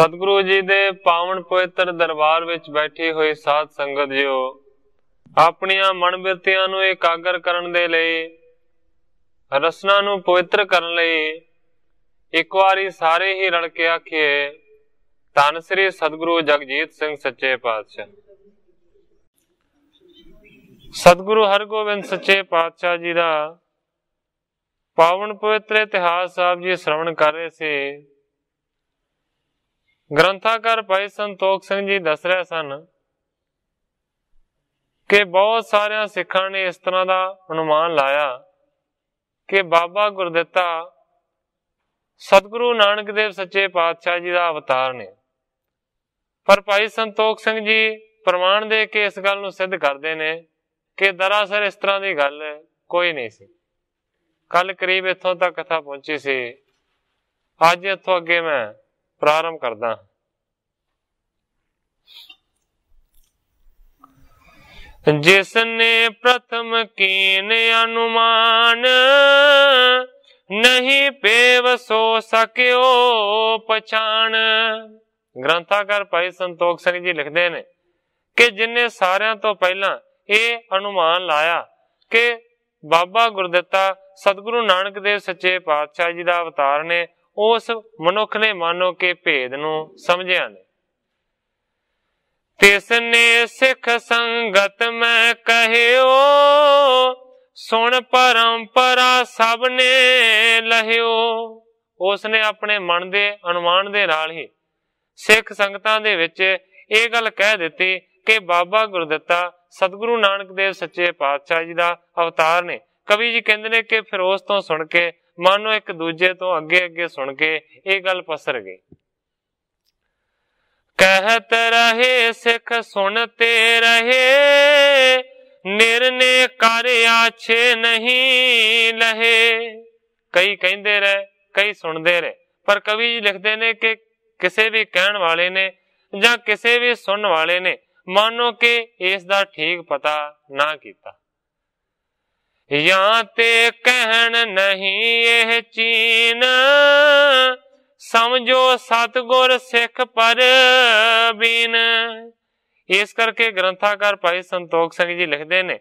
ਸਤਿਗੁਰੂ ਜੀ ਦੇ ਪਾਵਨ ਪਵਿੱਤਰ ਦਰਬਾਰ ਵਿੱਚ ਬੈਠੇ ਹੋਏ ਸਾਧ ਸੰਗਤ ਜੀਓ ਆਪਣੀਆਂ ਮਨ ਬਿਰਤੀਆਂ ਨੂੰ ਇਕਾਗਰ ਕਰਨ ਦੇ ਲਈ ਰਸਨਾ ਨੂੰ ਪਵਿੱਤਰ ਕਰਨ ਲਈ ਇੱਕ ਵਾਰੀ ਸਾਰੇ ਹੀ ਰਲ ਕੇ ਆਖੇ ਧੰਨ ਸ੍ਰੀ ਸਤਿਗੁਰੂ ਜਗਜੀਤ ਸਿੰਘ ਸੱਚੇ ਪਾਤਸ਼ਾਹ ਸਤਿਗੁਰੂ ਹਰਗੋਬਿੰਦ ਸੱਚੇ ਪਾਤਸ਼ਾਹ ਜੀ ਦਾ ਪਾਵਨ ਪਵਿੱਤਰ ਇਤਿਹਾਸ ਸਾਹਿਬ ਜੀ ਸ਼ਰਵਣ ਕਰ ਰਹੇ ਸੀ ਗ੍ਰੰਥਾਕਾਰ ਭਾਈ ਸੰਤੋਖ ਸਿੰਘ ਜੀ ਦੱਸ ਰਹੇ ਸਨ ਕਿ ਬਹੁਤ ਸਾਰਿਆਂ ਸਿੱਖਾਂ ਨੇ ਇਸ ਤਰ੍ਹਾਂ ਦਾ ਅਨੁਮਾਨ ਲਾਇਆ ਕਿ ਬਾਬਾ ਗੁਰਦਿੱਤਾ ਸਤਿਗੁਰੂ ਨਾਨਕ ਦੇਵ ਸੱਚੇ ਪਾਤਸ਼ਾਹ ਜੀ ਦਾ ਅਵਤਾਰ ਨੇ ਪਰ ਭਾਈ ਸੰਤੋਖ ਸਿੰਘ ਜੀ ਪ੍ਰਮਾਣ ਦੇ ਕੇ ਇਸ ਗੱਲ ਨੂੰ ਸਿੱਧ ਕਰਦੇ ਨੇ ਕਿ ਦਰਅਸਲ ਇਸ ਤਰ੍ਹਾਂ ਦੀ ਗੱਲ ਕੋਈ ਨਹੀਂ ਸੀ ਕੱਲ ਕਰੀਬ ਇੱਥੋਂ ਤੱਕ ਕਥਾ ਪਹੁੰਚੀ ਸੀ ਅੱਜ ਇੱਥੋਂ ਅੱਗੇ ਮੈਂ ਪ੍ਰਾਰੰਭ ਕਰਦਾ ਜਿਸ ਨੇ ਪ੍ਰਥਮ ਕੀਨ ਅਨੁਮਾਨ ਨਹੀਂ ਪੇਵ ਸੋ ਸਕਿਓ ਪਛਾਣ ਗ੍ਰੰਥਾਕਾਰ ਭਾਈ ਸੰਤੋਖ ਸਿੰਘ ਜੀ ਲਿਖਦੇ ਨੇ ਕਿ ਜਿਨੇ ਸਾਰਿਆਂ ਤੋਂ ਪਹਿਲਾਂ ਇਹ ਅਨੁਮਾਨ ਲਾਇਆ ਕਿ ਬਾਬਾ ਗੁਰਦਿੱਤਾ ਸਤਿਗੁਰੂ ਨਾਨਕ ਦੇਵ ਸੱਚੇ ਪਾਤਸ਼ਾਹ ਜੀ ਦਾ ਅਵਤਾਰ ਨੇ ਉਸ ਮਨੁੱਖ ਨੇ ਮਾਨੋ ਕੇ ਭੇਦ ਨੂੰ ਸਮਝਿਆ ਨਹੀਂ ਨੇ ਸਿੱਖ ਸੰਗਤ ਮੈਂ ਕਹਿਓ ਸੁਣ ਪਰੰਪਰਾ ਸਭ ਨੇ ਲਹਿਓ ਉਸ ਨੇ ਆਪਣੇ ਮਨ ਦੇ ਅਨੁਮਾਨ ਦੇ ਨਾਲ ਹੀ ਸਿੱਖ ਸੰਗਤਾਂ ਦੇ ਵਿੱਚ ਇਹ ਗੱਲ ਕਹਿ ਦਿੱਤੀ ਕਿ ਬਾਬਾ ਗੁਰਦਿੱਤਾ ਸਤਿਗੁਰੂ ਨਾਨਕ ਦੇਵ ਸੱਚੇ ਪਾਤਸ਼ਾਹ ਜੀ ਦਾ ਅਵਤਾਰ ਨੇ ਕਵੀ ਜੀ ਕਹਿੰਦੇ ਨੇ ਕਿ ਫਿਰ ਉਸ ਤੋਂ ਸੁਣ ਕੇ ਮਾਨੋ ਇੱਕ ਦੂਜੇ ਤੋਂ ਅੱਗੇ ਅੱਗੇ ਸੁਣ ਕੇ ਇਹ ਗੱਲ ਪਸਰ ਗਈ ਕਹਤ ਰਹੇ ਸਿੱਖ ਸੁਣਤੇ ਰਹੇ ਨਿਰਨੇ ਕਰ ਆਛੇ ਨਹੀਂ ਲਹੇ ਕਈ ਕਹਿੰਦੇ ਰਹੇ ਕਈ ਸੁਣਦੇ ਰਹੇ ਪਰ ਕਵੀ ਜੀ ਲਿਖਦੇ ਨੇ ਕਿ ਕਿਸੇ ਵੀ ਕਹਿਣ ਵਾਲੇ ਨੇ ਜਾਂ ਕਿਸੇ ਵੀ ਸੁਣਨ ਵਾਲੇ ਨੇ ਮਾਨੋ ਕਿ ਇਸ ਦਾ ਠੀਕ ਪਤਾ ਨਾ ਕੀਤਾ ਜਾਂ ਤੇ ਕਹਿਣ ਨਹੀਂ ਇਹ ਚੀਨ ਸਮਝੋ ਸਤਗੁਰ ਸਿੱਖ ਪਰ ਬਿਨ ਇਸ ਕਰਕੇ ਗ੍ਰੰਥਾਕਾਰ ਭਾਈ ਸੰਤੋਖ ਸਿੰਘ ਜੀ ਲਿਖਦੇ ਨੇ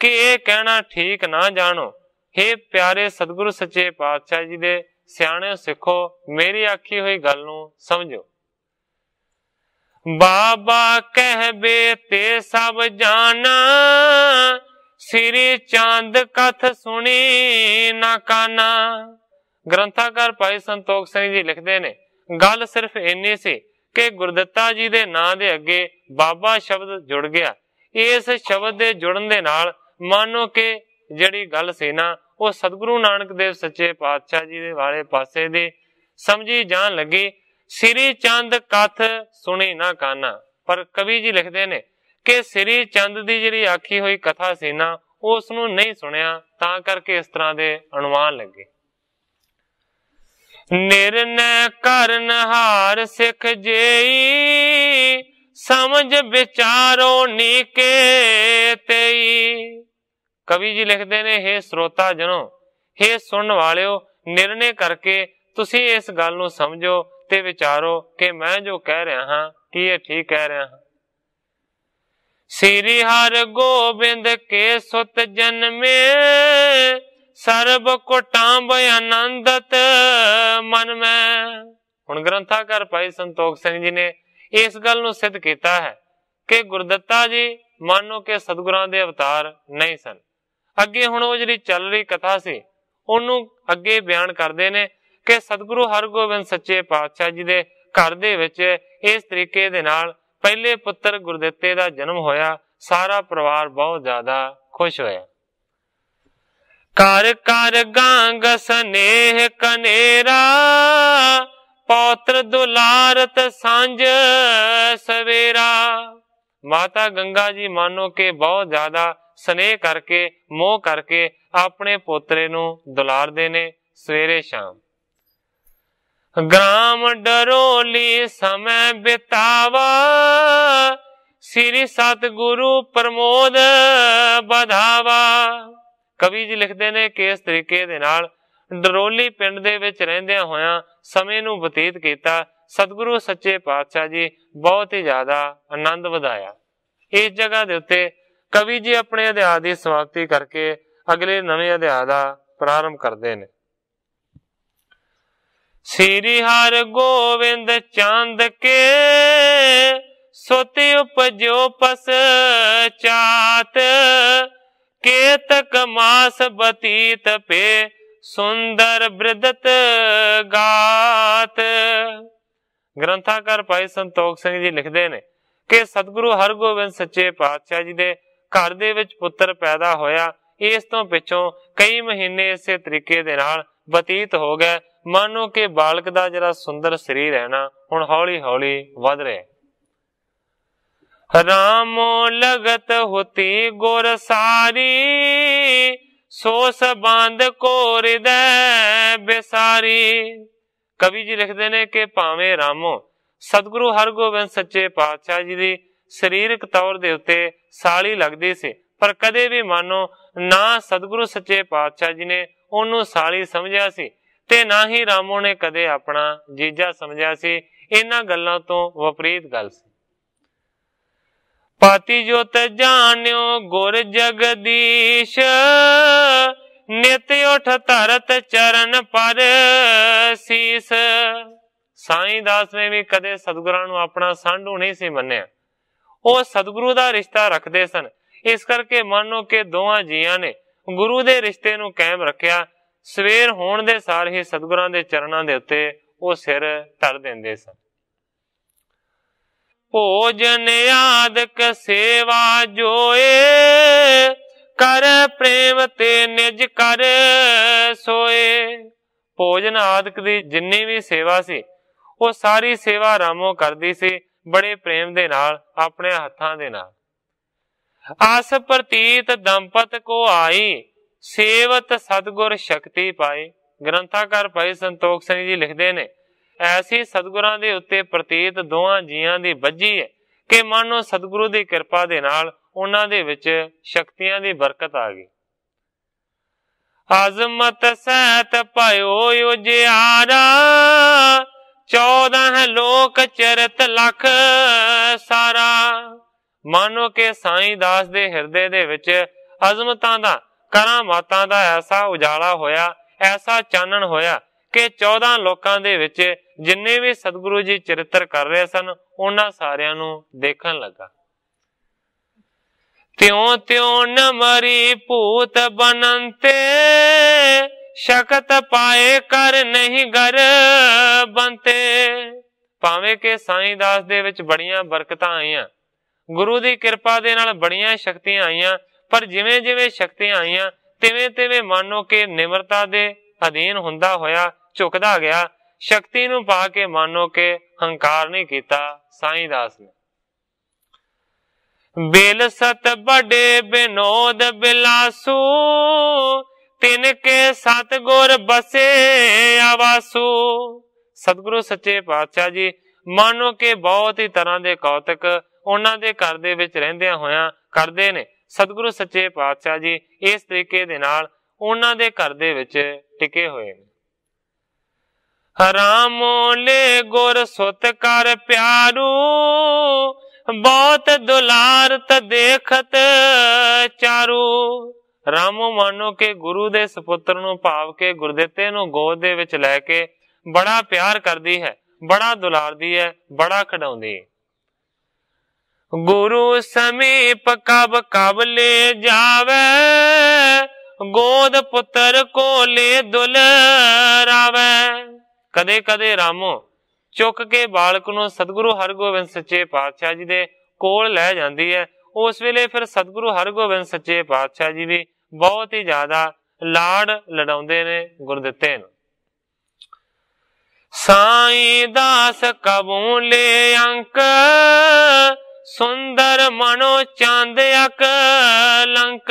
ਕਿ ਇਹ ਕਹਿਣਾ ਠੀਕ ਨਾ ਜਾਣੋ हे ਪਿਆਰੇ ਸਤਿਗੁਰੂ ਸੱਚੇ ਪਾਤਸ਼ਾਹ ਜੀ ਦੇ ਸਿਆਣੇ ਸਿੱਖੋ ਮੇਰੀ ਆਖੀ ਹੋਈ ਗੱਲ ਨੂੰ ਸਮਝੋ ਬਾਬਾ ਕਹਿ ਬੇ ਤੇ ਸਭ ਜਾਣਾ ਸ੍ਰੀ ਚੰਦ ਕਥ ਸੁਣੀ ਨਾ ਕਾਨਾ ਗ੍ਰੰਥਾਕਾਰ ਭਾਈ ਸੰਤੋਖ ਸਿੰਘ ਜੀ ਲਿਖਦੇ ਨੇ ਗੱਲ ਸਿਰਫ ਇੰਨੀ ਸੀ ਕਿ ਗੁਰਦੱਤਾ ਜੀ ਦੇ ਨਾਂ ਦੇ ਅੱਗੇ ਬਾਬਾ ਸ਼ਬਦ ਜੁੜ ਗਿਆ ਇਸ ਸ਼ਬਦ ਦੇ ਜੁੜਨ ਦੇ ਨਾਲ ਮਾਨੋ ਕਿ ਜਿਹੜੀ ਗੱਲ ਸੀ ਨਾ ਉਹ ਸਤਿਗੁਰੂ ਨਾਨਕ ਦੇਵ ਸੱਚੇ ਪਾਤਸ਼ਾਹ ਜੀ ਦੇ ਵਾਲੇ ਪਾਸੇ ਦੇ ਸਮਝੀ ਜਾਣ ਲੱਗੀ ਸ੍ਰੀ ਚੰਦ ਕਥ ਸੁਣੀ ਨਾ ਕਾਨਾ ਪਰ ਕਵੀ ਜੀ ਲਿਖਦੇ ਨੇ ਕਿ ਸ੍ਰੀ ਚੰਦ ਦੀ ਜਿਹੜੀ ਆਖੀ ਹੋਈ ਕਥਾ ਸੀ ਨਾ ਉਸ ਨੂੰ ਨਹੀਂ ਸੁਣਿਆ ਤਾਂ ਕਰਕੇ ਇਸ ਤਰ੍ਹਾਂ ਦੇ ਅਨੁਮਾਨ ਲੱਗੇ ਨਿਰਨੈ ਕਰਨ ਹਾਰ ਸਿੱਖ ਜੇਈ ਸਮਝ ਵਿਚਾਰੋ ਨੀਕੇ ਤੇਈ ਕਵੀ ਜੀ ਲਿਖਦੇ ਨੇ हे ਸਰੋਤਾ ਜਨੋ हे ਸੁਣਨ ਵਾਲਿਓ ਨਿਰਣੇ ਕਰਕੇ ਤੁਸੀਂ ਇਸ ਗੱਲ ਨੂੰ ਸਮਝੋ ਤੇ ਵਿਚਾਰੋ ਕਿ ਮੈਂ ਜੋ ਕਹਿ ਰਿਹਾ ਹਾਂ ਕੀ ਇਹ ਠੀਕ ਕਹਿ ਰਿਹਾ ਹਾਂ ਸ੍ਰੀ ਹਰ ਗੋਬਿੰਦ ਕੇ ਸੁਤ ਜਨਮੇ ਸਰਬ ਕੋਟਾਂਬ ਆਨੰਦਤ ਮਨ ਮੈਂ ਹੁਣ ਗ੍ਰੰਥਾਕਾਰ ਭਾਈ ਸੰਤੋਖ ਸਿੰਘ ਜੀ ਨੇ ਇਸ ਗੱਲ ਨੂੰ ਸਿੱਧ ਕੀਤਾ ਹੈ ਕਿ ਗੁਰਦੱਤਾ ਜੀ ਮਾਨੋ ਕਿ ਸਤਿਗੁਰਾਂ ਦੇ ਅਵਤਾਰ ਨਹੀਂ ਸਨ ਅੱਗੇ ਹੁਣ ਉਹ ਜਿਹੜੀ ਚੱਲ ਰਹੀ ਕਥਾ ਸੀ ਉਹਨੂੰ ਅੱਗੇ ਬਿਆਨ ਕਰਦੇ ਨੇ ਕਿ ਸਤਿਗੁਰੂ ਹਰਗੋਬਿੰਦ ਸੱਚੇ ਪਾਤਸ਼ਾਹ ਜੀ ਦੇ ਘਰ ਦੇ ਵਿੱਚ ਇਸ ਤਰੀਕੇ ਦੇ ਨਾਲ ਪਹਿਲੇ ਪੁੱਤਰ ਗੁਰਦਿੱਤੇ ਦਾ ਜਨਮ ਹੋਇਆ ਸਾਰਾ ਪਰਿਵਾਰ ਬਹੁਤ ਜ਼ਿਆਦਾ ਖੁਸ਼ ਹੋਇਆ ਕਰ ਕਰ ਗੰਗ ਸਨੇਹ ਕਨੇਰਾ ਪੌਤਰ ਦੁਲਾਰਤ ਸਾਂਝ ਸਵੇਰਾ ਮਾਤਾ ਗੰਗਾ ਜੀ ਮਾਨੋ ਕੇ ਬਹੁਤ ਜ਼ਿਆਦਾ ਸਨੇਹ ਕਰਕੇ ਮੋਹ ਕਰਕੇ ਆਪਣੇ ਪੋਤਰੇ ਨੂੰ ਦੁਲਾਰਦੇ ਨੇ ਸਵੇਰੇ ਸ਼ਾਮ ग्राम ਡਰੋਲੀ समय ਬਿਤਾਵਾ ਸ੍ਰੀ ਸਤਗੁਰੂ ਪ੍ਰਮੋਦ ਵਧਾਵਾ ਕਵੀ ਜੀ ਲਿਖਦੇ ਨੇ ਕਿ ਇਸ ਤਰੀਕੇ ਦੇ ਨਾਲ ਡਰੋਲੀ ਪਿੰਡ ਦੇ ਵਿੱਚ ਰਹਿੰਦਿਆਂ ਹੋਇਆਂ ਸਮੇਂ ਨੂੰ ਬਤੀਤ ਕੀਤਾ ਸਤਗੁਰੂ ਸੱਚੇ ਪਾਤਸ਼ਾਹ ਜੀ ਬਹੁਤ ਹੀ ਜ਼ਿਆਦਾ ਆਨੰਦ ਵਧਾਇਆ ਇਸ ਜਗ੍ਹਾ ਦੇ ਉੱਤੇ ਕਵੀ ਜੀ ਆਪਣੇ ਅਧਿਆਇ ਦੀ ਸਮਾਪਤੀ ਕਰਕੇ ਅਗਲੇ ਨਵੇਂ ਅਧਿਆਇ ਦਾ ਪ੍ਰਾਰੰਭ ਕਰਦੇ ਨੇ ਸ੍ਰੀ ਹਰ ਗੋਵਿੰਦ ਚੰਦ ਕੇ ਸੋਤਿ ਉਪਜੋ ਪਸ ਚਾਤ ਕੇਤਕ ਮਾਸ ਬਤੀਤ ਪੇ ਸੁੰਦਰ ਬ੍ਰਿਦਤ ਗਾਤ ਗ੍ਰੰਥਾਕਾਰ ਭਾਈ ਸੰਤੋਖ ਸਿੰਘ ਜੀ ਲਿਖਦੇ ਨੇ ਕਿ ਸਤਿਗੁਰੂ ਹਰਗੋਬਿੰਦ ਸੱਚੇ ਪਾਤਸ਼ਾਹ ਜੀ ਦੇ ਘਰ ਦੇ ਵਿੱਚ ਪੁੱਤਰ ਪੈਦਾ ਹੋਇਆ ਇਸ ਤੋਂ ਪਿੱਛੋਂ ਕਈ ਮਹੀਨੇ ਇਸੇ ਤਰੀਕੇ ਦੇ ਨਾਲ ਬਤੀਤ ਹੋ ਗਏ ਮਾਨੋ ਕਿ ਬਾਲਕ ਦਾ ਜਿਹੜਾ ਸੁੰਦਰ ਸਰੀਰ ਹੈ ਨਾ ਹੁਣ ਹੌਲੀ ਹੌਲੀ ਵਧ ਰਿਹਾ ਰਾਮ ਲਗਤ ਹੁਤੀ ਗੁਰ ਸਾਰੀ ਸੋਸ ਬੰਦ ਕੋ ਬਿਸਾਰੀ ਕਵੀ ਜੀ ਲਿਖਦੇ ਨੇ ਕਿ ਭਾਵੇਂ ਰਾਮੋ ਸਤਿਗੁਰੂ ਹਰਗੋਬਿੰਦ ਸੱਚੇ ਪਾਤਸ਼ਾਹ ਜੀ ਦੀ ਸਰੀਰਕ ਤੌਰ ਦੇ ਉੱਤੇ ਸਾਲੀ ਲੱਗਦੀ ਸੀ ਪਰ ਕਦੇ ਵੀ ਮਾਨੋ ਨਾ ਸਤਿਗੁਰੂ ਸੱਚੇ ਪਾਤਸ਼ਾਹ ਜੀ ਨੇ ਉਹਨੂੰ ਸਾਲੀ ਸਮਝਿਆ ਸੀ ਤੇ ਨਾ ਹੀ ਰਾਮੋ ਨੇ ਕਦੇ ਆਪਣਾ ਜੀਜਾ ਸਮਝਿਆ ਸੀ ਇਹਨਾਂ ਗੱਲਾਂ ਤੋਂ ਵਿਪਰੀਤ ਗੱਲ ਸੀ ਪਾਤੀ ਜੋ ਤ ਜਾਣਿਓ ਗੁਰ ਜਗਦੀਸ਼ ਨਿਤ ਉਠ ਧਰਤ ਚਰਨ ਪਰ ਸੀਸ ਸਾਈਂ ਦਾਸ ਨੇ ਵੀ ਕਦੇ ਸਤਿਗੁਰਾਂ ਨੂੰ ਆਪਣਾ ਸੰਢੂ ਨਹੀਂ ਸੀ ਮੰਨਿਆ ਉਹ ਸਤਿਗੁਰੂ ਦਾ ਰਿਸ਼ਤਾ ਰੱਖਦੇ ਸਨ ਇਸ ਕਰਕੇ ਮੰਨੋ ਕਿ ਦੋਹਾਂ ਜੀਆਂ ਨੇ ਗੁਰੂ ਦੇ ਰਿਸ਼ਤੇ ਨੂੰ ਕਾਇਮ ਰੱਖਿਆ ਸਵੇਰ ਹੋਣ ਦੇ ਸਾਰ ਹੀ ਸਤਿਗੁਰਾਂ ਦੇ ਚਰਨਾਂ ਦੇ ਉੱਤੇ ਉਹ ਸਿਰ ਧਰ ਦਿੰਦੇ ਸਨ ਭੋਜਨ ਆਦਿਕ ਸੇਵਾ ਜੋਏ ਕਰ ਪ੍ਰੇਮ ਤੇ ਨਿਜ ਕਰ ਸੋਏ ਭੋਜਨ ਆਦਿਕ ਦੀ ਜਿੰਨੀ ਵੀ ਸੇਵਾ ਸੀ ਉਹ ਸਾਰੀ ਸੇਵਾ ਰਾਮੋ ਕਰਦੀ ਸੀ ਬੜੇ ਪ੍ਰੇਮ ਦੇ ਨਾਲ ਆਪਣੇ ਹੱਥਾਂ ਦੇ ਨਾਲ ਆਸ ਪ੍ਰਤੀਤ ਦੰਪਤ ਕੋ ਆਈ ਸੇਵਤ ਸਤਗੁਰ ਸ਼ਕਤੀ ਪਾਏ ਗ੍ਰੰਥਾਕਾਰ ਭਾਈ ਸੰਤੋਖ ਸਿੰਘ ਜੀ ਲਿਖਦੇ ਨੇ ਐਸੀ ਸਤਗੁਰਾਂ ਦੇ ਉੱਤੇ ਪ੍ਰਤੀਤ ਦੋਹਾਂ ਜੀਆਂ ਦੀ ਵੱਜੀ ਹੈ ਕਿ ਮਾਨੋ ਸਤਗੁਰੂ ਦੀ ਕਿਰਪਾ ਦੇ ਨਾਲ ਉਹਨਾਂ ਦੇ ਵਿੱਚ ਸ਼ਕਤੀਆਂ ਦੀ ਬਰਕਤ ਆ ਗਈ ਆਜ਼ਮਤ ਸਹਿਤ ਭਾਇਓ ਉਜਿਆਰਾ 14 ਲੋਕ ਚਰਤ ਲਖ ਸਾਰਾ ਮਾਨੋ ਕੇ ਸਾਈਂ ਦਾਸ ਦੇ ਹਿਰਦੇ ਦੇ ਵਿੱਚ ਅਜ਼ਮਤਾਂ ਦਾ ਕਰਾਂ ਮਾਤਾ ਦਾ ਐਸਾ ਉਜਾਲਾ ਹੋਇਆ ਐਸਾ ਚਾਨਣ ਹੋਇਆ ਕਿ 14 ਲੋਕਾਂ ਦੇ ਵਿੱਚ ਜਿੰਨੇ ਵੀ ਸਤਿਗੁਰੂ ਜੀ ਚਰਿੱਤਰ ਕਰ ਰਹੇ ਸਨ ਉਹਨਾਂ ਸਾਰਿਆਂ ਨੂੰ ਦੇਖਣ ਲੱਗਾ ਤਿਉ ਤਿਉ ਨ ਮਰੀ ਭੂਤ ਬਨੰਤੇ ਸ਼ਕਤ ਪਾਏ ਕਰ ਨਹੀਂ ਗਰ ਬੰਤੇ ਭਾਵੇਂ ਕਿ ਸਾਈਂ ਦਾਸ ਦੇ ਵਿੱਚ ਬੜੀਆਂ ਬਰਕਤਾਂ ਆਈਆਂ ਗੁਰੂ ਦੀ ਕਿਰਪਾ ਦੇ ਨਾਲ ਬੜੀਆਂ ਸ਼ਕਤੀਆਂ ਆਈਆਂ ਪਰ ਜਿਵੇਂ ਜਿਵੇਂ ਸ਼ਕਤੀਆਂ ਆਈਆਂ ਤਿਵੇਂ ਤਿਵੇਂ ਮਾਨੋ ਕੇ ਨਿਮਰਤਾ ਦੇ ਅਧੀਨ ਹੁੰਦਾ ਹੋਇਆ ਝੁਕਦਾ ਗਿਆ ਸ਼ਕਤੀ ਨੂੰ ਪਾ ਕੇ ਮਾਨੋ ਕੇ ਹੰਕਾਰ ਨਹੀਂ ਕੀਤਾ ਸਾਈਂ ਦਾਸ ਨੇ ਬੇਲ ਸਤ ਬੜੇ ਬਿਨੋਦ ਬਿਲਾਸੂ ਤਿਨ ਕੇ ਸਤ ਗੁਰ ਬਸੇ ਆਵਾਸੂ ਸਤਿਗੁਰੂ ਸੱਚੇ ਪਾਤਸ਼ਾਹ ਜੀ ਮਾਨੋ ਕੇ ਬਹੁਤ ਹੀ ਤਰ੍ਹਾਂ ਦੇ ਕੌਤਕ ਉਹਨਾਂ ਦੇ ਘਰ ਦੇ ਵਿੱਚ ਰਹਿੰਦਿਆਂ ਹੋਇਆਂ ਕਰਦੇ ਨੇ ਸਤਿਗੁਰੂ ਸੱਚੇ ਪਾਤਸ਼ਾਹ ਜੀ ਇਸ ਤਰੀਕੇ ਦੇ ਨਾਲ ਉਹਨਾਂ ਦੇ ਘਰ ਦੇ ਵਿੱਚ ਟਿਕੇ ਹੋਏ ਨੇ ਹਰਾਮੋ ਲੈ ਗੁਰ ਸੁਤ ਕਰ ਪਿਆਰੂ ਬਹੁਤ ਦੁਲਾਰ ਤ ਦੇਖਤ ਚਾਰੂ ਰਾਮੋ ਮਾਨੋ ਕੇ ਗੁਰੂ ਦੇ ਸੁਪੁੱਤਰ ਨੂੰ ਭਾਵ ਕੇ ਗੁਰਦੇਤੇ ਨੂੰ ਗੋਦ ਦੇ ਵਿੱਚ ਲੈ ਕੇ ਬੜਾ ਪਿਆਰ ਕਰਦੀ ਹੈ ਬੜਾ ਦੁਲਾਰਦੀ ਹੈ ਬੜਾ ਖਡਾਉਂਦੀ ਹੈ ਗੁਰੂ ਸਮੀਪ ਕਬ ਕਬ ਲੈ ਜਾਵੇ ਗੋਦ ਪੁੱਤਰ ਕੋਲੇ ਦੁਲ ਦੁਲਰਾਵੇ ਕਦੇ ਕਦੇ ਰਾਮੋ ਚੁੱਕ ਕੇ ਬਾਲਕ ਨੂੰ ਸਤਿਗੁਰੂ ਹਰਗੋਬਿੰਦ ਸੱਚੇ ਪਾਤਸ਼ਾਹ ਜੀ ਦੇ ਕੋਲ ਲੈ ਜਾਂਦੀ ਹੈ ਉਸ ਵੇਲੇ ਫਿਰ ਸਤਿਗੁਰੂ ਹਰਗੋਬਿੰਦ ਸੱਚੇ ਪਾਤਸ਼ਾਹ ਜੀ ਵੀ ਬਹੁਤ ਹੀ ਜ਼ਿਆਦਾ ਲਾੜ ਲੜਾਉਂਦੇ ਨੇ ਗੁਰਦਿੱਤੇ ਨੂੰ ਸਾਈਂ ਦਾਸ ਕਬੂ ਲੈ ਅੰਕ ਸੁੰਦਰ ਮਨੋ ਚੰਦ ਅਕ ਲੰਕ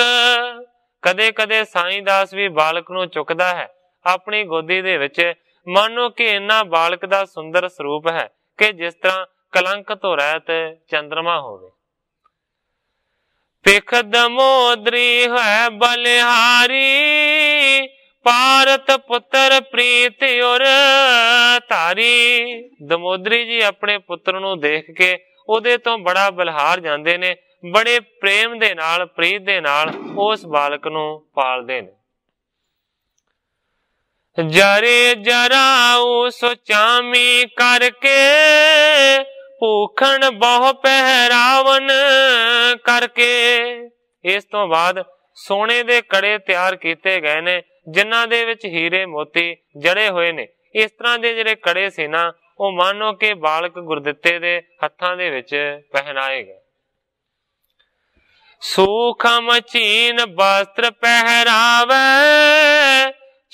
ਕਦੇ ਕਦੇ ਸਾਈਂ ਦਾਸ ਵੀ ਬਾਲਕ ਨੂੰ ਚੁੱਕਦਾ ਹੈ ਆਪਣੀ ਗੋਦੀ ਦੇ ਵਿੱਚ ਮਾਨੋ ਕਿ ਇਹਨਾਂ ਬਾਲਕ ਦਾ ਸੁੰਦਰ ਸਰੂਪ ਹੈ ਕਿ ਜਿਸ ਤਰ੍ਹਾਂ ਕਲੰਕ ਤੋਂ ਰਹਿਤ ਚੰ드ਰਮਾ ਹੋਵੇ ਪੇਖਦ ਦਮੋਦਰੀ ਹੈ ਬਲਿਹਾਰੀ ਭਾਰਤ ਪੁੱਤਰ ਪ੍ਰੀਤ ਔਰ ਧਾਰੀ ਦਮੋਦਰੀ ਜੀ ਆਪਣੇ ਪੁੱਤਰ ਨੂੰ ਦੇਖ ਕੇ ਉਹਦੇ ਤੋਂ ਬੜਾ ਬਲਹਾਰ ਜਾਂਦੇ ਨੇ ਬੜੇ ਪ੍ਰੇਮ ਦੇ ਨਾਲ ਪ੍ਰੀਤ ਦੇ ਨਾਲ ਉਸ ਬਾਲਕ ਨੂੰ ਪਾਲਦੇ ਨੇ ਜਰੇ ਉਸ ਚਾਮੀ ਕਰਕੇ ਭੂਖਣ ਬਹੁ ਪਹਿਰਾਵਨ ਕਰਕੇ ਇਸ ਤੋਂ ਬਾਅਦ ਸੋਨੇ ਦੇ ਕੜੇ ਤਿਆਰ ਕੀਤੇ ਗਏ ਨੇ ਜਿਨ੍ਹਾਂ ਦੇ ਵਿੱਚ ਹੀਰੇ ਮੋਤੀ ਜੜੇ ਹੋਏ ਨੇ ਇਸ ਤਰ੍ਹਾਂ ਦੇ ਜਿਹੜੇ ਕੜੇ ਸੀ ਨਾ ਉਹ ਮਾਨੋ ਕੇ ਬਾਲਕ ਗੁਰਦਿੱਤੇ ਦੇ ਹੱਥਾਂ ਦੇ ਵਿੱਚ ਪਹਿਨਾਏਗਾ ਸੂਖਮ ਚੀਨ ਵਸਤਰ ਪਹਿਰਾਵੇ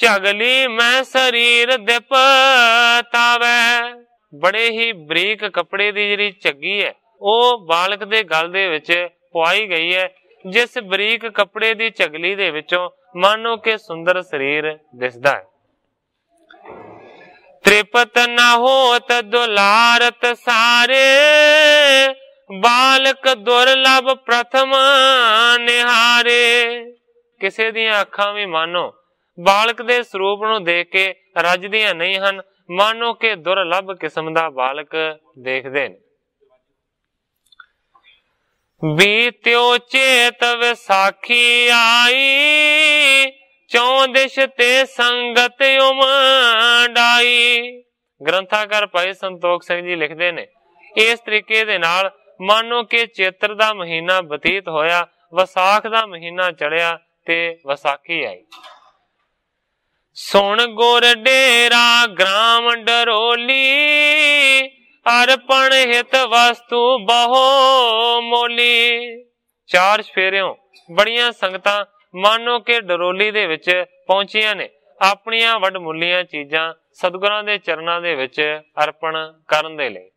ਝਗਲੀ ਮੈਂ ਸਰੀਰ ਦਿਪਤਾਵੇ ਬੜੇ ਹੀ ਬਰੀਕ ਕੱਪੜੇ ਦੀ ਜਿਹੜੀ ਝੱਗੀ ਹੈ ਉਹ ਬਾਲਕ ਦੇ ਗਲ ਦੇ ਵਿੱਚ ਪਵਾਈ ਗਈ ਹੈ ਜਿਸ ਬਰੀਕ ਕੱਪੜੇ ਦੀ ਝਗਲੀ ਦੇ ਵਿੱਚੋਂ ਮਾਨੋ ਕੇ ਸੁੰਦਰ ਸਰੀਰ ਦਿਸਦਾ ਹੈ ਤ੍ਰਿਪਤ ਨਾ ਹੋਤ ਦੁਲਾਰਤ ਸਾਰੇ ਬਾਲਕ ਦੁਰਲਭ ਪ੍ਰਥਮ ਨਿਹਾਰੇ ਕਿਸੇ ਦੀਆਂ ਅੱਖਾਂ ਵੀ ਮਾਨੋ ਬਾਲਕ ਦੇ ਸਰੂਪ ਨੂੰ ਦੇਖ ਕੇ ਰੱਜਦੀਆਂ ਨਹੀਂ ਹਨ ਮਾਨੋ ਕਿ ਦੁਰਲਭ ਕਿਸਮ ਦਾ ਬਾਲਕ ਦੇਖਦੇ ਨੇ ਬੀਤਿਓ ਚੇਤ ਵਿਸਾਖੀ ਆਈ ਚੌਂ ਦਿਸ਼ ਤੇ ਸੰਗਤ ਉਮੜਾਈ ਗ੍ਰੰਥਾਕਾਰ ਭਾਈ ਸੰਤੋਖ ਸਿੰਘ ਜੀ ਲਿਖਦੇ ਨੇ ਇਸ ਤਰੀਕੇ ਦੇ ਨਾਲ ਮਾਨੋ ਕਿ ਚੇਤਰ ਦਾ ਮਹੀਨਾ ਬਤੀਤ ਹੋਇਆ ਵਿਸਾਖ ਦਾ ਮਹੀਨਾ ਚੜਿਆ ਤੇ ਵਿਸਾਖੀ ਆਈ ਸੁਣ ਗੁਰ ਡੇਰਾ ਗ੍ਰਾਮ ਡਰੋਲੀ ਅਰਪਣ ਹਿਤ ਵਸਤੂ ਬਹੋ ਮੋਲੀ ਚਾਰ ਸਫੇਰਿਓ ਬੜੀਆਂ ਸੰਗਤਾਂ ਮਾਨੋ ਕਿ ਡਰੋਲੀ ਦੇ ਵਿੱਚ ਪਹੁੰਚੀਆਂ ਨੇ ਆਪਣੀਆਂ ਵੱਡ ਮੁੱਲੀਆਂ ਚੀਜ਼ਾਂ ਸਤਿਗੁਰਾਂ ਦੇ ਚਰਨਾਂ ਦੇ ਵਿੱਚ ਅਰਪਣ ਕਰਨ ਦੇ ਲਈ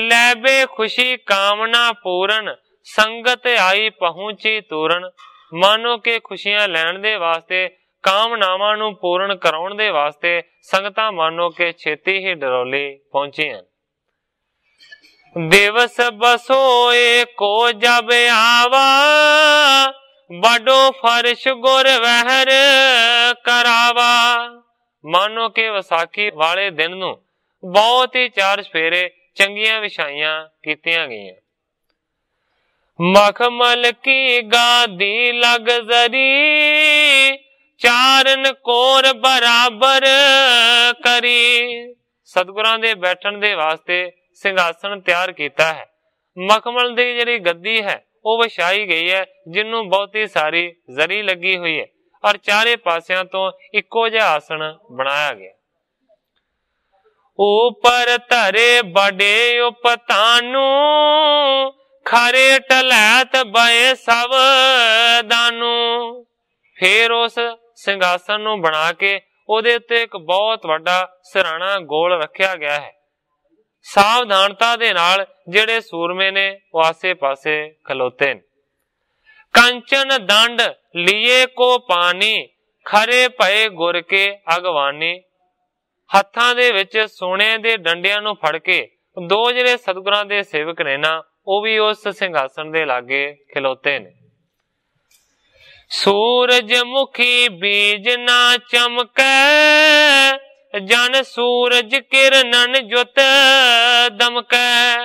ਲੈ ਬੇ ਖੁਸ਼ੀ ਕਾਮਨਾ ਪੂਰਨ ਸੰਗਤ ਆਈ ਪਹੁੰਚੀ ਤੁਰਨ ਮਾਨੋ ਕੇ ਖੁਸ਼ੀਆਂ ਲੈਣ ਦੇ ਵਾਸਤੇ ਕਾਮਨਾਵਾਂ ਨੂੰ ਪੂਰਨ ਕਰਾਉਣ ਦੇ ਵਾਸਤੇ ਸੰਗਤਾਂ ਮਾਨੋ ਕੇ ਛੇਤੀ ਹੀ ਪਹੁੰਚੇ ਪਹੁੰਚੀਆਂ ਦੇਵਸ ਬਸੋਏ ਕੋ ਜਬ ਆਵਾ ਵੱਡੋ ਫਰਸ਼ ਗੁਰ ਵਹਿਰ ਕਰਾਵਾ ਮਾਨੋ ਕਿ ਵਿਸਾਖੀ ਵਾਲੇ ਦਿਨ ਨੂੰ ਬਹੁਤ ਹੀ ਚਾਰ ਸਫੇਰੇ ਚੰਗੀਆਂ ਵਿਛਾਈਆਂ ਕੀਤੀਆਂ ਗਈਆਂ ਮਖਮਲ ਕੀ ਗਾਦੀ ਲਗ ਜ਼ਰੀ ਚਾਰਨ ਕੋਰ ਬਰਾਬਰ ਕਰੀ ਸਤਗੁਰਾਂ ਦੇ ਬੈਠਣ ਦੇ ਵਾਸਤੇ ਸਿੰਘਾਸਣ ਤਿਆਰ ਕੀਤਾ ਹੈ ਮਖਮਲ ਦੀ ਜਿਹੜੀ ਗੱਦੀ ਹੈ ਉਹ ਵਿਛਾਈ ਗਈ ਹੈ ਜਿੰਨੂੰ ਬਹੁਤੀ ਸਾਰੀ ਜ਼ਰੀ ਲੱਗੀ ਹੋਈ ਹੈ ਔਰ ਚਾਰੇ ਪਾਸਿਆਂ ਤੋਂ ਇੱਕੋ ਜਿਹਾ ਆਸਣ ਬਣਾਇਆ ਗਿਆ ਉਪਰ ਧਰੇ ਬੜੇ ਉਪਤਾਨੂ ਖਰੇ ਟਲੈਤ ਬਏ ਸਭ ਦਾਨੂ ਫੇਰ ਉਸ ਸਿੰਘਾਸਨ ਨੂੰ ਬਣਾ ਕੇ ਉਹਦੇ ਉੱਤੇ ਇੱਕ ਬਹੁਤ ਵੱਡਾ ਸਰਾਣਾ ਗੋਲ ਰੱਖਿਆ ਗਿਆ ਹੈ ਸਾਵਧਾਨਤਾ ਦੇ ਨਾਲ ਜਿਹੜੇ ਸੂਰਮੇ ਨੇ ਉਹ ਆਸੇ-ਪਾਸੇ ਖਲੋਤੇ ਨੇ ਕੰਚਨ ਦੰਡ ਲਿਏ ਕੋ ਪਾਣੀ ਖਰੇ ਭਏ ਗੁਰ ਕੇ ਅਗਵਾਨੇ ਹੱਥਾਂ ਦੇ ਵਿੱਚ ਸੋਨੇ ਦੇ ਡੰਡਿਆਂ ਨੂੰ ਫੜ ਕੇ ਦੋ ਜਿਹੜੇ ਸਤਿਗੁਰਾਂ ਦੇ ਸੇਵਕ ਨੇ ਨਾ ਉਹ ਵੀ ਉਸ ਸਿੰਘਾਸਣ ਦੇ ਲਾਗੇ ਖਿਲੋਤੇ ਨੇ ਸੂਰਜ ਮੁਖੀ ਬੀਜ ਨਾ ਚਮਕੈ ਜਨ ਸੂਰਜ ਕਿਰਨਨ ਜੁਤ ਦਮਕੈ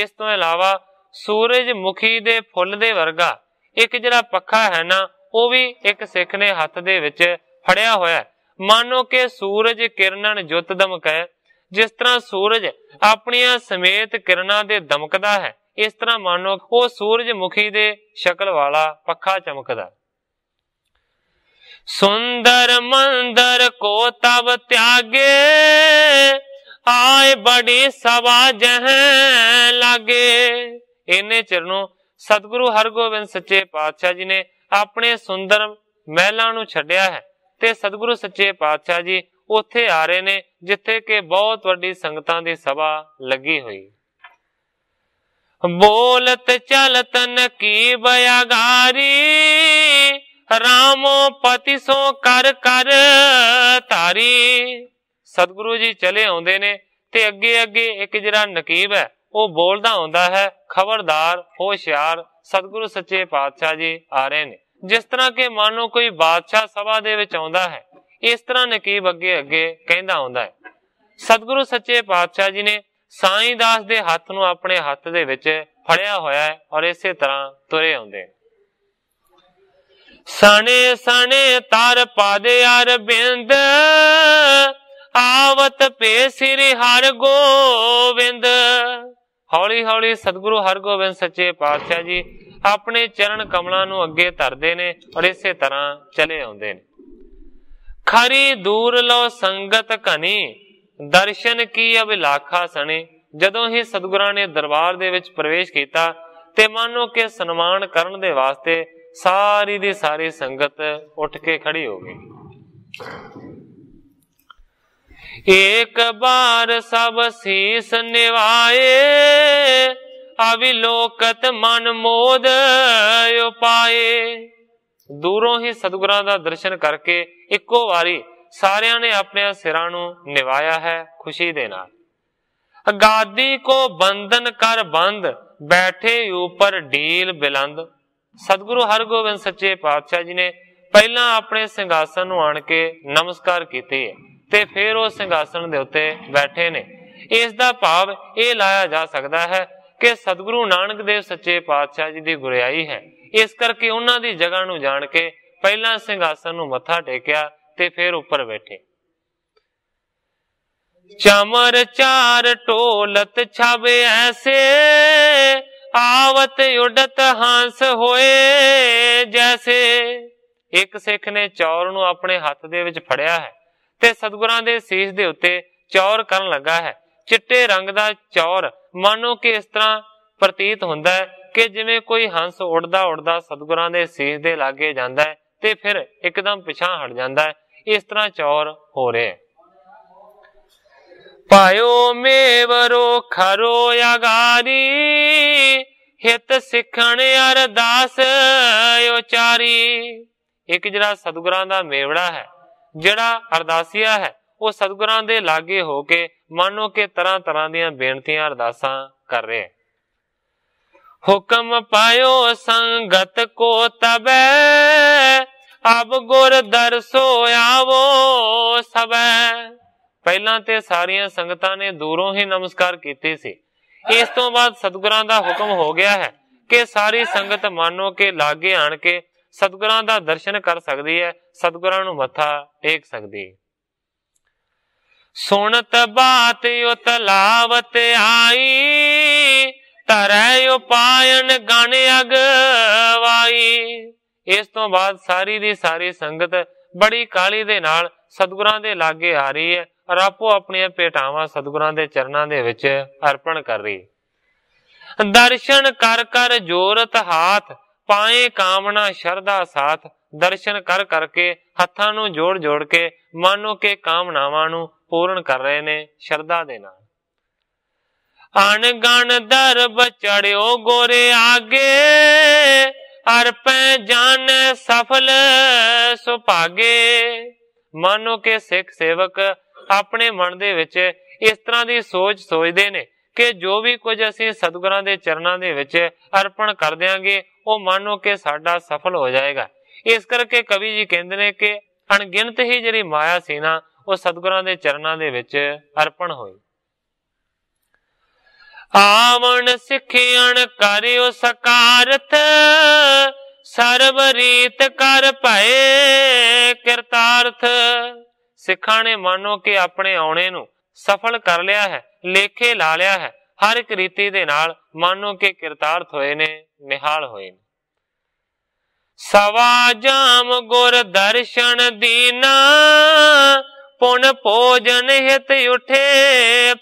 ਇਸ ਤੋਂ ਇਲਾਵਾ ਸੂਰਜ ਮੁਖੀ ਦੇ ਫੁੱਲ ਦੇ ਵਰਗਾ ਇੱਕ ਜਿਹੜਾ ਪੱਖਾ ਹੈ ਨਾ ਉਹ ਵੀ ਇੱਕ ਸਿੱਖ ਨੇ ਹੱਥ ਦੇ ਵਿੱਚ ਫੜਿਆ ਹੋਇਆ ਮਾਨੋ ਕਿ ਸੂਰਜ ਕਿਰਨਾਂ ਜੁੱਤ ਦਮਕੈ ਜਿਸ ਤਰ੍ਹਾਂ ਸੂਰਜ ਆਪਣੀਆਂ ਸਮੇਤ ਕਿਰਨਾਂ ਦੇ ਦਮਕਦਾ ਹੈ ਇਸ ਤਰ੍ਹਾਂ ਮਾਨੋ ਉਹ ਸੂਰਜ ਮੁਖੀ ਦੇ ਸ਼ਕਲ ਵਾਲਾ ਪੱਖਾ ਚਮਕਦਾ ਸੁੰਦਰ ਮੰਦਰ ਕੋ ਤਬ ਤਿਆਗੇ ਆਏ ਬੜੀ ਸਵਾ ਜਹ ਲਾਗੇ ਇਹਨੇ ਚਿਰ ਨੂੰ ਸਤਿਗੁਰੂ ਹਰਗੋਬਿੰਦ ਸੱਚੇ ਪਾਤਸ਼ਾਹ ਜੀ ਨੇ ਆਪਣੇ ਸੁੰਦਰ ਮਹਿਲਾਂ ਨੂੰ ਛੱਡਿਆ ਹੈ ਤੇ ਸਤਿਗੁਰੂ ਸੱਚੇ ਪਾਤਸ਼ਾਹ ਜੀ ਉੱਥੇ ਆ ਰਹੇ ਨੇ ਜਿੱਥੇ ਕਿ ਬਹੁਤ ਵੱਡੀ ਸੰਗਤਾਂ ਦੀ ਸਭਾ ਲੱਗੀ ਹੋਈ ਬੋਲਤ ਚਲਤਨ ਕੀ ਬਿਆਗਾਰੀ ਰਾਮੋ ਪਤੀ ਸੋ ਕਰ ਕਰ ਧਾਰੀ ਸਤਿਗੁਰੂ ਜੀ ਚਲੇ ਆਉਂਦੇ ਨੇ ਤੇ ਅੱਗੇ ਅੱਗੇ ਇੱਕ ਜਿਹੜਾ ਨਕੀਬ ਹੈ ਉਹ ਬੋਲਦਾ ਹੁੰਦਾ ਹੈ ਖਬਰਦਾਰ ਹੋਸ਼ਿਆਰ ਸਤਿਗੁਰੂ ਸੱਚੇ ਪਾਤਸ਼ਾਹ ਜੀ ਆ ਰਹੇ ਨੇ ਜਿਸ ਤਰ੍ਹਾਂ ਕਿ ਮਾਨੋ ਕੋਈ ਬਾਦਸ਼ਾਹ ਸਭਾ ਦੇ ਵਿੱਚ ਆਉਂਦਾ ਹੈ ਇਸ ਤਰ੍ਹਾਂ ਨਕੀਬ ਅੱਗੇ ਅੱਗੇ ਕਹਿੰਦਾ ਹੁੰਦਾ ਹੈ ਸਤਿਗੁਰੂ ਸੱਚੇ ਪਾਤਸ਼ਾਹ ਜੀ ਨੇ ਸਾਈਂ ਦਾਸ ਦੇ ਹੱਥ ਨੂੰ ਆਪਣੇ ਹੱਥ ਦੇ ਵਿੱਚ ਫੜਿਆ ਹੋਇਆ ਹੈ ਔਰ ਇਸੇ ਤਰ੍ਹਾਂ ਤੁਰੇ ਆਉਂਦੇ ਸਣੇ ਸਣੇ ਤਰ ਪਾਦੇ ਅਰ ਬਿੰਦ ਆਵਤ ਪੇ ਸਿਰ ਹਰ ਗੋਵਿੰਦ ਹੌਲੀ ਹੌਲੀ ਸਤਿਗੁਰੂ ਹਰਗੋਬਿੰਦ ਸੱਚੇ ਪਾਤਸ਼ਾਹ ਜੀ ਆਪਣੇ ਚਰਨ ਕਮਲਾਂ ਨੂੰ ਅੱਗੇ ਧਰਦੇ ਨੇ ਔਰ ਇਸੇ ਤਰ੍ਹਾਂ ਚਲੇ ਆਉਂਦੇ ਨੇ ਖਰੀ ਦੂਰ ਲੋ ਸੰਗਤ ਕਨੀ ਦਰਸ਼ਨ ਕੀ ਅਭਿਲਾਖਾ ਸਣੇ ਜਦੋਂ ਹੀ ਸਤਿਗੁਰਾਂ ਨੇ ਦਰਬਾਰ ਦੇ ਵਿੱਚ ਪ੍ਰਵੇਸ਼ ਕੀਤਾ ਤੇ ਮਾਨੋ ਕੇ ਸਨਮਾਨ ਕਰਨ ਦੇ ਵਾਸਤੇ ਸਾਰੀ ਦੀ ਸਾਰੀ ਸੰਗਤ ਉੱਠ ਕੇ ਖੜੀ ਹੋ ਗਈ एक बार सब शीस निवाए ਅਵਿਲੋਕਤ ਮਨ ਮੋਦ ਉਪਾਏ ਦੂਰੋਂ ਹੀ ਸਤਿਗੁਰਾਂ ਦਾ ਦਰਸ਼ਨ ਕਰਕੇ ਇੱਕੋ ਵਾਰੀ ਸਾਰਿਆਂ ਨੇ ਆਪਣੇ ਸਿਰਾਂ ਨੂੰ ਨਿਵਾਇਆ ਹੈ ਖੁਸ਼ੀ ਦੇ ਨਾਲ ਗਾਦੀ ਕੋ ਬੰਦਨ ਕਰ ਬੰਦ ਬੈਠੇ ਉਪਰ ਢੀਲ ਬਿਲੰਦ ਸਤਿਗੁਰੂ ਹਰਗੋਬਿੰਦ ਸੱਚੇ ਪਾਤਸ਼ਾਹ ਜੀ ਨੇ ਪਹਿਲਾਂ ਆਪਣੇ ਸਿੰਘਾਸਨ ਨੂੰ ਆਣ ਕੇ ਨਮਸਕਾਰ ਕੀਤੇ ਹੈ ਤੇ ਫਿਰ ਉਹ ਸਿੰਘਾਸਣ ਦੇ ਉੱਤੇ ਬੈਠੇ ਨੇ ਇਸ ਦਾ ਭਾਵ ਇਹ ਲਾਇਆ ਜਾ ਸਕਦਾ ਹੈ ਕਿ ਸਤਿਗੁਰੂ ਨਾਨਕ ਦੇਵ ਸੱਚੇ ਪਾਤਸ਼ਾਹ ਜੀ ਦੀ ਗੁਰਿਆਈ ਹੈ ਇਸ ਕਰਕੇ ਉਹਨਾਂ ਦੀ ਜਗ੍ਹਾ ਨੂੰ ਜਾਣ ਕੇ ਪਹਿਲਾਂ ਸਿੰਘਾਸਣ ਨੂੰ ਮੱਥਾ ਟੇਕਿਆ ਤੇ ਫਿਰ ਉੱਪਰ ਬੈਠੇ ਚਮਰ ਚਾਰ ਟੋਲਤ ਛਬ ਐਸੇ ਆਵਤ ਉਡਤ ਹਾਂਸ ਹੋਏ ਜੈਸੇ ਇੱਕ ਸਿੱਖ ਨੇ ਚੌਰ ਨੂੰ ਆਪਣੇ ਹੱਥ ਦੇ ਵਿੱਚ ਫੜਿਆ ਹੈ ਤੇ ਸਤਗੁਰਾਂ ਦੇ ਸੀਸ ਦੇ ਉੱਤੇ ਚੌਰ ਕਰਨ ਲੱਗਾ ਹੈ ਚਿੱਟੇ ਰੰਗ ਦਾ ਚੌਰ ਮਾਨੋ ਕਿ ਇਸ ਤਰ੍ਹਾਂ ਪ੍ਰਤੀਤ ਹੁੰਦਾ ਹੈ ਕਿ ਜਿਵੇਂ ਕੋਈ ਹੰਸ ਉੱਡਦਾ ਉੱਡਦਾ ਸਤਗੁਰਾਂ ਦੇ ਸੀਸ ਦੇ ਲਾਗੇ ਜਾਂਦਾ ਹੈ ਤੇ ਫਿਰ ਇੱਕਦਮ ਪਿਛਾਂ ਹਟ ਜਾਂਦਾ ਹੈ ਇਸ ਤਰ੍ਹਾਂ ਚੌਰ ਹੋ ਰਿਹਾ ਹੈ ਪਾਇਓ ਮੇਵਰੋ ਖਰੋ ਅਗਾਰੀ ਹਿਤ ਸਿੱਖਣ ਅਰਦਾਸ ਉਚਾਰੀ ਇੱਕ ਜਿਹੜਾ ਸਤਗੁਰਾਂ ਦਾ ਮੇਵੜਾ ਹੈ ਜਿਹੜਾ ਅਰਦਾਸੀਆ ਹੈ ਉਹ ਸਤਿਗੁਰਾਂ ਦੇ ਲਾਗੇ ਹੋ ਕੇ ਮਾਨੋ ਕੇ ਤਰ੍ਹਾਂ ਤਰ੍ਹਾਂ ਦੀਆਂ ਬੇਨਤੀਆਂ ਅਰਦਾਸਾਂ ਕਰ ਰਿਹਾ ਹੈ ਹੁਕਮ ਪਾਇਓ ਸੰਗਤ ਕੋ ਤਬੈ ਅਬ ਗੁਰ ਦਰਸੋ ਆਵੋ ਸਬੈ ਪਹਿਲਾਂ ਤੇ ਸਾਰੀਆਂ ਸੰਗਤਾਂ ਨੇ ਦੂਰੋਂ ਹੀ ਨਮਸਕਾਰ ਕੀਤੇ ਸੀ ਇਸ ਤੋਂ ਬਾਅਦ ਸਤਿਗੁਰਾਂ ਦਾ ਹੁਕਮ ਹੋ ਗਿਆ ਹੈ ਕਿ ਸਾਰੀ ਸੰਗਤ ਮਾਨੋ ਕੇ ਲਾਗੇ ਆਣ ਕੇ ਸਤਗੁਰਾਂ ਦਾ ਦਰਸ਼ਨ ਕਰ ਸਕਦੀ ਹੈ ਸਤਗੁਰਾਂ ਨੂੰ ਮੱਥਾ ਟੇਕ ਸਕਦੀ ਸੁਣਤ ਬਾਤ ਉਤਲਾਵਤ ਆਈ ਤਰੈ ਉਪਾਇਨ ਗਣ ਅਗਵਾਈ ਇਸ ਤੋਂ ਬਾਅਦ ਸਾਰੀ ਦੀ ਸਾਰੀ ਸੰਗਤ ਬੜੀ ਕਾਲੀ ਦੇ ਨਾਲ ਸਤਗੁਰਾਂ ਦੇ ਲਾਗੇ ਆ ਰਹੀ ਹੈ ਔਰ ਆਪੋ ਆਪਣੀਆਂ ਪੇਟਾਵਾਂ ਸਤਗੁਰਾਂ ਦੇ ਚਰਨਾਂ ਦੇ ਵਿੱਚ ਅਰਪਣ ਕਰ ਰਹੀ ਦਰਸ਼ਨ ਕਰ ਕਰ ਜੋਰਤ ਹਾਥ ਪਾਏ ਕਾਮਨਾ ਸ਼ਰਧਾ ਸਾਥ ਦਰਸ਼ਨ ਕਰ ਕਰਕੇ ਹੱਥਾਂ ਨੂੰ ਜੋੜ ਜੋੜ ਕੇ ਮਾਨੋ ਕੇ ਕਾਮਨਾਵਾਂ ਨੂੰ ਪੂਰਨ ਕਰ ਰਹੇ ਨੇ ਸ਼ਰਧਾ ਦੇ ਨਾਲ ਅਣ ਗਣ ਦਰ ਬਚੜਿਓ ਗੋਰੇ ਆਗੇ ਹਰ ਪੈ ਜਾਣ ਸਫਲ ਸੁਭਾਗੇ ਮਾਨੋ ਕੇ ਸਿੱਖ ਸੇਵਕ ਆਪਣੇ ਮਨ ਦੇ ਵਿੱਚ ਇਸ ਤਰ੍ਹਾਂ ਦੀ ਸੋਚ ਸੋਚਦੇ ਨੇ ਕਿ ਜੋ ਵੀ ਕੁਝ ਅਸੀਂ ਸਤਿਗੁਰਾਂ ਦੇ ਚਰਨਾਂ ਦੇ ਵਿੱਚ ਅਰਪਣ ਕਰ ਦਿਆਂਗੇ ਉਹ ਮੰਨੋ ਕਿ ਸਾਡਾ ਸਫਲ ਹੋ ਜਾਏਗਾ ਇਸ ਕਰਕੇ ਕਵੀ ਜੀ ਕਹਿੰਦੇ ਨੇ ਕਿ ਅਣਗਿਣਤ ਹੀ ਜਿਹੜੀ ਮਾਇਆ ਸੀ ਨਾ ਉਹ ਸਤਗੁਰਾਂ ਦੇ ਚਰਨਾਂ ਦੇ ਵਿੱਚ ਅਰਪਣ ਹੋਈ ਆਵਣ ਸਿੱਖਿਆਣ ਕਰਿਓ ਸਕਾਰਤ ਸਰਬ ਰੀਤ ਕਰ ਭਏ ਕਿਰਤਾਰਥ ਸਿੱਖਾਂ ਨੇ ਮੰਨੋ ਕਿ ਆਪਣੇ ਆਉਣੇ ਨੂੰ ਸਫਲ ਕਰ ਲਿਆ ਹੈ ਲੇਖੇ ਲਾ ਲਿਆ ਹੈ ਹਰ ਇੱਕ ਰੀਤੀ ਦੇ ਨਾਲ ਮਾਨੋ ਕਿ ਕਿਰਤਾਰਥ ਹੋਏ ਨੇ ਨਿਹਾਲ ਹੋਏ ਨੇ ਸਵਾ ਜਾਮ ਗੁਰ ਦਰਸ਼ਨ ਦੀਨਾ ਪੁਣ ਭੋਜਨ ਹਿਤ ਉਠੇ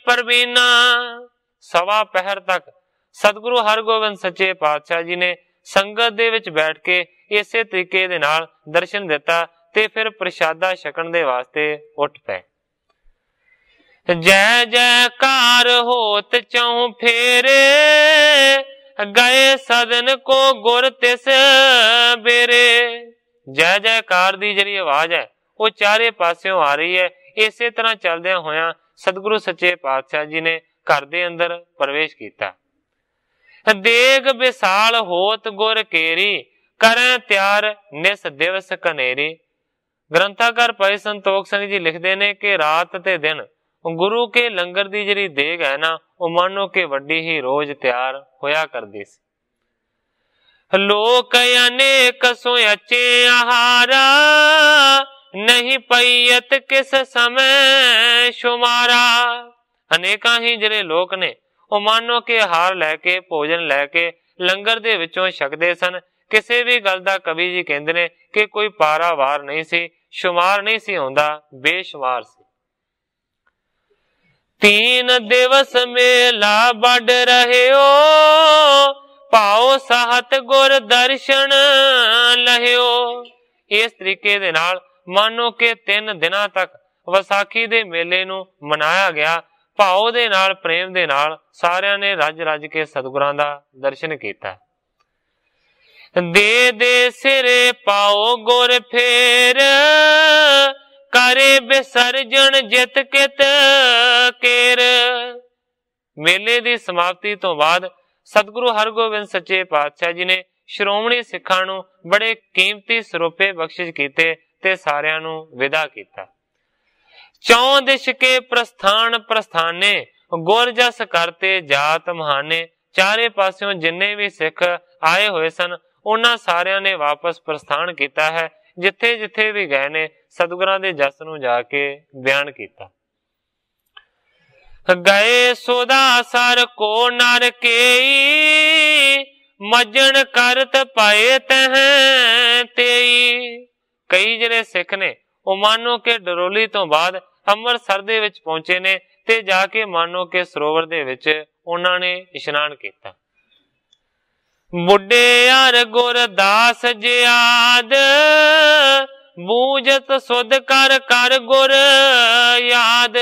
ਪਰਵੀਨਾ ਸਵਾ ਪਹਿਰ ਤੱਕ ਸਤਿਗੁਰੂ ਹਰਗੋਬਿੰਦ ਸੱਚੇ ਪਾਤਸ਼ਾਹ ਜੀ ਨੇ ਸੰਗਤ ਦੇ ਵਿੱਚ ਬੈਠ ਕੇ ਇਸੇ ਤਰੀਕੇ ਦੇ ਨਾਲ ਦਰਸ਼ਨ ਦਿੱਤਾ ਤੇ ਫਿਰ ਪ੍ਰਸ਼ਾਦਾ ਛਕਣ ਦੇ ਵਾਸਤੇ ਉੱਠ ਪਏ ਜੈ ਜੈਕਾਰ ਹੋਤ ਚਉ ਫੇਰੇ ਗਏ ਸਦਨ ਕੋ ਗੁਰ ਤਿਸ ਬੇਰੇ ਜੈ ਜੈਕਾਰ ਦੀ ਜਿਹੜੀ ਆਵਾਜ਼ ਹੈ ਉਹ ਚਾਰੇ ਪਾਸਿਓਂ ਆ ਰਹੀ ਹੈ ਇਸੇ ਤਰ੍ਹਾਂ ਚੱਲਦਿਆਂ ਹੋਇਆਂ ਸਤਿਗੁਰੂ ਸੱਚੇ ਪਾਤਸ਼ਾਹ ਜੀ ਨੇ ਘਰ ਦੇ ਅੰਦਰ ਪ੍ਰਵੇਸ਼ ਕੀਤਾ ਦੇਗ ਵਿਸਾਲ ਹੋਤ ਗੁਰ ਕੇਰੀ ਕਰੈ ਤਿਆਰ ਨਿਸ ਦਿਵਸ ਕਨੇਰੀ ਗ੍ਰੰਥਾਕਾਰ ਭਾਈ ਸੰਤੋਖ ਸਿੰਘ ਜੀ ਲਿਖਦੇ ਨੇ ਕਿ ਰਾਤ ਤੇ ਦਿਨ ਗੁਰੂ ਕੇ ਲੰਗਰ ਦੀ ਜਿਹੜੀ ਦੇਗ ਹੈ ਨਾ ਉਹ ਮਾਨੋ ਕੇ ਵੱਡੀ ਹੀ ਰੋਜ਼ ਤਿਆਰ ਹੋਇਆ ਕਰਦੀ ਸੀ ਲੋਕ ਅਨੇਕ ਸੋ ਅਚੇ ਆਹਾਰਾ ਨਹੀਂ ਪਈਤ ਕਿਸ ਸਮੇ ਸ਼ੁਮਾਰਾ ਅਨੇਕਾਂ ਹੀ ਜਿਹੜੇ ਲੋਕ ਨੇ ਉਹ ਮਾਨੋ ਕੇ ਹਾਰ ਲੈ ਕੇ ਭੋਜਨ ਲੈ ਕੇ ਲੰਗਰ ਦੇ ਵਿੱਚੋਂ ਛਕਦੇ ਸਨ ਕਿਸੇ ਵੀ ਗੱਲ ਦਾ ਕਵੀ ਜੀ ਕਹਿੰਦੇ ਨੇ ਕਿ ਕੋਈ ਪਾਰਾਵਾਰ ਨਹੀਂ ਸੀ ਸ਼ੁਮਾਰ ਨਹੀਂ ਸੀ ਹੁੰਦਾ ਬੇਸ਼ੁਮਾਰ ਸੀ तीन दिवस मेला बढ़ रहे हो ਪਾਓ ਸਾਹਤ ਗੁਰ ਦਰਸ਼ਨ ਲਹਿਓ ਇਸ ਤਰੀਕੇ ਦੇ ਨਾਲ ਮਾਨੋ ਕਿ ਤਿੰਨ ਦਿਨਾਂ ਤੱਕ ਵਿਸਾਖੀ ਦੇ ਮੇਲੇ ਨੂੰ ਮਨਾਇਆ ਗਿਆ ਭਾਉ ਦੇ ਨਾਲ ਪ੍ਰੇਮ ਦੇ ਨਾਲ ਸਾਰਿਆਂ ਨੇ ਰੱਜ ਰੱਜ ਕੇ ਸਤਿਗੁਰਾਂ ਦਾ ਦਰਸ਼ਨ ਕੀਤਾ ਦੇ ਦੇ ਸਿਰੇ ਪਾਓ ਗੁਰ ਫੇਰ ਕਰੇ ਬਿਸਰਜਣ ਜਿਤ ਕਿਤ ਕੇਰ ਮੇਲੇ ਦੀ ਸਮਾਪਤੀ ਤੋਂ ਬਾਅਦ ਸਤਿਗੁਰੂ ਹਰਗੋਬਿੰਦ ਸੱਚੇ ਪਾਤਸ਼ਾਹ ਜੀ ਨੇ ਸ਼੍ਰੋਮਣੀ ਸਿੱਖਾਂ ਨੂੰ ਬੜੇ ਕੀਮਤੀ ਸਰੂਪੇ ਬਖਸ਼ਿਸ਼ ਕੀਤੇ ਤੇ ਸਾਰਿਆਂ ਨੂੰ ਵਿਦਾ ਕੀਤਾ ਚੌਂ ਦਿਸ਼ ਕੇ ਪ੍ਰਸਥਾਨ ਪ੍ਰਸਥਾਨੇ ਗੁਰ ਜਸ ਕਰਤੇ ਜਾਤ ਮਹਾਨੇ ਚਾਰੇ ਪਾਸਿਓਂ ਜਿੰਨੇ ਵੀ ਸਿੱਖ ਆਏ ਹੋਏ ਸਨ ਉਹਨਾਂ ਸਾਰਿਆਂ ਨੇ ਵਾਪਸ ਪ੍ਰਸਥਾਨ ਕੀਤਾ ਹੈ ਜਿੱਥੇ ਜਿੱਥੇ ਵੀ ਗਏ ਨੇ ਸਤਿਗੁਰਾਂ ਦੇ ਜਸ ਨੂੰ ਜਾ ਕੇ ਬਿਆਨ ਕੀਤਾ ਗਏ ਸੋਦਾ ਸਰ ਕੋ ਨਰਕੇਈ ਮਜਣ ਕਰਤ ਪਾਏ ਤਹ ਤੇਈ ਕਈ ਜਿਹੜੇ ਸਿੱਖ ਨੇ ਉਹ ਮਾਨੋ ਕੇ ਡਰੋਲੀ ਤੋਂ ਬਾਅਦ ਅੰਮ੍ਰਿਤਸਰ ਦੇ ਵਿੱਚ ਪਹੁੰਚੇ ਨੇ ਤੇ ਜਾ ਕੇ ਮਾਨੋ ਕੇ ਸਰੋਵਰ ਦੇ ਵਿੱਚ ਉਹਨਾਂ ਨੇ ਇਸ਼ਨਾਨ ਕੀਤਾ ਬੁੱਢੇ ਅਰ ਗੁਰਦਾਸ ਜਿਆਦ ਬੂਝਤ ਸੁਧ ਕਰ ਕਰ ਗੁਰ ਯਾਦ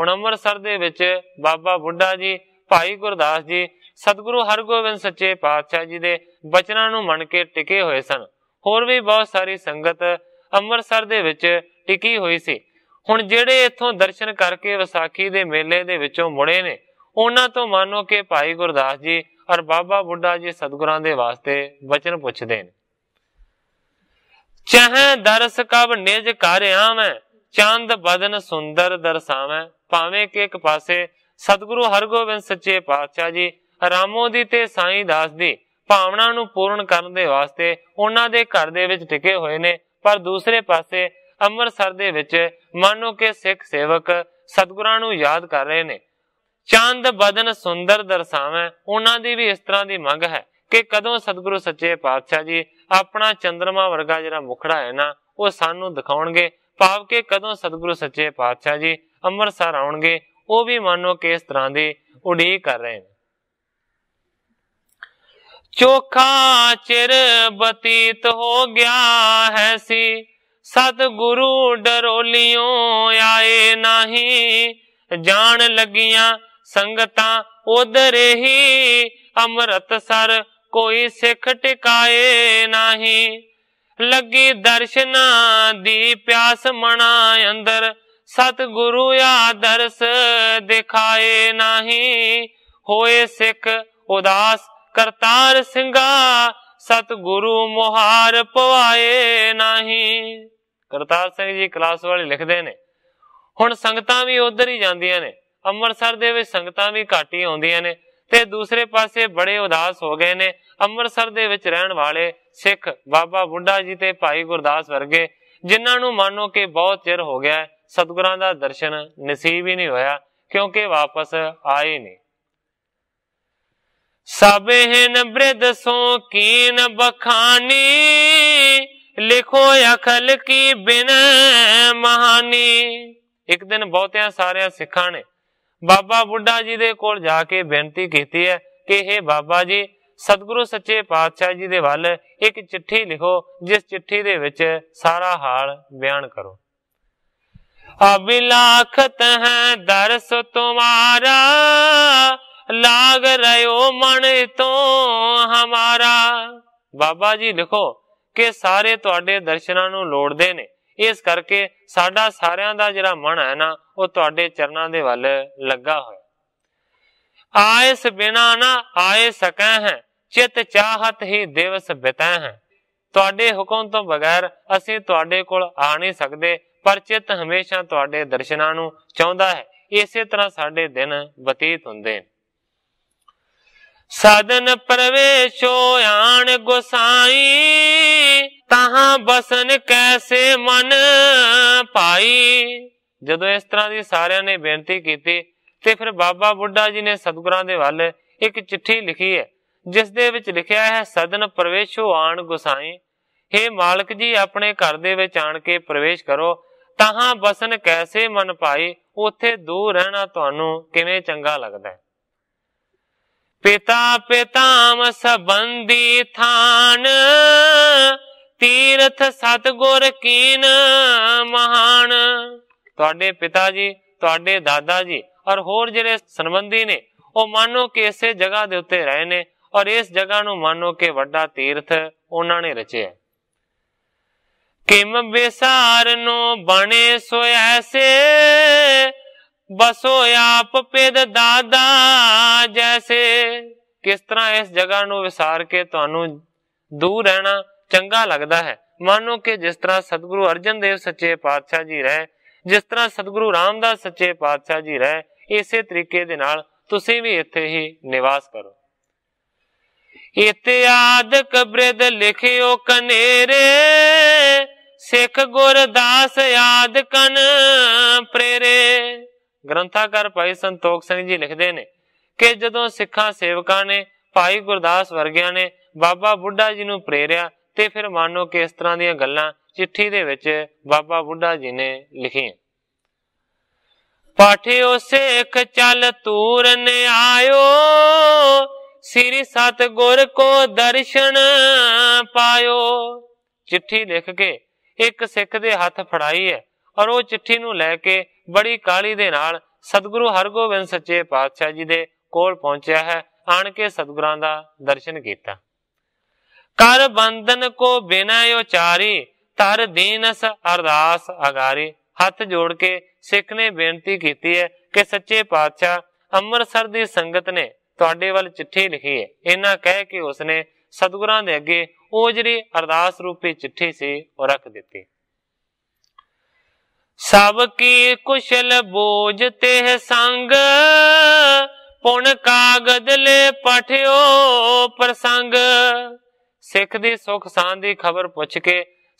ਹੁਣ ਅੰਮ੍ਰਿਤਸਰ ਦੇ ਵਿੱਚ ਬਾਬਾ ਬੁੱਢਾ ਜੀ ਭਾਈ ਗੁਰਦਾਸ ਜੀ ਸਤਿਗੁਰੂ ਹਰਗੋਬਿੰਦ ਸੱਚੇ ਪਾਤਸ਼ਾਹ ਜੀ ਦੇ ਬਚਨਾਂ ਨੂੰ ਮੰਨ ਕੇ ਟਿਕੇ ਹੋਏ ਸਨ ਹੋਰ ਵੀ ਬਹੁਤ ਸਾਰੀ ਸੰਗਤ ਅੰਮ੍ਰਿਤਸਰ ਦੇ ਵਿੱਚ ਟਿਕੀ ਹੋਈ ਸੀ ਹੁਣ ਜਿਹੜੇ ਇੱਥੋਂ ਦਰਸ਼ਨ ਕਰਕੇ ਵਿਸਾਖੀ ਦੇ ਮੇਲੇ ਦੇ ਵਿੱਚੋਂ ਮੁੜੇ ਨੇ ਉਹਨਾਂ ਤੋਂ ਮੰਨੋ ਕਿ ਭਾਈ ਗੁਰਦਾਸ ਜੀ ਪਰ ਬਾਬਾ ਬੁੱਢਾ ਜੀ ਸਤਗੁਰਾਂ ਦੇ ਵਾਸਤੇ ਬਚਨ ਪੁੱਛਦੇ ਨੇ ਚਾਹੇ ਦਰਸ ਕਬ ਨਿਜ ਕਰ ਆਵੇਂ ਚੰਦ ਬਦਨ ਸੁੰਦਰ ਦਰਸਾਵੇਂ ਭਾਵੇਂ ਕਿ ਇੱਕ ਪਾਸੇ ਸਤਿਗੁਰੂ ਹਰਗੋਬਿੰਦ ਸੱਚੇ ਪਾਤਸ਼ਾਹ ਜੀ ਰਾਮੋ ਦੀ ਤੇ ਸਾਈਂ ਦਾਸ ਦੀ ਭਾਵਨਾ ਨੂੰ ਪੂਰਨ ਕਰਨ ਦੇ ਵਾਸਤੇ ਉਹਨਾਂ ਦੇ ਘਰ ਦੇ ਵਿੱਚ ਟਿਕੇ ਹੋਏ ਨੇ ਪਰ ਦੂਸਰੇ ਪਾਸੇ ਅੰਮ੍ਰਿਤਸਰ ਦੇ ਵਿੱਚ ਮਾਨੋ ਕਿ ਸਿੱਖ ਸੇਵਕ ਸਤਿਗੁਰਾਂ ਨੂੰ ਯਾਦ ਕਰ ਰਹੇ ਨੇ ਚੰਦ ਬਦਨ ਸੁੰਦਰ ਦਰਸਾਵੇਂ ਉਹਨਾਂ ਦੀ ਵੀ ਇਸ ਤਰ੍ਹਾਂ ਦੀ ਮੰਗ ਹੈ ਕਿ ਕਦੋਂ ਸਤਿਗੁਰੂ ਸੱਚੇ ਪਾਤਸ਼ਾਹ ਜੀ ਆਪਣਾ ਚੰਦਰਮਾ ਵਰਗਾ ਜਿਹੜਾ ਮੁਖੜਾ ਹੈ ਨਾ ਉਹ ਸਾਨੂੰ ਦਿਖਾਉਣਗੇ ਭਾਵ ਕਿ ਕਦੋਂ ਸਤਿਗੁਰੂ ਸੱਚੇ ਪਾਤਸ਼ਾਹ ਜੀ ਅੰਮ੍ਰਿਤਸਰ ਆਉਣਗੇ ਉਹ ਵੀ ਮਾਨੋ ਕਿ ਇਸ ਤਰ੍ਹਾਂ ਦੀ ਉਡੀਕ ਕਰ ਰਹੇ ਨੇ ਚੋਖਾ ਚਿਰ ਬਤੀਤ ਹੋ ਗਿਆ ਹੈ ਸੀ ਸਤਿਗੁਰੂ ਡਰੋਲਿਓ ਆਏ ਨਹੀਂ ਜਾਣ ਲੱਗੀਆਂ ਸੰਗਤਾਂ ਉਧਰ ਹੀ ਅੰਮ੍ਰਿਤਸਰ ਕੋਈ ਸਿੱਖ ਟਿਕਾਏ ਨਹੀਂ ਲੱਗੀ ਦਰਸ਼ਨਾ ਦੀ ਪਿਆਸ ਮਣਾ ਅੰਦਰ ਸਤਿਗੁਰੂ ਆਦਰਸ ਦਿਖਾਏ ਨਹੀਂ ਹੋਏ ਸਿੱਖ ਉਦਾਸ ਕਰਤਾਰ ਸਿੰਘਾ ਸਤਿਗੁਰੂ ਮੁਹਾਰ ਪਵਾਏ ਨਹੀਂ ਕਰਤਾਰ ਸਿੰਘ ਜੀ ਕਲਾਸ ਵਾਲੇ ਲਿਖਦੇ ਨੇ ਹੁਣ ਸੰਗਤਾਂ ਵੀ ਉਧਰ ਹੀ ਜਾਂਦੀਆਂ ਨੇ ਅੰਮ੍ਰਿਤਸਰ ਦੇ ਵਿੱਚ ਸੰਗਤਾਂ ਵੀ ਘੱਟ ਹੀ ਆਉਂਦੀਆਂ ਨੇ ਤੇ ਦੂਸਰੇ ਪਾਸੇ ਬੜੇ ਉਦਾਸ ਹੋ ਗਏ ਨੇ ਅੰਮ੍ਰਿਤਸਰ ਦੇ ਵਿੱਚ ਰਹਿਣ ਵਾਲੇ ਸਿੱਖ ਬਾਬਾ ਬੁੱਢਾ ਜੀ ਤੇ ਭਾਈ ਗੁਰਦਾਸ ਵਰਗੇ ਜਿਨ੍ਹਾਂ ਨੂੰ ਮੰਨੋ ਕਿ ਬਹੁਤ ਚਿਰ ਹੋ ਗਿਆ ਸਤਿਗੁਰਾਂ ਦਾ ਦਰਸ਼ਨ ਨਸੀਬ ਹੀ ਨਹੀਂ ਹੋਇਆ ਕਿਉਂਕਿ ਵਾਪਸ ਆਏ ਨਹੀਂ ਸਾਬੇਹਨ ਬ੍ਰਿਧ ਸੋ ਕੀਨ ਬਖਾਨੀ ਲਿਖੋ ਅਖਲ ਕੀ ਬਿਨ ਮਹਾਨੀ ਇੱਕ ਦਿਨ ਬਹੁਤਿਆਂ ਸਾਰਿਆਂ ਸਿੱਖਾਂ ਨੇ ਬਾਬਾ ਬੁੱਢਾ ਜੀ ਦੇ ਕੋਲ ਜਾ ਕੇ ਬੇਨਤੀ ਕੀਤੀ ਹੈ ਕਿ हे ਬਾਬਾ ਜੀ ਸਤਿਗੁਰੂ ਸੱਚੇ ਪਾਤਸ਼ਾਹ ਜੀ ਦੇ ਵੱਲ ਇੱਕ ਚਿੱਠੀ ਲਿਖੋ ਜਿਸ ਚਿੱਠੀ ਦੇ ਵਿੱਚ ਸਾਰਾ ਹਾਲ ਬਿਆਨ ਕਰੋ ਅਬਿਲਾਖਤ ਹੈ ਦਰਸ ਤੁਮਾਰਾ ਲਾਗ ਰਿਓ ਮਨ ਤੋਂ ਹਮਾਰਾ ਬਾਬਾ ਜੀ ਲਿਖੋ ਕਿ ਸਾਰੇ ਤੁਹਾਡੇ ਦਰਸ਼ਨਾਂ ਨੂੰ ਲੋੜਦੇ ਨੇ ਇਸ ਕਰਕੇ ਸਾਡਾ ਸਾਰਿਆਂ ਦਾ ਜਿਹੜਾ ਮਨ ਹੈ ਨਾ ਉਹ ਤੁਹਾਡੇ ਚਰਨਾਂ ਦੇ ਵੱਲ ਲੱਗਾ ਹੋਇਆ ਆਇਸ ਬਿਨਾ ਨਾ ਆਏ ਸਕੈ ਹੈ ਚਿਤ ਚਾਹਤ ਹੀ ਦਿਵਸ ਬਿਤਾ ਹੈ ਤੁਹਾਡੇ ਹੁਕਮ ਤੋਂ ਬਗੈਰ ਅਸੀਂ ਤੁਹਾਡੇ ਕੋਲ ਆ ਨਹੀਂ ਸਕਦੇ ਪਰ ਚਿਤ ਹਮੇਸ਼ਾ ਤੁਹਾਡੇ ਦਰਸ਼ਨਾਂ ਨੂੰ ਚਾਹੁੰਦਾ ਹੈ ਇਸੇ ਤਰ੍ਹਾਂ ਸਾਡੇ ਦਿਨ ਬਤੀਤ ਹੁੰਦੇ ਸਾਧਨ ਪਰਵੇਸ਼ੋ ਆਣ ਗੁਸਾਈ ਤਹਾਂ ਬਸਨ ਕੈਸੇ ਮਨ ਪਾਈ ਜਦੋਂ ਇਸ ਤਰ੍ਹਾਂ ਦੀ ਸਾਰਿਆਂ ਨੇ ਬੇਨਤੀ ਕੀਤੀ ਤੇ ਫਿਰ ਬਾਬਾ ਬੁੱਢਾ ਜੀ ਨੇ ਸਤਿਗੁਰਾਂ ਦੇ ਵੱਲ ਇੱਕ ਚਿੱਠੀ ਲਿਖੀ ਹੈ ਜਿਸ ਦੇ ਵਿੱਚ ਲਿਖਿਆ ਹੈ ਸਦਨ ਪ੍ਰਵੇਸ਼ੋ ਆਣ ਗੁਸਾਈ हे ਮਾਲਕ ਜੀ ਆਪਣੇ ਘਰ ਦੇ ਵਿੱਚ ਆਣ ਕੇ ਪ੍ਰਵੇਸ਼ ਕਰੋ ਤਹਾਂ ਬਸਨ ਕੈਸੇ ਮਨ ਪਾਈ ਉਥੇ ਦੂਰ ਰਹਿਣਾ ਤੁਹਾਨੂੰ ਕਿਵੇਂ ਚੰਗਾ ਲੱਗਦਾ ਹੈ ਪਿਤਾ ਪਿਤਾਮ ਸਬੰਦੀ ਥਾਨ ਤੀਰਥ ਸਤਗੁਰ ਕੀਨ ਮਹਾਨ ਤੁਹਾਡੇ ਪਿਤਾ ਜੀ ਤੁਹਾਡੇ ਦਾਦਾ ਜੀ ਔਰ ਹੋਰ ਜਿਹੜੇ ਸੰਬੰਧੀ ਨੇ ਉਹ ਮਾਨੋ ਕਿ ਇਸੇ ਜਗ੍ਹਾ ਦੇ ਉੱਤੇ ਰਹੇ ਨੇ ਔਰ ਇਸ ਜਗ੍ਹਾ ਨੂੰ ਮਾਨੋ ਕਿ ਵੱਡਾ ਤੀਰਥ ਉਹਨਾਂ ਨੇ ਰਚਿਆ ਕਿਮ ਬਿਸਾਰ ਨੂੰ ਬਣੇ ਸੋ ਐਸੇ ਬਸੋ ਆਪ ਪੇਦ ਦਾਦਾ ਜੈਸੇ ਕਿਸ ਤਰ੍ਹਾਂ ਇਸ ਜਗ੍ਹਾ ਨੂੰ ਵਿਸਾਰ ਕੇ ਤੁਹਾਨੂੰ ਦੂਰ ਰਹਿਣਾ ਚੰਗਾ ਲੱਗਦਾ ਹੈ ਮਾਨੋ ਕਿ ਜਿਸ ਤਰ੍ਹਾਂ ਸਤਿਗੁਰੂ ਅਰਜਨ ਦੇਵ ਸੱਚੇ ਪਾਤਸ਼ਾਹ ਜੀ ਰਹੇ ਜਿਸ ਤਰ੍ਹਾਂ ਸਤਿਗੁਰੂ ਰਾਮਦਾਸ ਸੱਚੇ ਪਾਤਸ਼ਾਹ ਜੀ ਰਹੇ ਇਸੇ ਤਰੀਕੇ ਦੇ ਨਾਲ ਤੁਸੀਂ ਵੀ ਇੱਥੇ ਹੀ ਨਿਵਾਸ ਕਰੋ ਇਤਿਆਦ ਦੇ ਲਿਖਿਓ ਕਨੇਰੇ ਸਿੱਖ ਗੁਰਦਾਸ ਯਾਦ ਕਨ ਪ੍ਰੇਰੇ ਗ੍ਰੰਥਾਕਾਰ ਭਾਈ ਸੰਤੋਖ ਸਿੰਘ ਜੀ ਲਿਖਦੇ ਨੇ ਕਿ ਜਦੋਂ ਸਿੱਖਾਂ ਸੇਵਕਾਂ ਨੇ ਭਾਈ ਗੁਰਦਾਸ ਵਰਗਿਆਂ ਨੇ ਬਾਬਾ ਬੁੱਢਾ ਜੀ ਨੂੰ ਪ੍ਰੇਰਿਆ ਤੇ ਫਿਰ ਮਾਨੋ ਕਿ ਇਸ ਤਰ੍ਹਾਂ ਦੀਆਂ ਗੱਲਾਂ ਚਿੱਠੀ ਦੇ ਵਿੱਚ ਬਾਬਾ ਬੁੱਢਾ ਜੀ ਨੇ ਲਿਖੀਆਂ ਪਾਠਿਓ ਸੇਖ ਚੱਲ ਤੂਰਨ ਆਇਓ ਸ੍ਰੀ ਸਤ ਗੁਰ ਕੋ ਦਰਸ਼ਨ ਪਾਇਓ ਚਿੱਠੀ ਲਿਖ ਕੇ ਇੱਕ ਸਿੱਖ ਦੇ ਹੱਥ ਫੜਾਈ ਹੈ ਔਰ ਉਹ ਚਿੱਠੀ ਨੂੰ ਲੈ ਕੇ ਬੜੀ ਕਾਲੀ ਦੇ ਨਾਲ ਸਤਿਗੁਰੂ ਹਰਗੋਬਿੰਦ ਸੱਚੇ ਪਾਤਸ਼ਾਹ ਜੀ ਦੇ ਕੋਲ ਪਹੁੰਚਿਆ ਹੈ ਆਣ ਕੇ ਸਤਿਗੁਰਾਂ ਦਾ ਦਰਸ਼ਨ ਕੀਤਾ ਕਰ ਬੰਦਨ ਕੋ ਬਿਨਾ ਉਚਾਰੇ ਤਰ ਦੀਨਸ ਅਰਦਾਸ ਅਗਾਰੇ ਹੱਥ ਜੋੜ ਕੇ ਸਿੱਖ ਨੇ ਬੇਨਤੀ ਕੀਤੀ ਹੈ ਕਿ ਸੱਚੇ ਪਾਤਸ਼ਾਹ ਅੰਮ੍ਰਿਤਸਰ ਦੀ ਸੰਗਤ ਨੇ ਤੁਹਾਡੇ ਵੱਲ ਚਿੱਠੀ ਲਿਖੀ ਹੈ ਇਹਨਾਂ ਕਹਿ ਕੇ ਉਸਨੇ ਸਤਿਗੁਰਾਂ ਦੇ ਅੱਗੇ ਉਹ ਜਿਹੜੀ ਅਰਦਾਸ ਰੂਪੀ ਚਿੱਠੀ ਸੀ ਉਹ ਰੱਖ ਦਿੱਤੀ ਸਭ ਕੀ ਕੁਸ਼ਲ ਬੋਝ ਤੇ ਸੰਗ ਪੁਣ ਕਾਗਦ ਲੈ ਪਠਿਓ ਪ੍ਰਸੰਗ ਸਿੱਖ ਦੀ ਸੁਖ ਸਾਂ ਦੀ ਖਬਰ ਪੁੱਛ ਕੇ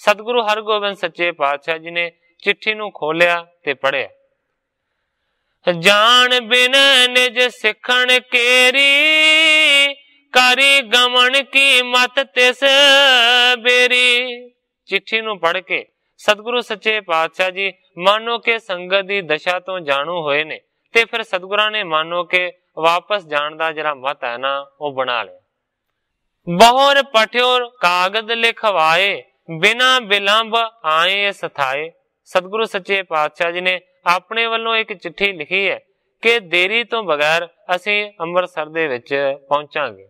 ਸਤਿਗੁਰੂ ਹਰਗੋਬਿੰਦ ਸੱਚੇ ਪਾਤਸ਼ਾਹ ਜੀ ਨੇ ਚਿੱਠੀ ਨੂੰ ਖੋਲਿਆ ਤੇ ਪੜਿਆ ਜਾਣ ਬਿਨ ਨਿਜ ਸਿੱਖਣ ਕੇਰੀ ਕਰੀ ਗਮਨ ਕੀ ਮਤ ਤਿਸ ਬੇਰੀ ਚਿੱਠੀ ਨੂੰ ਪੜ ਕੇ ਸਤਿਗੁਰੂ ਸੱਚੇ ਪਾਤਸ਼ਾਹ ਜੀ ਮਾਨੋ ਕੇ ਸੰਗਤ ਦੀ ਦਸ਼ਾ ਤੋਂ ਜਾਣੂ ਹੋਏ ਨੇ ਤੇ ਫਿਰ ਸਤਿਗੁਰਾਂ ਨੇ ਮਾਨੋ ਕੇ ਵਾਪਸ ਜਾਣ ਦਾ ਜਿਹੜਾ ਮਤ ਹੈ ਨਾ ਉਹ ਬਣਾ ਲਿਆ ਬਹੁਰ ਪਠਿਓ ਕਾਗਦ ਲਿਖਵਾਏ ਬਿਨਾ ਬਿਲੰਬ ਆਏ ਸਥਾਏ ਸਤਿਗੁਰੂ ਸੱਚੇ ਪਾਤਸ਼ਾਹ ਜੀ ਨੇ ਆਪਣੇ ਵੱਲੋਂ ਇੱਕ ਚਿੱਠੀ ਲਿਖੀ ਹੈ ਕਿ ਦੇਰੀ ਤੋਂ ਬਗੈਰ ਅਸੀਂ ਅੰਮ੍ਰਿਤਸਰ ਦੇ ਵਿੱਚ ਪਹੁੰਚਾਂਗੇ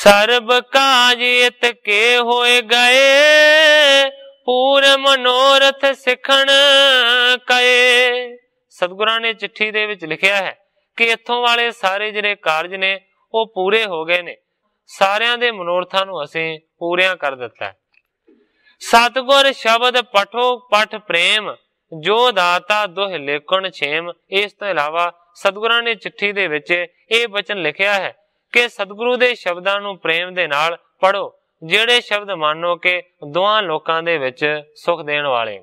ਸਰਬ ਕਾਜ ਇਤ ਕੇ ਹੋਏ ਗਏ ਪੂਰ ਮਨੋਰਥ ਸਿਖਣ ਕਏ ਸਤਿਗੁਰਾਂ ਨੇ ਚਿੱਠੀ ਦੇ ਵਿੱਚ ਲਿਖਿਆ ਹੈ ਕਿ ਇੱਥੋਂ ਵਾਲੇ ਸਾਰੇ ਜਿਹੜੇ ਕਾਰਜ ਨੇ ਉਹ ਪੂਰੇ ਹੋ ਗਏ ਨੇ ਸਾਰਿਆਂ ਦੇ ਮਨੋਰਥਾਂ ਨੂੰ ਅਸੀਂ ਪੂਰਿਆਂ ਕਰ ਦਿੱਤਾ ਸਤਗੁਰ ਸ਼ਬਦ ਪਠੋ ਪਠ ਪ੍ਰੇਮ ਜੋ ਦਾਤਾ ਦੁਹ ਲੇਖਣ ਛੇਮ ਇਸ ਤੋਂ ਇਲਾਵਾ ਸਤਗੁਰਾਂ ਨੇ ਚਿੱਠੀ ਦੇ ਵਿੱਚ ਇਹ ਬਚਨ ਲਿਖਿਆ ਹੈ ਕਿ ਸਤਗੁਰੂ ਦੇ ਸ਼ਬਦਾਂ ਨੂੰ ਪ੍ਰੇਮ ਦੇ ਨਾਲ ਪੜੋ ਜਿਹੜੇ ਸ਼ਬਦ ਮੰਨੋ ਕਿ ਦੋਹਾਂ ਲੋਕਾਂ ਦੇ ਵਿੱਚ ਸੁਖ ਦੇਣ ਵਾਲੇ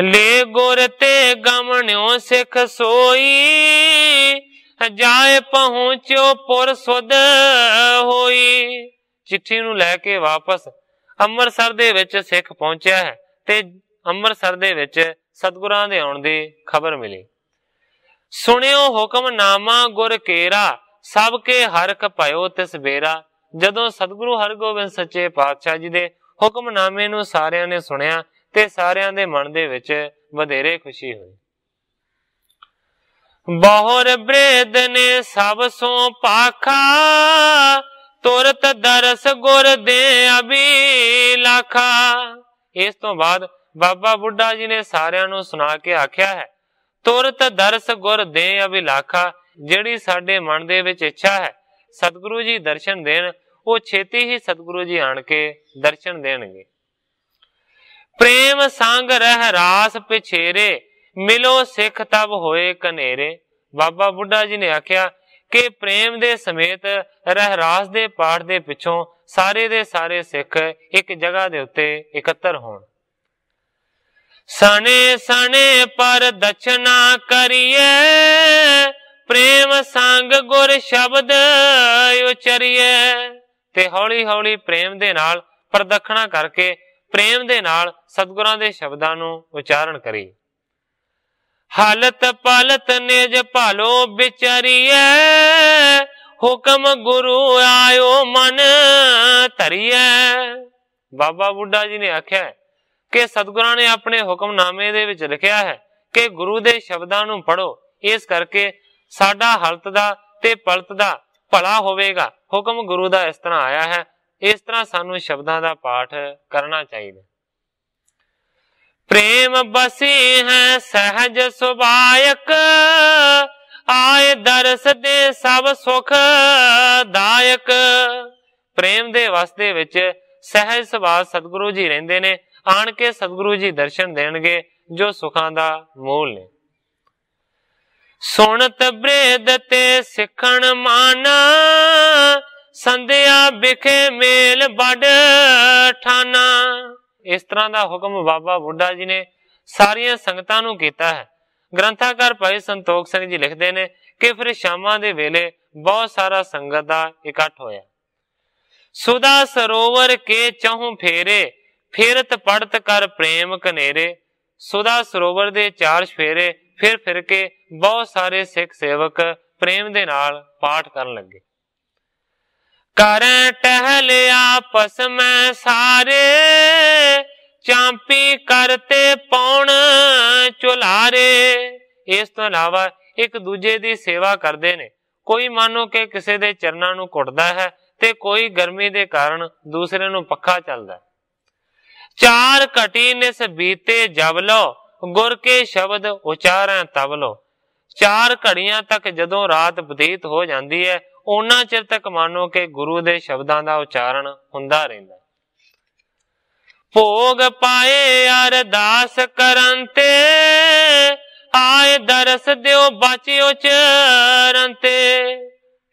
ਲੇ ਗੁਰ ਤੇ ਗਮਣਿਓ ਸਿੱਖ ਸੋਈ ਜਾਏ ਪਹੁੰਚਿਓ ਪੁਰ ਸੁਧ ਹੋਈ ਚਿੱਠੀ ਨੂੰ ਲੈ ਕੇ ਵਾਪਸ ਅੰਮ੍ਰਿਤਸਰ ਦੇ ਵਿੱਚ ਸਿੱਖ ਪਹੁੰਚਿਆ ਹੈ ਤੇ ਅੰਮ੍ਰਿਤਸਰ ਦੇ ਵਿੱਚ ਸਤਗੁਰਾਂ ਦੇ ਆਉਣ ਦੀ ਖਬਰ ਮਿਲੀ ਸੁਣਿਓ ਹੁਕਮਨਾਮਾ ਗੁਰ ਕੇਰਾ ਸਭ ਕੇ ਹਰਖ ਭਇਓ ਤਿਸ ਬੇਰਾ ਜਦੋਂ ਸਤਿਗੁਰੂ ਹਰਗੋਬਿੰਦ ਸੱਚੇ ਪਾਤਸ਼ਾਹ ਜੀ ਦੇ ਹੁਕਮਨਾਮੇ ਨੂੰ ਸਾਰਿਆਂ ਨੇ ਸੁਣਿਆ ਤੇ ਸਾਰਿਆਂ ਦੇ ਮਨ ਦੇ ਵਿੱਚ ਵਧੇਰੇ ਖੁਸ਼ੀ ਹੋਈ ਬਹੁਰ ਬ੍ਰੇਦ ਨੇ ਸਭ ਸੋ ਪਾਖਾ ਤੁਰਤ ਦਰਸ ਗੁਰ ਦੇ ਅਬੀ ਲਖਾ ਇਸ ਤੋਂ ਬਾਅਦ ਬਾਬਾ ਬੁੱਢਾ ਜੀ ਨੇ ਸਾਰਿਆਂ ਨੂੰ ਸੁਣਾ ਕੇ ਆਖਿਆ ਹੈ ਤੁਰਤ ਦਰਸ ਗੁਰ ਦੇ ਅਬੀ ਲਖਾ ਜਿਹੜੀ ਸਾਡੇ ਮਨ ਦੇ ਵਿੱਚ ਇੱਛਾ ਹੈ ਸਤਿਗੁਰੂ ਜੀ ਦਰਸ਼ਨ ਦੇਣ ਉਹ ਛੇਤੀ ਹੀ ਸਤਿਗੁਰੂ ਜੀ ਆਣ ਕੇ ਦਰਸ਼ਨ ਦੇਣਗੇ ਪ੍ਰੇਮ ਸੰਗ ਰਹਿ ਰਾਸ ਪਿਛੇਰੇ ਮਿਲੋ ਸਿੱਖ ਤਬ ਹੋਏ ਕਨੇਰੇ ਬਾਬਾ ਬੁੱਢਾ ਜੀ ਨੇ ਆਖਿਆ ਕਿ ਪ੍ਰੇਮ ਦੇ ਸਮੇਤ ਰਹਿਰਾਸ ਦੇ ਪਾਠ ਦੇ ਪਿੱਛੋਂ ਸਾਰੇ ਦੇ ਸਾਰੇ ਸਿੱਖ ਇੱਕ ਜਗ੍ਹਾ ਦੇ ਉੱਤੇ ਇਕੱਤਰ ਹੋਣ ਸਣੇ ਸਣੇ ਪਰ ਦਛਨਾ ਕਰੀਏ ਪ੍ਰੇਮ ਸੰਗ ਗੁਰ ਸ਼ਬਦ ਉਚਰੀਏ ਤੇ ਹੌਲੀ ਹੌਲੀ ਪ੍ਰੇਮ ਦੇ ਨਾਲ ਪ੍ਰਦਖਣਾ ਕਰਕੇ ਪ੍ਰੇਮ ਦੇ ਨਾਲ ਸਤਿਗੁਰਾਂ ਦੇ ਸ਼ਬਦਾਂ ਨੂੰ ਉਚਾਰਨ ਕਰੀਏ ਹਾਲਤ ਪਾਲਤ ਨਿਜ ਭਾਲੋ ਵਿਚਾਰੀਏ ਹੁਕਮ ਗੁਰੂ ਆਇਓ ਮਨ ਧਰੀਐ ਬਾਬਾ ਬੁੱਢਾ ਜੀ ਨੇ ਆਖਿਆ ਕਿ ਸਤਿਗੁਰਾਂ ਨੇ ਆਪਣੇ ਹੁਕਮਨਾਮੇ ਦੇ ਵਿੱਚ ਲਿਖਿਆ ਹੈ ਕਿ ਗੁਰੂ ਦੇ ਸ਼ਬਦਾਂ ਨੂੰ ਪੜੋ ਇਸ ਕਰਕੇ ਸਾਡਾ ਹਾਲਤ ਦਾ ਤੇ ਪਲਤ ਦਾ ਭਲਾ ਹੋਵੇਗਾ ਹੁਕਮ ਗੁਰੂ ਦਾ ਇਸ ਤਰ੍ਹਾਂ ਆਇਆ ਹੈ ਇਸ ਤਰ੍ਹਾਂ ਸਾਨੂੰ ਸ਼ਬਦਾਂ ਦਾ ਪਾਠ ਕਰਨਾ ਚਾਹੀਦਾ प्रेम बसी है सहज सुबायक ਆਏ ਦਰਸ ਦੇ ਸਭ ਸੁਖ ਦਾਇਕ ਪ੍ਰੇਮ ਦੇ ਵਸਦੇ ਵਿੱਚ ਸਹਿਜ ਸੁਭਾਅ ਸਤਿਗੁਰੂ ਜੀ ਰਹਿੰਦੇ ਨੇ ਆਣ ਕੇ ਸਤਿਗੁਰੂ ਜੀ ਦਰਸ਼ਨ ਦੇਣਗੇ ਜੋ ਸੁਖਾਂ ਦਾ ਮੂਲ ਨੇ ਸੁਣਤ ਬ੍ਰੇਦ ਤੇ ਸਿੱਖਣ ਮਾਨਾ ਸੰਧਿਆ ਵਿਖੇ ਮੇਲ ਵੱਡ ਠਾਨਾ ਇਸ ਤਰ੍ਹਾਂ ਦਾ ਹੁਕਮ ਬਾਬਾ ਬੁੱਢਾ ਜੀ ਨੇ ਸਾਰੀਆਂ ਸੰਗਤਾਂ ਨੂੰ ਕੀਤਾ ਹੈ ਗ੍ਰੰਥਾਕਾਰ ਭਾਈ ਸੰਤੋਖ ਸਿੰਘ ਜੀ ਲਿਖਦੇ ਨੇ ਕਿ ਫਿਰ ਸ਼ਾਮਾਂ ਦੇ ਵੇਲੇ ਬਹੁਤ ਸਾਰਾ ਸੰਗਤ ਦਾ ਇਕੱਠ ਹੋਇਆ ਸੁਦਾ ਸਰੋਵਰ ਕੇ ਚਾਹੂ ਫੇਰੇ ਫਿਰਤ ਪੜਤ ਕਰ ਪ੍ਰੇਮ ਕਨੇਰੇ ਸੁਦਾ ਸਰੋਵਰ ਦੇ ਚਾਰ ਫੇਰੇ ਫਿਰ ਫਿਰ ਕੇ ਬਹੁਤ ਸਾਰੇ ਸਿੱਖ ਸੇਵਕ ਪ੍ਰੇਮ ਦੇ ਨਾਲ ਪਾਠ ਕਰਨ ਲੱਗੇ ਕਰੇ ਟਹਿਲ ਆਪਸ ਮੈਂ ਸਾਰੇ ਚਾਂਪੀ ਕਰਤੇ ਪੌਣ ਚੁਲਾਰੇ ਇਸ ਤੋਂ ਇਲਾਵਾ ਇੱਕ ਦੂਜੇ ਦੀ ਸੇਵਾ ਕਰਦੇ ਨੇ ਕੋਈ ਮਾਨੋ ਕਿ ਕਿਸੇ ਦੇ ਚਰਨਾਂ ਨੂੰ ਕੁੱਟਦਾ ਹੈ ਤੇ ਕੋਈ ਗਰਮੀ ਦੇ ਕਾਰਨ ਦੂਸਰੇ ਨੂੰ ਪੱਖਾ ਚੱਲਦਾ ਚਾਰ ਘਟੀ ਨਿਸ ਬੀਤੇ ਜਬ ਲੋ ਗੁਰ ਕੇ ਸ਼ਬਦ ਉਚਾਰਾਂ ਤਬ ਲੋ ਚਾਰ ਘੜੀਆਂ ਤੱਕ ਜਦੋਂ ਰਾਤ ਬਦੀਤ ਹੋ ਜਾਂਦੀ ਹੈ ਉਹਨਾਂ ਚਿਰ ਤੱਕ ਮੰਨੋ ਕਿ ਗੁਰੂ ਦੇ ਸ਼ਬਦਾਂ ਦਾ ਉਚਾਰਨ ਹੁੰਦਾ ਰਹਿੰਦਾ ਭੋਗ ਪਾਏ ਅਰਦਾਸ ਕਰੰਤੇ ਆਏ ਦਰਸ ਦਿਓ ਬਾਚਿਓ ਚਰੰਤੇ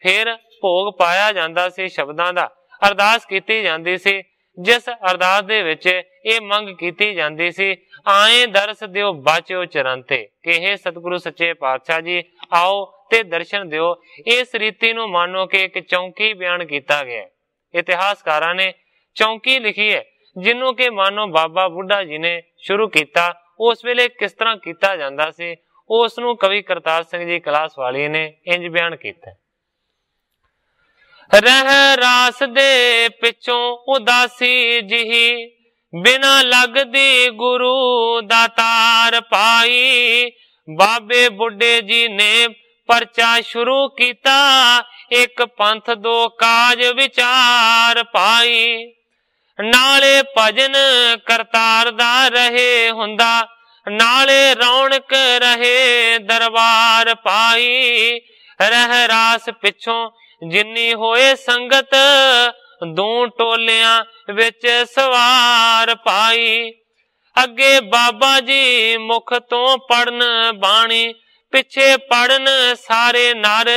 ਫਿਰ ਭੋਗ ਪਾਇਆ ਜਾਂਦਾ ਸੀ ਸ਼ਬਦਾਂ ਦਾ ਅਰਦਾਸ ਕੀਤੀ ਜਾਂਦੀ ਸੀ ਜਿਸ ਅਰਦਾਸ ਦੇ ਵਿੱਚ ਇਹ ਮੰਗ ਕੀਤੀ ਜਾਂਦੀ ਸੀ ਆਏ ਦਰਸ ਦਿਓ ਬਾਚਿਓ ਚਰੰਤੇ ਤੇ ਕਿਹੇ ਸਤਿਗੁਰੂ ਸੱਚੇ ਪਾਤਸ਼ਾਹ ਜੀ ਆਓ ਤੇ ਦਰਸ਼ਨ ਦਿਓ ਇਸ ਰੀਤੀ ਨੂੰ ਮੰਨੋ ਕਿ ਇੱਕ ਚੌਂਕੀ ਬਿਆਨ ਕੀਤਾ ਗਿਆ ਇਤਿਹਾਸਕਾਰਾਂ ਨੇ ਚੌਂਕੀ ਲਿਖੀ ਹੈ ਜਿਹਨੂੰ ਕਿ ਮੰਨੋ ਬਾਬਾ ਬੁੱਢਾ ਜੀ ਨੇ ਸ਼ੁਰੂ ਕੀਤਾ ਉਸ ਵੇਲੇ ਕਿਸ ਤਰ੍ਹਾਂ ਕੀਤਾ ਜਾਂਦਾ ਸੀ ਉਸ ਨੂੰ ਕਵੀ ਕਰਤਾਰ ਸਿੰਘ ਜੀ ਕਲਾਸ ਵਾਲੀ ਨੇ ਇੰਜ ਬਿਆਨ ਕੀਤਾ ਰਹਿ ਰਾਸ ਦੇ ਪਿੱਛੋਂ ਉਦਾਸੀ ਜਿਹੀ ਬਿਨਾ ਲੱਗਦੀ ਗੁਰੂ ਦਾਤਾਰ ਪਾਈ ਬਾਬੇ ਬੁੱਢੇ ਜੀ ਨੇ ਪਰਚਾ ਸ਼ੁਰੂ ਕੀਤਾ ਇੱਕ ਪੰਥ ਦੋ ਕਾਜ ਵਿਚਾਰ ਪਾਈ ਨਾਲੇ ਭਜਨ ਕਰਤਾਰ ਦਾ ਰਹੇ ਹੁੰਦਾ ਨਾਲੇ ਰੌਣਕ ਰਹੇ ਦਰਬਾਰ ਪਾਈ ਰਹਿ ਰਾਸ ਪਿੱਛੋਂ ਜਿੰਨੀ ਹੋਏ ਸੰਗਤ ਦੋ ਟੋਲਿਆਂ ਵਿੱਚ ਸਵਾਰ ਪਾਈ ਅੱਗੇ ਬਾਬਾ ਜੀ ਮੁਖ ਤੋਂ ਪੜਨ ਬਾਣੀ ਪਿੱਛੇ ਪੜਨ ਸਾਰੇ ਨਰ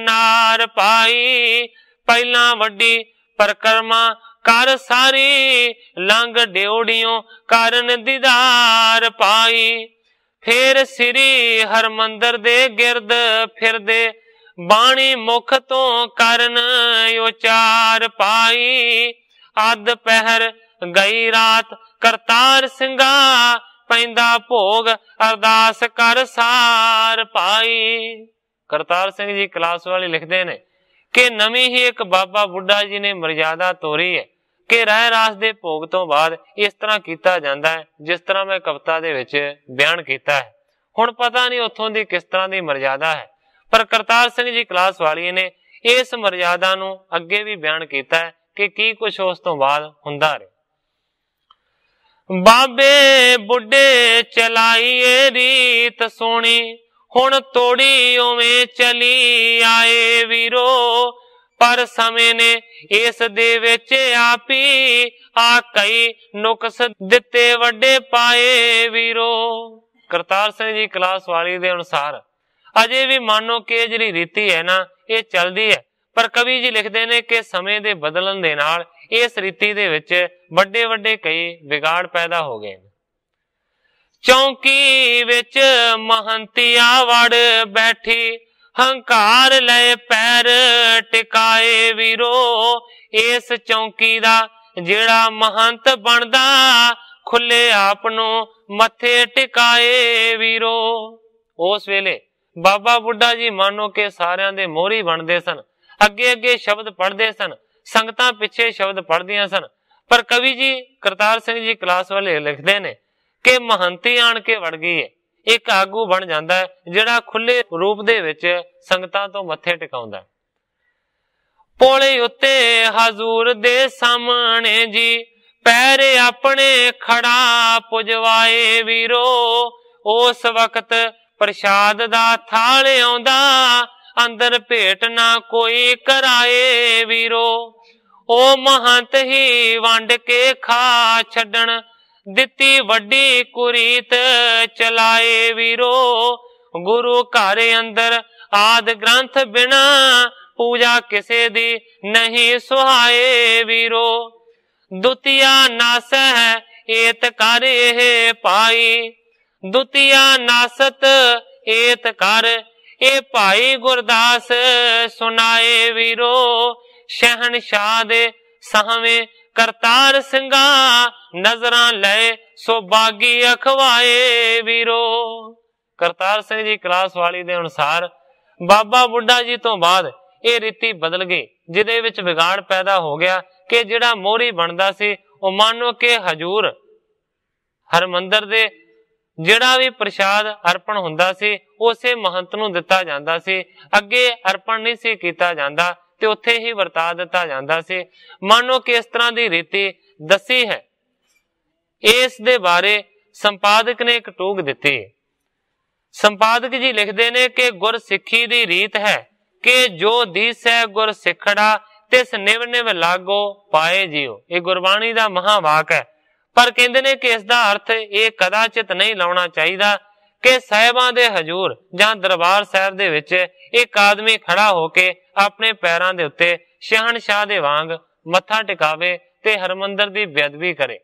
ਨਾਰ ਪਾਈ ਪਹਿਲਾਂ ਵੱਡੀ ਪਰਕਰਮਾ ਕਰ ਸਾਰੀ ਲੰਗ ਡਿਉੜਿਓ ਕਰਨ ਦੀਦਾਰ ਪਾਈ ਫੇਰ ਸ੍ਰੀ ਹਰਮੰਦਰ ਦੇ ਗਿਰਦ ਫਿਰਦੇ ਬਾਣੀ ਮੁਖ ਤੋਂ ਕਰਨ ਉਚਾਰ ਪਾਈ ਅੱਧ ਪਹਿਰ ਗਈ ਰਾਤ ਕਰਤਾਰ ਸਿੰਘਾ ਪੈਂਦਾ ਭੋਗ ਅਰਦਾਸ ਕਰ ਸਾਰ ਪਾਈ ਕਰਤਾਰ ਸਿੰਘ ਜੀ ਕਲਾਸ ਵਾਲੇ ਲਿਖਦੇ ਨੇ ਕਿ ਨਵੀਂ ਹੀ ਇੱਕ ਬਾਬਾ ਬੁੱਢਾ ਜੀ ਨੇ ਮਰਜ਼ਾਦਾ ਤੋਰੀ ਹੈ ਕਿ ਰਹਿ ਰਾਸ ਦੇ ਭੋਗ ਤੋਂ ਬਾਅਦ ਇਸ ਤਰ੍ਹਾਂ ਕੀਤਾ ਜਾਂਦਾ ਹੈ ਜਿਸ ਤਰ੍ਹਾਂ ਮੈਂ ਕਵਿਤਾ ਦੇ ਵਿੱਚ ਬਿਆਨ ਕੀਤਾ ਹੈ ਹੁਣ ਪਤਾ ਨਹੀਂ ਉੱਥੋਂ ਦੀ ਕਿਸ ਤਰ੍ਹਾਂ ਦੀ ਮਰਜ਼ਾਦਾ ਹੈ ਪਰ ਕਰਤਾਰ ਸਿੰਘ ਜੀ ਕਲਾਸ ਵਾਲੀ ਨੇ ਇਸ ਮਰਜ਼ਾਦਾ ਨੂੰ ਅੱਗੇ ਵੀ ਬਿਆਨ ਕੀਤਾ ਹੈ ਕਿ ਕੀ ਕੁਝ ਉਸ ਤੋਂ ਬਾਅਦ ਹੁੰਦਾ ਰਿਹਾ ਬਾਬੇ ਬੁੱਢੇ ਚਲਾਈਏ ਰੀਤ ਸੋਣੀ ਹੁਣ ਤੋੜੀ ਓਵੇਂ ਚਲੀ ਆਏ ਵੀਰੋ ਪਰ ਸਮੇਂ ਨੇ ਇਸ ਦੇ ਵਿੱਚ ਆਪੀ ਆ ਕਈ ਨੁਕਸ ਦਿੱਤੇ ਵੱਡੇ ਪਾਏ ਵੀਰੋ ਕਰਤਾਰ ਸਿੰਘ ਜੀ ਕਲਾਸ ਵਾਲੀ ਦੇ ਅਨੁਸਾਰ ਅਜੇ ਵੀ ਮਾਨੋ ਕਿ ਜਿਹੜੀ ਰੀਤੀ ਹੈ ਨਾ ਇਹ ਚੱਲਦੀ ਹੈ ਪਰ ਕਵੀ ਜੀ ਲਿਖਦੇ ਨੇ ਕਿ ਸਮੇਂ ਦੇ ਬਦਲਣ ਦੇ ਨਾਲ ਇਸ ਰੀਤੀ ਦੇ ਵਿੱਚ ਵੱਡੇ ਵੱਡੇ ਕਈ ਵਿਗਾੜ ਪੈਦਾ ਹੋ ਗਏ ਚੌਂਕੀ ਵਿੱਚ ਮਹੰਤਿਆ ਵੜ ਬੈਠੀ ਹੰਕਾਰ ਲੈ ਪੈਰ ਟਿਕਾਏ ਵੀਰੋ ਇਸ ਚੌਂਕੀ ਦਾ ਜਿਹੜਾ ਮਹੰਤ ਬਣਦਾ ਖੁੱਲੇ ਆਪ ਨੂੰ ਮੱਥੇ ਟਿਕਾਏ ਵੀਰੋ ਉਸ ਵੇਲੇ ਬਾਬਾ ਬੁੱਢਾ ਜੀ ਮਾਨੋ ਕੇ ਸਾਰਿਆਂ ਦੇ ਮੋਹਰੀ ਬਣਦੇ ਸਨ ਅੱਗੇ ਅੱਗੇ ਸ਼ਬਦ ਪੜਦੇ ਸਨ ਸੰਗਤਾਂ ਪਿੱਛੇ ਸ਼ਬਦ ਪੜਦੀਆਂ ਸਨ ਪਰ ਕਵੀ ਜੀ ਕਰਤਾਰ ਸਿੰਘ ਜੀ ਕਲਾਸ ਵਾਲੇ ਲਿਖਦੇ ਨੇ ਕਿ ਮਹੰਤੀ ਆਣ ਕੇ ਵੜ ਗਈ ਹੈ ਇੱਕ ਆਗੂ ਬਣ ਜਾਂਦਾ ਹੈ ਜਿਹੜਾ ਖੁੱਲੇ ਰੂਪ ਦੇ ਵਿੱਚ ਸੰਗਤਾਂ ਤੋਂ ਮੱਥੇ ਟਿਕਾਉਂਦਾ ਪੋਲੇ ਉੱਤੇ ਹਜ਼ੂਰ ਦੇ ਸਾਹਮਣੇ ਜੀ ਪੈਰ ਆਪਣੇ ਖੜਾ ਪੁਜਵਾਏ ਵੀਰੋ ਉਸ ਵਕਤ ਪ੍ਰਸ਼ਾਦ ਦਾ ਥਾਲ ਆਉਂਦਾ ਅੰਦਰ ਭੇਟ ਨਾ ਕੋਈ ਕਰਾਏ ਵੀਰੋ ਓ ਮਹੰਤ ਹੀ ਵੰਡ ਕੇ ਖਾ ਛੱਡਣ ਦਿੱਤੀ ਵੱਡੀ ਕੁਰੀਤ ਚਲਾਏ ਵੀਰੋ ਗੁਰੂ ਘਰ ਅੰਦਰ ਆਦ ਗ੍ਰੰਥ ਬਿਨਾ ਪੂਜਾ ਕਿਸੇ ਦੀ ਨਹੀਂ ਸੁਹਾਏ ਵੀਰੋ ਦੁਤੀਆ ਨਾਸ ਹੈ ਏਤ ਕਰ ਇਹ ਪਾਈ ਦੁਤੀਆ ਨਾਸਤ ਏਤ ਕਰ ਇਹ ਭਾਈ ਗੁਰਦਾਸ ਸੁਨਾਏ ਵੀਰੋ ਸ਼ਹਿਨशाह ਦੇ ਸਹਵੇਂ ਕਰਤਾਰ ਸਿੰਘਾ ਨਜ਼ਰਾਂ ਲੈ ਸੋ ਬਾਗੀ ਅਖਵਾਏ ਵੀਰੋ ਕਰਤਾਰ ਸਿੰਘ ਜੀ ਕਲਾਸ ਵਾਲੀ ਦੇ ਅਨੁਸਾਰ ਬਾਬਾ ਬੁੱਢਾ ਜੀ ਤੋਂ ਬਾਅਦ ਇਹ ਰੀਤੀ ਬਦਲ ਗਈ ਜਿਹਦੇ ਵਿੱਚ ਵਿਗਾੜ ਪੈਦਾ ਹੋ ਗਿਆ ਕਿ ਜਿਹੜਾ ਮੋਰੀ ਬਣਦਾ ਸੀ ਉਹ ਮੰਨੋ ਕਿ ਹਜੂਰ ਹਰਮੰਦਰ ਦੇ ਜਿਹੜਾ ਵੀ ਪ੍ਰਸ਼ਾਦ ਅਰਪਣ ਹੁੰਦਾ ਸੀ ਉਸੇ ਮਹੰਤ ਨੂੰ ਦਿੱਤਾ ਜਾਂਦਾ ਸੀ ਅੱਗੇ ਅਰਪਣ ਨਹੀਂ ਸੀ ਕੀਤਾ ਜਾਂਦਾ ਤੇ ਉੱਥੇ ਹੀ ਵਰਤਾ ਦਿੱਤਾ ਜਾਂਦਾ ਸੀ ਮੰਨੋ ਕਿ ਇਸ ਤਰ੍ਹਾਂ ਦੀ ਰੀਤੀ ਦੱਸੀ ਹੈ ਇਸ ਦੇ ਬਾਰੇ ਸੰਪਾਦਕ ਨੇ ਇੱਕ ਟੋਕ ਦਿੱਤੀ ਸੰਪਾਦਕ ਜੀ ਲਿਖਦੇ ਨੇ ਕਿ ਗੁਰ ਸਿੱਖੀ ਦੀ ਰੀਤ ਹੈ ਕਿ ਜੋ ਦੀਸੈ ਗੁਰ ਸਿੱਖੜਾ ਤਿਸ ਨਿਵ ਨਿਵ ਲਾਗੋ ਪਾਏ ਜਿਓ ਇਹ ਗੁਰਬਾਣੀ ਦਾ ਮਹਾਵਾਕ ਹੈ ਪਰ ਕਹਿੰਦੇ ਨੇ ਕਿ ਇਸ ਦਾ ਅਰਥ ਇਹ ਕਦਾਚਿਤ ਨਹੀਂ ਲਾਉਣਾ ਚਾਹੀਦਾ ਕਿ ਸਹਿਬਾਂ ਦੇ ਹਜ਼ੂਰ ਜਾਂ ਦਰਬਾਰ ਸਾਹਿਬ ਦੇ ਵਿੱਚ ਇੱਕ ਆਦਮੀ ਖੜਾ ਹੋ ਕੇ ਆਪਣੇ ਪੈਰਾਂ ਦੇ ਉੱਤੇ ਸ਼ਹਿਨशाह ਦੇ ਵਾਂਗ ਮੱਥਾ ਟਿਕਾਵੇ ਤੇ ਹਰਮੰਦਰ ਦੀ ਬੇਅਦਬੀ ਕਰੇ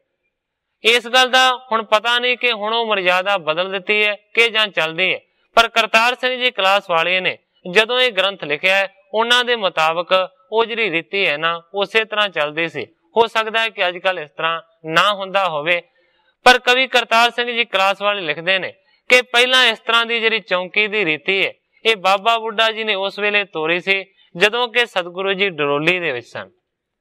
ਇਸ ਗੱਲ ਦਾ ਹੁਣ ਪਤਾ ਨਹੀਂ ਕਿ ਹੁਣ ਉਹ ਮਰਜ਼ਾਦਾ ਬਦਲ ਦਿੱਤੀ ਹੈ ਕਿ ਜਾਂ ਚੱਲਦੀ ਹੈ ਪਰ ਕਰਤਾਰ ਸਿੰਘ ਜੀ ਕਲਾਸ ਵਾਲੇ ਨੇ ਜਦੋਂ ਇਹ ਗ੍ਰੰਥ ਲਿਖਿਆ ਹੈ ਉਹਨਾਂ ਦੇ ਮੁਤਾਬਕ ਉਹ ਜਿਹੜੀ ਰੀਤੀ ਹੈ ਨਾ ਉਸੇ ਤਰ੍ਹਾਂ ਚੱਲਦੀ ਸੀ ਹੋ ਸਕਦਾ ਹੈ ਕਿ ਅੱਜ ਕੱਲ ਇਸ ਤਰ੍ਹਾਂ ਨਾ ਹੁੰਦਾ ਹੋਵੇ ਪਰ ਕਵੀ ਕਰਤਾਰ ਸਿੰਘ ਜੀ ਕਲਾਸ ਵਾਲੇ ਲਿਖਦੇ ਨੇ ਕਿ ਪਹਿਲਾਂ ਇਸ ਤਰ੍ਹਾਂ ਦੀ ਜਿਹੜੀ ਚੌਂਕੀ ਦੀ ਰੀਤੀ ਹੈ ਇਹ ਬਾਬਾ ਬੁੱਢਾ ਜੀ ਨੇ ਉਸ ਵੇਲੇ ਤੋਰੀ ਸੀ ਜਦੋਂ ਕਿ ਸਤਿਗੁਰੂ ਜੀ ਡਰੋਲੀ ਦੇ ਵਿੱਚ ਸਨ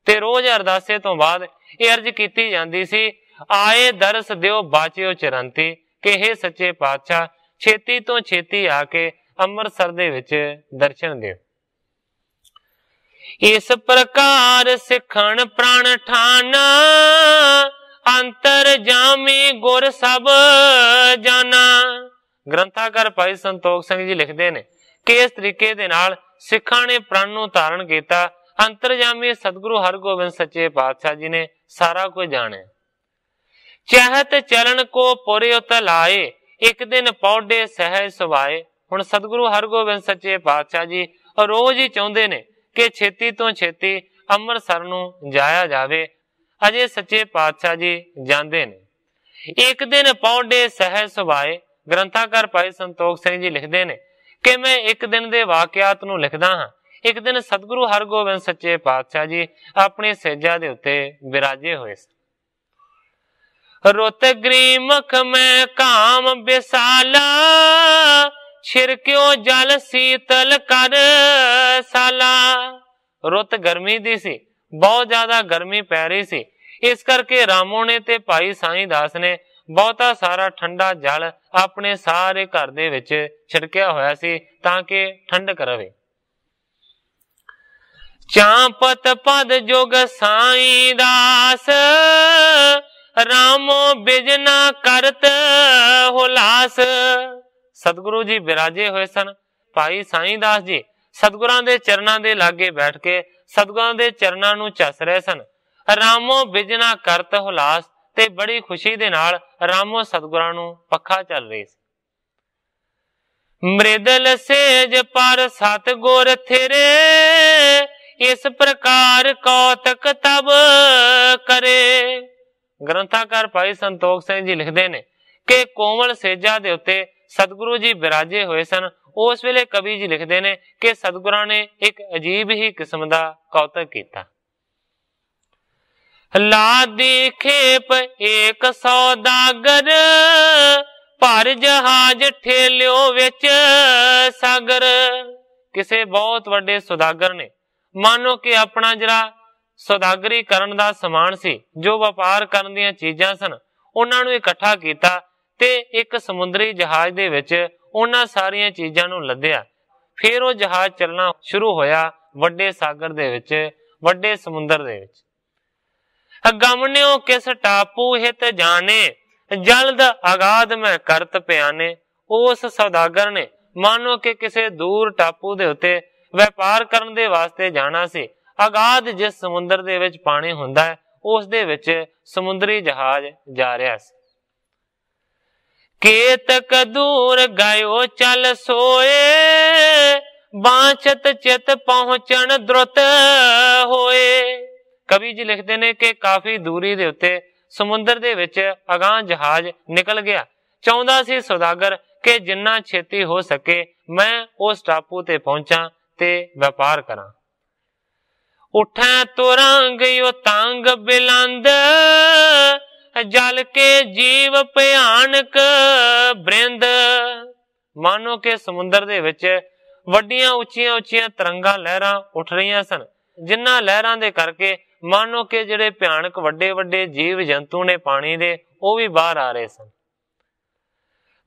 ਤੇ ਰੋਜ਼ ਅਰਦਾਸੇ ਤੋਂ ਬਾਅਦ ਇਹ ਅਰਜ ਕੀਤੀ ਜਾਂਦੀ ਸੀ ਆਏ ਦਰਸ ਦਿਓ ਬਾਚਿਓ ਚਰੰਤੀ ਕਿ हे ਸੱਚੇ ਪਾਤਸ਼ਾਹ ਛੇਤੀ ਤੋਂ ਛੇਤੀ ਆ ਕੇ ਅੰਮ੍ਰਿਤਸਰ ਦੇ ਵਿੱਚ ਦਰਸ਼ਨ ਦਿਓ ਇਸ ਪ੍ਰਕਾਰ ਸਿਖਣ ਪ੍ਰਣ ਠਾਨ ਅੰਤਰ ਜਾਮੇ ਗੁਰ ਸਭ ਜਾਣਾ ਗ੍ਰੰਥਾਕਾਰ ਭਾਈ ਸੰਤੋਖ ਸਿੰਘ ਜੀ ਲਿਖਦੇ ਨੇ ਕਿ ਇਸ ਤਰੀਕੇ ਦੇ ਨਾਲ ਸਿੱਖਾਂ ਨੇ ਪ੍ਰਣ ਨੂੰ ਧਾਰਨ ਕੀਤਾ ਅੰਤਰ ਅੰਤਰਜਾਮੀ ਸਤਿਗੁਰੂ ਹਰਗੋਬਿੰਦ ਸੱਚੇ ਪਾਤਸ਼ਾਹ ਜੀ ਨੇ ਸਾਰਾ ਕੁਝ ਜਾਣਿਆ ਚਹਤ ਚਲਣ ਕੋ ਪੁਰੇ ਉਤਲਾਏ ਇੱਕ ਦਿਨ ਪੌਡੇ ਸਹਿ ਸੁਭਾਏ ਹੁਣ ਸਤਿਗੁਰੂ ਹਰਗੋਬਿੰਦ ਸੱਚੇ ਪਾਤਸ਼ਾਹ ਜੀ ਰੋਜ਼ ਹੀ ਚਾਹੁੰਦੇ ਨੇ ਕਿ ਛੇਤੀ ਤੋਂ ਛੇਤੀ ਅੰਮ੍ਰਿਤਸਰ ਨੂੰ ਜਾਇਆ ਜਾਵੇ ਅਜੇ ਸੱਚੇ ਪਾਤਸ਼ਾਹ ਜੀ ਜਾਂਦੇ ਨੇ ਇੱਕ ਦਿਨ ਪੌਂਡੇ ਸਹਿ ਸੁਭਾਏ ਗ੍ਰੰਥਾਕਾਰ ਭਾਈ ਸੰਤੋਖ ਸਿੰਘ ਜੀ ਲਿਖਦੇ ਨੇ ਕਿ ਮੈਂ ਇੱਕ ਦਿਨ ਦੇ ਵਾਕਿਆਤ ਨੂੰ ਲਿਖਦਾ ਹਾਂ ਇੱਕ ਦਿਨ ਸਤਿਗੁਰੂ ਹਰਗੋਬਿੰਦ ਸੱਚੇ ਪਾਤਸ਼ਾਹ ਜੀ ਆਪਣੇ ਸੇਜਾ ਦੇ ਉੱਤੇ ਵਿਰਾਜੇ ਹੋਏ ਸਨ ਰੋਤ ਗ੍ਰੀਮਖ ਮੈਂ ਕਾਮ ਬਿਸਾਲਾ ਛਿਰਕਿਓ ਜਲ ਸੀਤਲ ਕਰ ਸਾਲਾ ਰੁੱਤ ਗਰਮੀ ਦੀ ਸੀ ਬਹੁਤ ਜ਼ਿਆਦਾ ਗਰਮੀ ਪੈ ਰਹੀ ਸੀ ਇਸ ਕਰਕੇ ਰਾਮੋ ਨੇ ਤੇ ਭਾਈ ਸਾਈਂ ਦਾਸ ਨੇ ਬਹੁਤਾ ਸਾਰਾ ਠੰਡਾ ਜਲ ਆਪਣੇ ਸਾਰੇ ਘਰ ਦੇ ਵਿੱਚ ਛਿੜਕਿਆ ਹੋਇਆ ਸੀ ਤਾਂ ਕਿ ਠੰਡ ਕਰਵੇ ਚਾਂਪਤ ਪਦ ਜੋਗ ਸਾਈਂ ਦਾਸ ਰਾਮੋ ਬਿਜਨਾ ਕਰਤ ਹੁਲਾਸ ਸਤਿਗੁਰੂ ਜੀ ਬਿਰਾਜੇ ਹੋਏ ਸਨ ਭਾਈ ਸਾਈਂ ਦਾਸ ਜੀ ਸਤਿਗੁਰਾਂ ਦੇ ਚਰਨਾਂ ਦੇ ਲਾਗੇ ਬੈਠ ਕੇ ਸਤਿਗੁਰਾਂ ਦੇ ਚਰਨਾਂ ਨੂੰ ਚਸ ਰਹੇ ਸਨ ਰਾਮੋ ਬਿਜਨਾ ਕਰਤ ਹੁਲਾਸ ਤੇ ਬੜੀ ਖੁਸ਼ੀ ਦੇ ਨਾਲ ਰਾਮੋ ਸਤਿਗੁਰਾਂ ਨੂੰ ਪੱਖਾ ਚੱਲ ਰਹੀ ਸੀ ਮ੍ਰਿਦਲ ਸੇਜ ਪਰ ਸਤ ਗੁਰ ਇਸ ਪ੍ਰਕਾਰ ਕੌਤਕ ਤਬ ਕਰੇ ਗ੍ਰੰਥਾਕਾਰ ਭਾਈ ਸੰਤੋਖ ਸਿੰਘ ਜੀ ਲਿਖਦੇ ਨੇ ਕਿ ਕੋਮਲ ਸੇਜਾ ਦੇ ਉੱਤੇ ਸਤਿਗੁਰੂ ਜੀ ਬਿਰਾਜੇ ਹੋਏ ਸਨ ਉਸ ਵੇਲੇ ਕਵੀ ਜੀ ਲਿਖਦੇ ਨੇ ਕਿ ਸਤਿਗੁਰਾਂ ਨੇ ਇੱਕ ਅਜੀਬ ਹੀ ਕਿਸਮ ਦਾ ਕੌਤਕ ਕੀਤਾ ਲਾ ਦੇਖੇਪ ਇੱਕ ਸੌਦਾਗਰ ਭਰ ਜਹਾਜ ਠੇਲਿਓ ਵਿੱਚ ਸਾਗਰ ਕਿਸੇ ਬਹੁਤ ਵੱਡੇ ਸੌਦਾਗਰ ਨੇ ਮਾਨੋ ਕਿ ਆਪਣਾ ਜਿਹੜਾ ਸੌਦਾਗਰੀ ਕਰਨ ਦਾ ਸਮਾਨ ਸੀ ਜੋ ਵਪਾਰ ਕਰਨ ਦੀਆਂ ਚੀਜ਼ਾਂ ਸਨ ਉਹਨਾਂ ਨੂੰ ਇਕੱਠਾ ਕੀਤਾ ਤੇ ਇੱਕ ਸਮੁੰਦਰੀ ਜਹਾਜ਼ ਦੇ ਵਿੱਚ ਉਹਨਾਂ ਸਾਰੀਆਂ ਚੀਜ਼ਾਂ ਨੂੰ ਲੱਦਿਆ ਫਿਰ ਉਹ ਜਹਾਜ਼ ਚੱਲਣਾ ਸ਼ੁਰੂ ਹੋਇਆ ਵੱਡੇ ਸਾਗਰ ਦੇ ਵਿੱਚ ਵੱਡੇ ਸਮੁੰਦਰ ਦੇ ਵਿੱਚ ਅਗਮਨਿਓ ਕਿਸ ਟਾਪੂ ਹਿਤ ਜਾਣੇ ਜਲਦ ਆਗਾਦ ਮੈਂ ਕਰਤ ਪਿਆਨੇ ਉਸ ਸੌਦਾਗਰ ਨੇ ਮਾਨੋ ਕਿ ਕਿਸੇ ਦੂਰ ਟਾਪੂ ਦੇ ਉੱਤੇ ਵਪਾਰ ਕਰਨ ਦੇ ਵਾਸਤੇ ਜਾਣਾ ਸੀ ਆਗਾਦ ਜਿਸ ਸਮੁੰਦਰ ਦੇ ਵਿੱਚ ਪਾਣੀ ਹੁੰਦਾ ਹੈ ਉਸ ਦੇ ਵਿੱਚ ਸਮੁੰਦਰੀ ਜਹਾਜ਼ ਜਾ ਰਿਹਾ ਸੀ ਕੇਤਕ ਦੂਰ ગયો ਚਲ ਸੋਏ ਬਾਛਤ ਚਿਤ ਪਹੁੰਚਣ ਦ੍ਰਤ ਹੋਏ ਕਵੀ ਜੀ ਲਿਖਦੇ ਨੇ ਕਿ ਕਾਫੀ ਦੂਰੀ ਦੇ ਉੱਤੇ ਸਮੁੰਦਰ ਦੇ ਵਿੱਚ ਅਗਾਹ ਜਹਾਜ਼ ਨਿਕਲ ਗਿਆ ਚਾਹੁੰਦਾ ਸੀ ਸੌਦਾਗਰ ਕਿ ਜਿੰਨਾ ਛੇਤੀ ਹੋ ਸਕੇ ਮੈਂ ਉਸ ਟਾਪੂ ਤੇ ਪਹੁੰਚਾਂ ਤੇ ਵਪਾਰ ਕਰਾਂ ਉਠਾਂ ਤੁਰੰਗ ਯੋ ਤੰਗ ਬਿਲੰਦ ਜਲ ਕੇ ਜੀਵ ਭਿਆਨਕ ਬ੍ਰਿੰਦ ਮਾਨੋ ਕਿ ਸਮੁੰਦਰ ਦੇ ਵਿੱਚ ਵੱਡੀਆਂ ਉੱਚੀਆਂ ਉੱਚੀਆਂ ਤਰੰਗਾਂ ਲਹਿਰਾਂ ਉੱਠ ਰਹੀਆਂ ਸਨ ਜਿਨ੍ਹਾਂ ਲਹਿਰਾਂ ਦੇ ਕਰਕੇ ਮਾਨੋ ਕੇ ਜਿਹੜੇ ਭਿਆਨਕ ਵੱਡੇ ਵੱਡੇ ਜੀਵ ਜੰਤੂ ਨੇ ਪਾਣੀ ਦੇ ਉਹ ਵੀ ਬਾਹਰ ਆ ਰਹੇ ਸਨ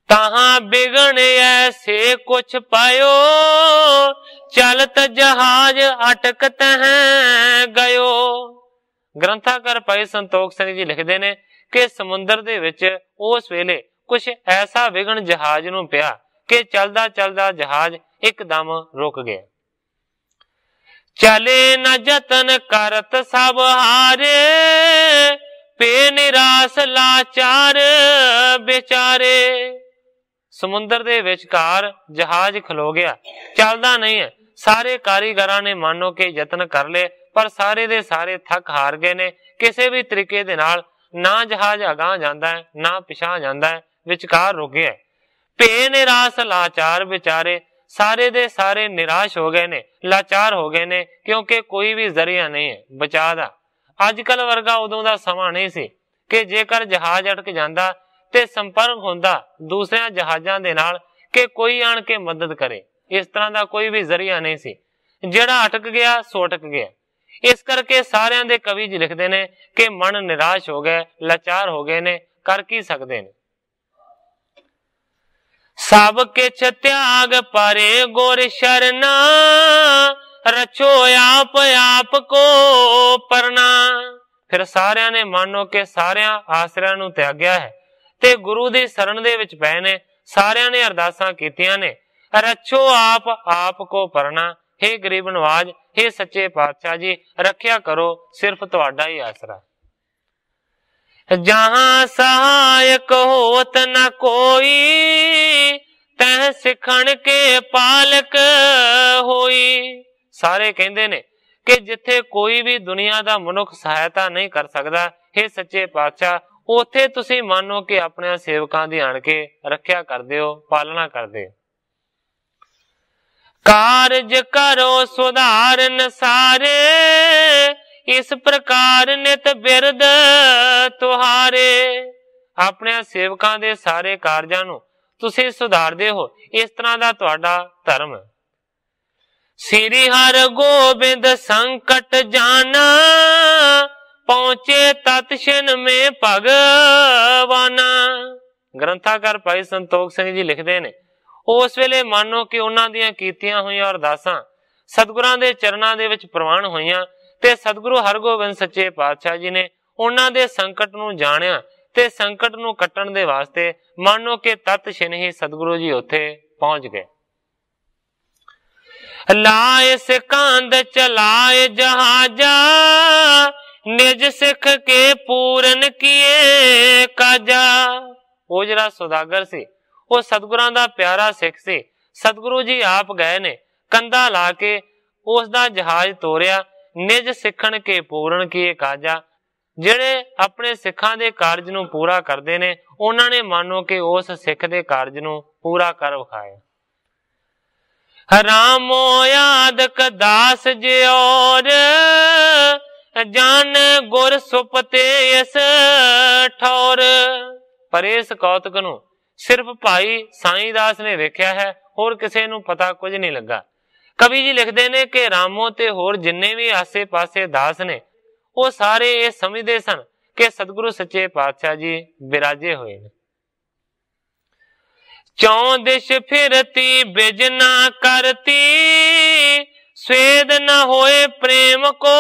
ਤਾਹਾਂ ਬਿਗਣ ਐਸੇ ਕੁਛ ਪਾਇਓ ਚਲਤ ਜਹਾਜ ਅਟਕਤ ਹੈ ਗਇਓ ਗ੍ਰੰਥਾਕਾਰ ਭਾਈ ਸੰਤੋਖ ਸਿੰਘ ਜੀ ਲਿਖਦੇ ਨੇ ਕਿ ਸਮੁੰਦਰ ਦੇ ਵਿੱਚ ਉਸ ਵੇਲੇ ਕੁਝ ਐਸਾ ਵਿਗਣ ਜਹਾਜ਼ ਨੂੰ ਪਿਆ ਕਿ ਚੱਲਦਾ ਚੱਲਦਾ ਜਹਾਜ਼ ਇੱਕਦਮ ਰੁਕ ਗਿਆ ਚਲੇ ਨਾ ਯਤਨ ਕਰਤ ਸਭ ਹਾਰੇ ਪੇ ਨਿਰਾਸ ਲਾਚਾਰ ਵਿਚਾਰੇ ਸਮੁੰਦਰ ਦੇ ਵਿਚਕਾਰ ਜਹਾਜ਼ ਖਲੋ ਗਿਆ ਚੱਲਦਾ ਨਹੀਂ ਹੈ ਸਾਰੇ ਕਾਰੀਗਰਾਂ ਨੇ ਮਾਨੋ ਕੇ ਯਤਨ ਕਰ ਲਏ ਪਰ ਸਾਰੇ ਦੇ ਸਾਰੇ ਥੱਕ ਹਾਰ ਗਏ ਨੇ ਕਿਸੇ ਵੀ ਤਰੀਕੇ ਦੇ ਨਾਲ ਨਾ ਜਹਾਜ਼ ਅਗਾਹ ਜਾਂਦਾ ਨਾ ਪਿਛਾ ਜਾਂਦਾ ਵਿਚਕਾਰ ਰੁਕ ਗਿਆ ਭੇ ਨਿਰਾਸ ਲਾਚਾਰ ਵਿਚਾਰੇ ਸਾਰੇ ਦੇ ਸਾਰੇ ਨਿਰਾਸ਼ ਹੋ ਗਏ ਨੇ ਲਾਚਾਰ ਹੋ ਗਏ ਨੇ ਕਿਉਂਕਿ ਕੋਈ ਵੀ ਜ਼ਰੀਆ ਨਹੀਂ ਹੈ ਬਚਾ ਦਾ ਅੱਜ ਕੱਲ ਵਰਗਾ ਉਦੋਂ ਦਾ ਸਮਾਂ ਨਹੀਂ ਸੀ ਕਿ ਜੇਕਰ ਜਹਾਜ਼ ਅਟਕ ਜਾਂਦਾ ਤੇ ਸੰਪਰਕ ਹੁੰਦਾ ਦੂਸਰਿਆਂ ਜਹਾਜ਼ਾਂ ਦੇ ਨਾਲ ਕਿ ਕੋਈ ਆਣ ਕੇ ਮਦਦ ਕਰੇ ਇਸ ਤਰ੍ਹਾਂ ਦਾ ਕੋਈ ਵੀ ਜ਼ਰੀਆ ਨਹੀਂ ਸੀ ਜਿਹੜਾ ਅਟਕ ਗਿਆ ਸੋਟਕ ਗਿਆ ਇਸ ਕਰਕੇ ਸਾਰਿਆਂ ਦੇ ਕਵੀ ਜੀ ਲਿਖਦੇ ਨੇ ਕਿ ਮਨ ਨਿਰਾਸ਼ ਹੋ ਗਏ ਲਾਚਾਰ ਹੋ ਗਏ ਨੇ ਕਰ ਕੀ ਸਕਦੇ ਨੇ ਸਭ ਚ ਤਿਆਗ ਪਰੇ ਗੁਰ ਸ਼ਰਨਾ ਰਚੋ ਆਪ ਆਪ ਕੋ ਪਰਨਾ ਫਿਰ ਸਾਰਿਆਂ ਨੇ ਮੰਨੋ ਕਿ ਸਾਰਿਆਂ ਆਸਰਿਆਂ ਨੂੰ ਤਿਆਗਿਆ ਹੈ ਤੇ ਗੁਰੂ ਦੀ ਸ਼ਰਨ ਦੇ ਵਿੱਚ ਪਏ ਨੇ ਸਾਰਿਆਂ ਨੇ ਅਰਦਾਸਾਂ ਕੀਤੀਆਂ ਨੇ ਰਚੋ ਆਪ ਆਪ ਕੋ ਪਰਣਾ हे ਗਰੀਬ ਨਵਾਜ हे ਸੱਚੇ ਪਾਤਸ਼ਾਹ ਜੀ ਰੱਖਿਆ ਕਰੋ ਸਿਰਫ ਤੁਹਾਡਾ ਹੀ ਆਸਰਾ ਜਹਾਂ ਸਹਾਇਕ ਹੋਤ ਨ ਕੋਈ ਤਹ ਸਿਖਣ ਕੇ ਪਾਲਕ ਹੋਈ ਸਾਰੇ ਕਹਿੰਦੇ ਨੇ ਕਿ ਜਿੱਥੇ ਕੋਈ ਵੀ ਦੁਨੀਆ ਦਾ ਮਨੁੱਖ ਸਹਾਇਤਾ ਨਹੀਂ ਕਰ ਸਕਦਾ हे ਸੱਚੇ ਪਾਤਸ਼ਾਹ ਉਥੇ ਤੁਸੀਂ ਮੰਨੋ ਕਿ ਆਪਣੇ ਸੇਵਕਾਂ ਦੀ ਆਣ ਕੇ ਰੱਖਿਆ ਕਰਦੇ ਹੋ ਪਾਲਣਾ ਕਰਦੇ ਹੋ ਕਾਰਜ ਕਰੋ ਸੁਧਾਰਨ ਸਾਰੇ ਇਸ ਪ੍ਰਕਾਰ ਨਿਤ ਬਿਰਦ ਤੁਹਾਰੇ ਆਪਣੇ ਸੇਵਕਾਂ ਦੇ ਸਾਰੇ ਕਾਰਜਾਂ ਨੂੰ ਤੁਸੀਂ ਸੁਧਾਰਦੇ ਹੋ ਇਸ ਤਰ੍ਹਾਂ ਦਾ ਤੁਹਾਡਾ ਧਰਮ ਸ੍ਰੀ ਹਰ ਗੋਬਿੰਦ ਸੰਕਟ ਜਾਣਾ ਪਹੁੰਚੇ ਤਤਸ਼ਨ ਮੇ ਭਗਵਾਨਾ ਗ੍ਰੰਥਾਕਾਰ ਭਾਈ ਸੰਤੋਖ ਸਿੰਘ ਜੀ ਲਿਖਦੇ ਨੇ ਉਸ ਵੇਲੇ ਮਾਨੋ ਕਿ ਉਹਨਾਂ ਦੀਆਂ ਕੀਤੀਆਂ ਹੋਈਆਂ ਅਰਦਾਸਾਂ ਸਤਿਗੁਰਾਂ ਦੇ ਚਰਨਾਂ ਦੇ ਵਿੱਚ ਪ੍ਰਵਾਨ ਹੋਈਆਂ ਤੇ ਸਤਿਗੁਰੂ ਹਰਗੋਬਿੰਦ ਸੱਚੇ ਪਾਤਸ਼ਾਹ ਜੀ ਨੇ ਉਹਨਾਂ ਦੇ ਸੰਕਟ ਨੂੰ ਜਾਣਿਆ ਤੇ ਸੰਕਟ ਨੂੰ ਕੱਟਣ ਦੇ ਵਾਸਤੇ ਮਾਨੋ ਕਿ ਤਤ ਛਿਨ ਹੀ ਸਤਿਗੁਰੂ ਜੀ ਉੱਥੇ ਪਹੁੰਚ ਗਏ ਲਾਏ ਸਿਕੰਦ ਚਲਾਏ ਜਹਾਜਾ ਨਿਜ ਸਿੱਖ ਕੇ ਪੂਰਨ ਕੀਏ ਕਾਜਾ ਉਹ ਜਿਹੜਾ ਸੁਦਾਗਰ ਸੀ ਉਹ ਸਤਿਗੁਰਾਂ ਦਾ ਪਿਆਰਾ ਸਿੱਖ ਸੀ ਸਤਿਗੁਰੂ ਜੀ ਆਪ ਗਏ ਨੇ ਕੰਧਾ ਲਾ ਕੇ ਉਸ ਦਾ ਜਹਾਜ਼ ਤੋਰਿਆ ਨਿਜ ਸਿੱਖਣ ਕੇ ਪੂਰਨ ਕੀ ਕਾਜਾ ਜਿਹੜੇ ਆਪਣੇ ਸਿੱਖਾਂ ਦੇ ਕਾਰਜ ਨੂੰ ਪੂਰਾ ਕਰਦੇ ਨੇ ਉਹਨਾਂ ਨੇ ਮੰਨੋ ਕਿ ਉਸ ਸਿੱਖ ਦੇ ਕਾਰਜ ਨੂੰ ਪੂਰਾ ਕਰ ਵਿਖਾਇਆ ਹਰਾਮੋ ਆਦਕ ਦਾਸ ਜਿਓਰ ਜਾਣ ਗੁਰ ਸੁਪਤੇ ਇਸ ਠੌਰ ਪਰੇਸ ਕੌਤਕ ਨੂੰ ਸਿਰਫ ਭਾਈ ਸਾਈਂ ਦਾਸ ਨੇ ਵੇਖਿਆ ਹੈ ਹੋਰ ਕਿਸੇ ਨੂੰ ਪਤਾ ਕੁਝ ਨਹੀਂ ਲੱਗਾ ਕਵੀ ਜੀ ਲਿਖਦੇ ਨੇ ਕਿ ਰਾਮੋ ਤੇ ਹੋਰ ਜਿੰਨੇ ਵੀ ਆਸੇ-ਪਾਸੇ ਦਾਸ ਨੇ ਉਹ ਸਾਰੇ ਇਹ ਸਮਝਦੇ ਸਨ ਕਿ ਸਤਿਗੁਰੂ ਸੱਚੇ ਪਾਤਸ਼ਾਹ ਜੀ ਵਿਰਾਜੇ ਹੋਏ ਨੇ ਚੌਂ ਦਿਸ਼ ਫਿਰਤੀ ਬਿਜਨਾ ਕਰਤੀ ਸਵੇਦ ਨ ਹੋਏ ਪ੍ਰੇਮ ਕੋ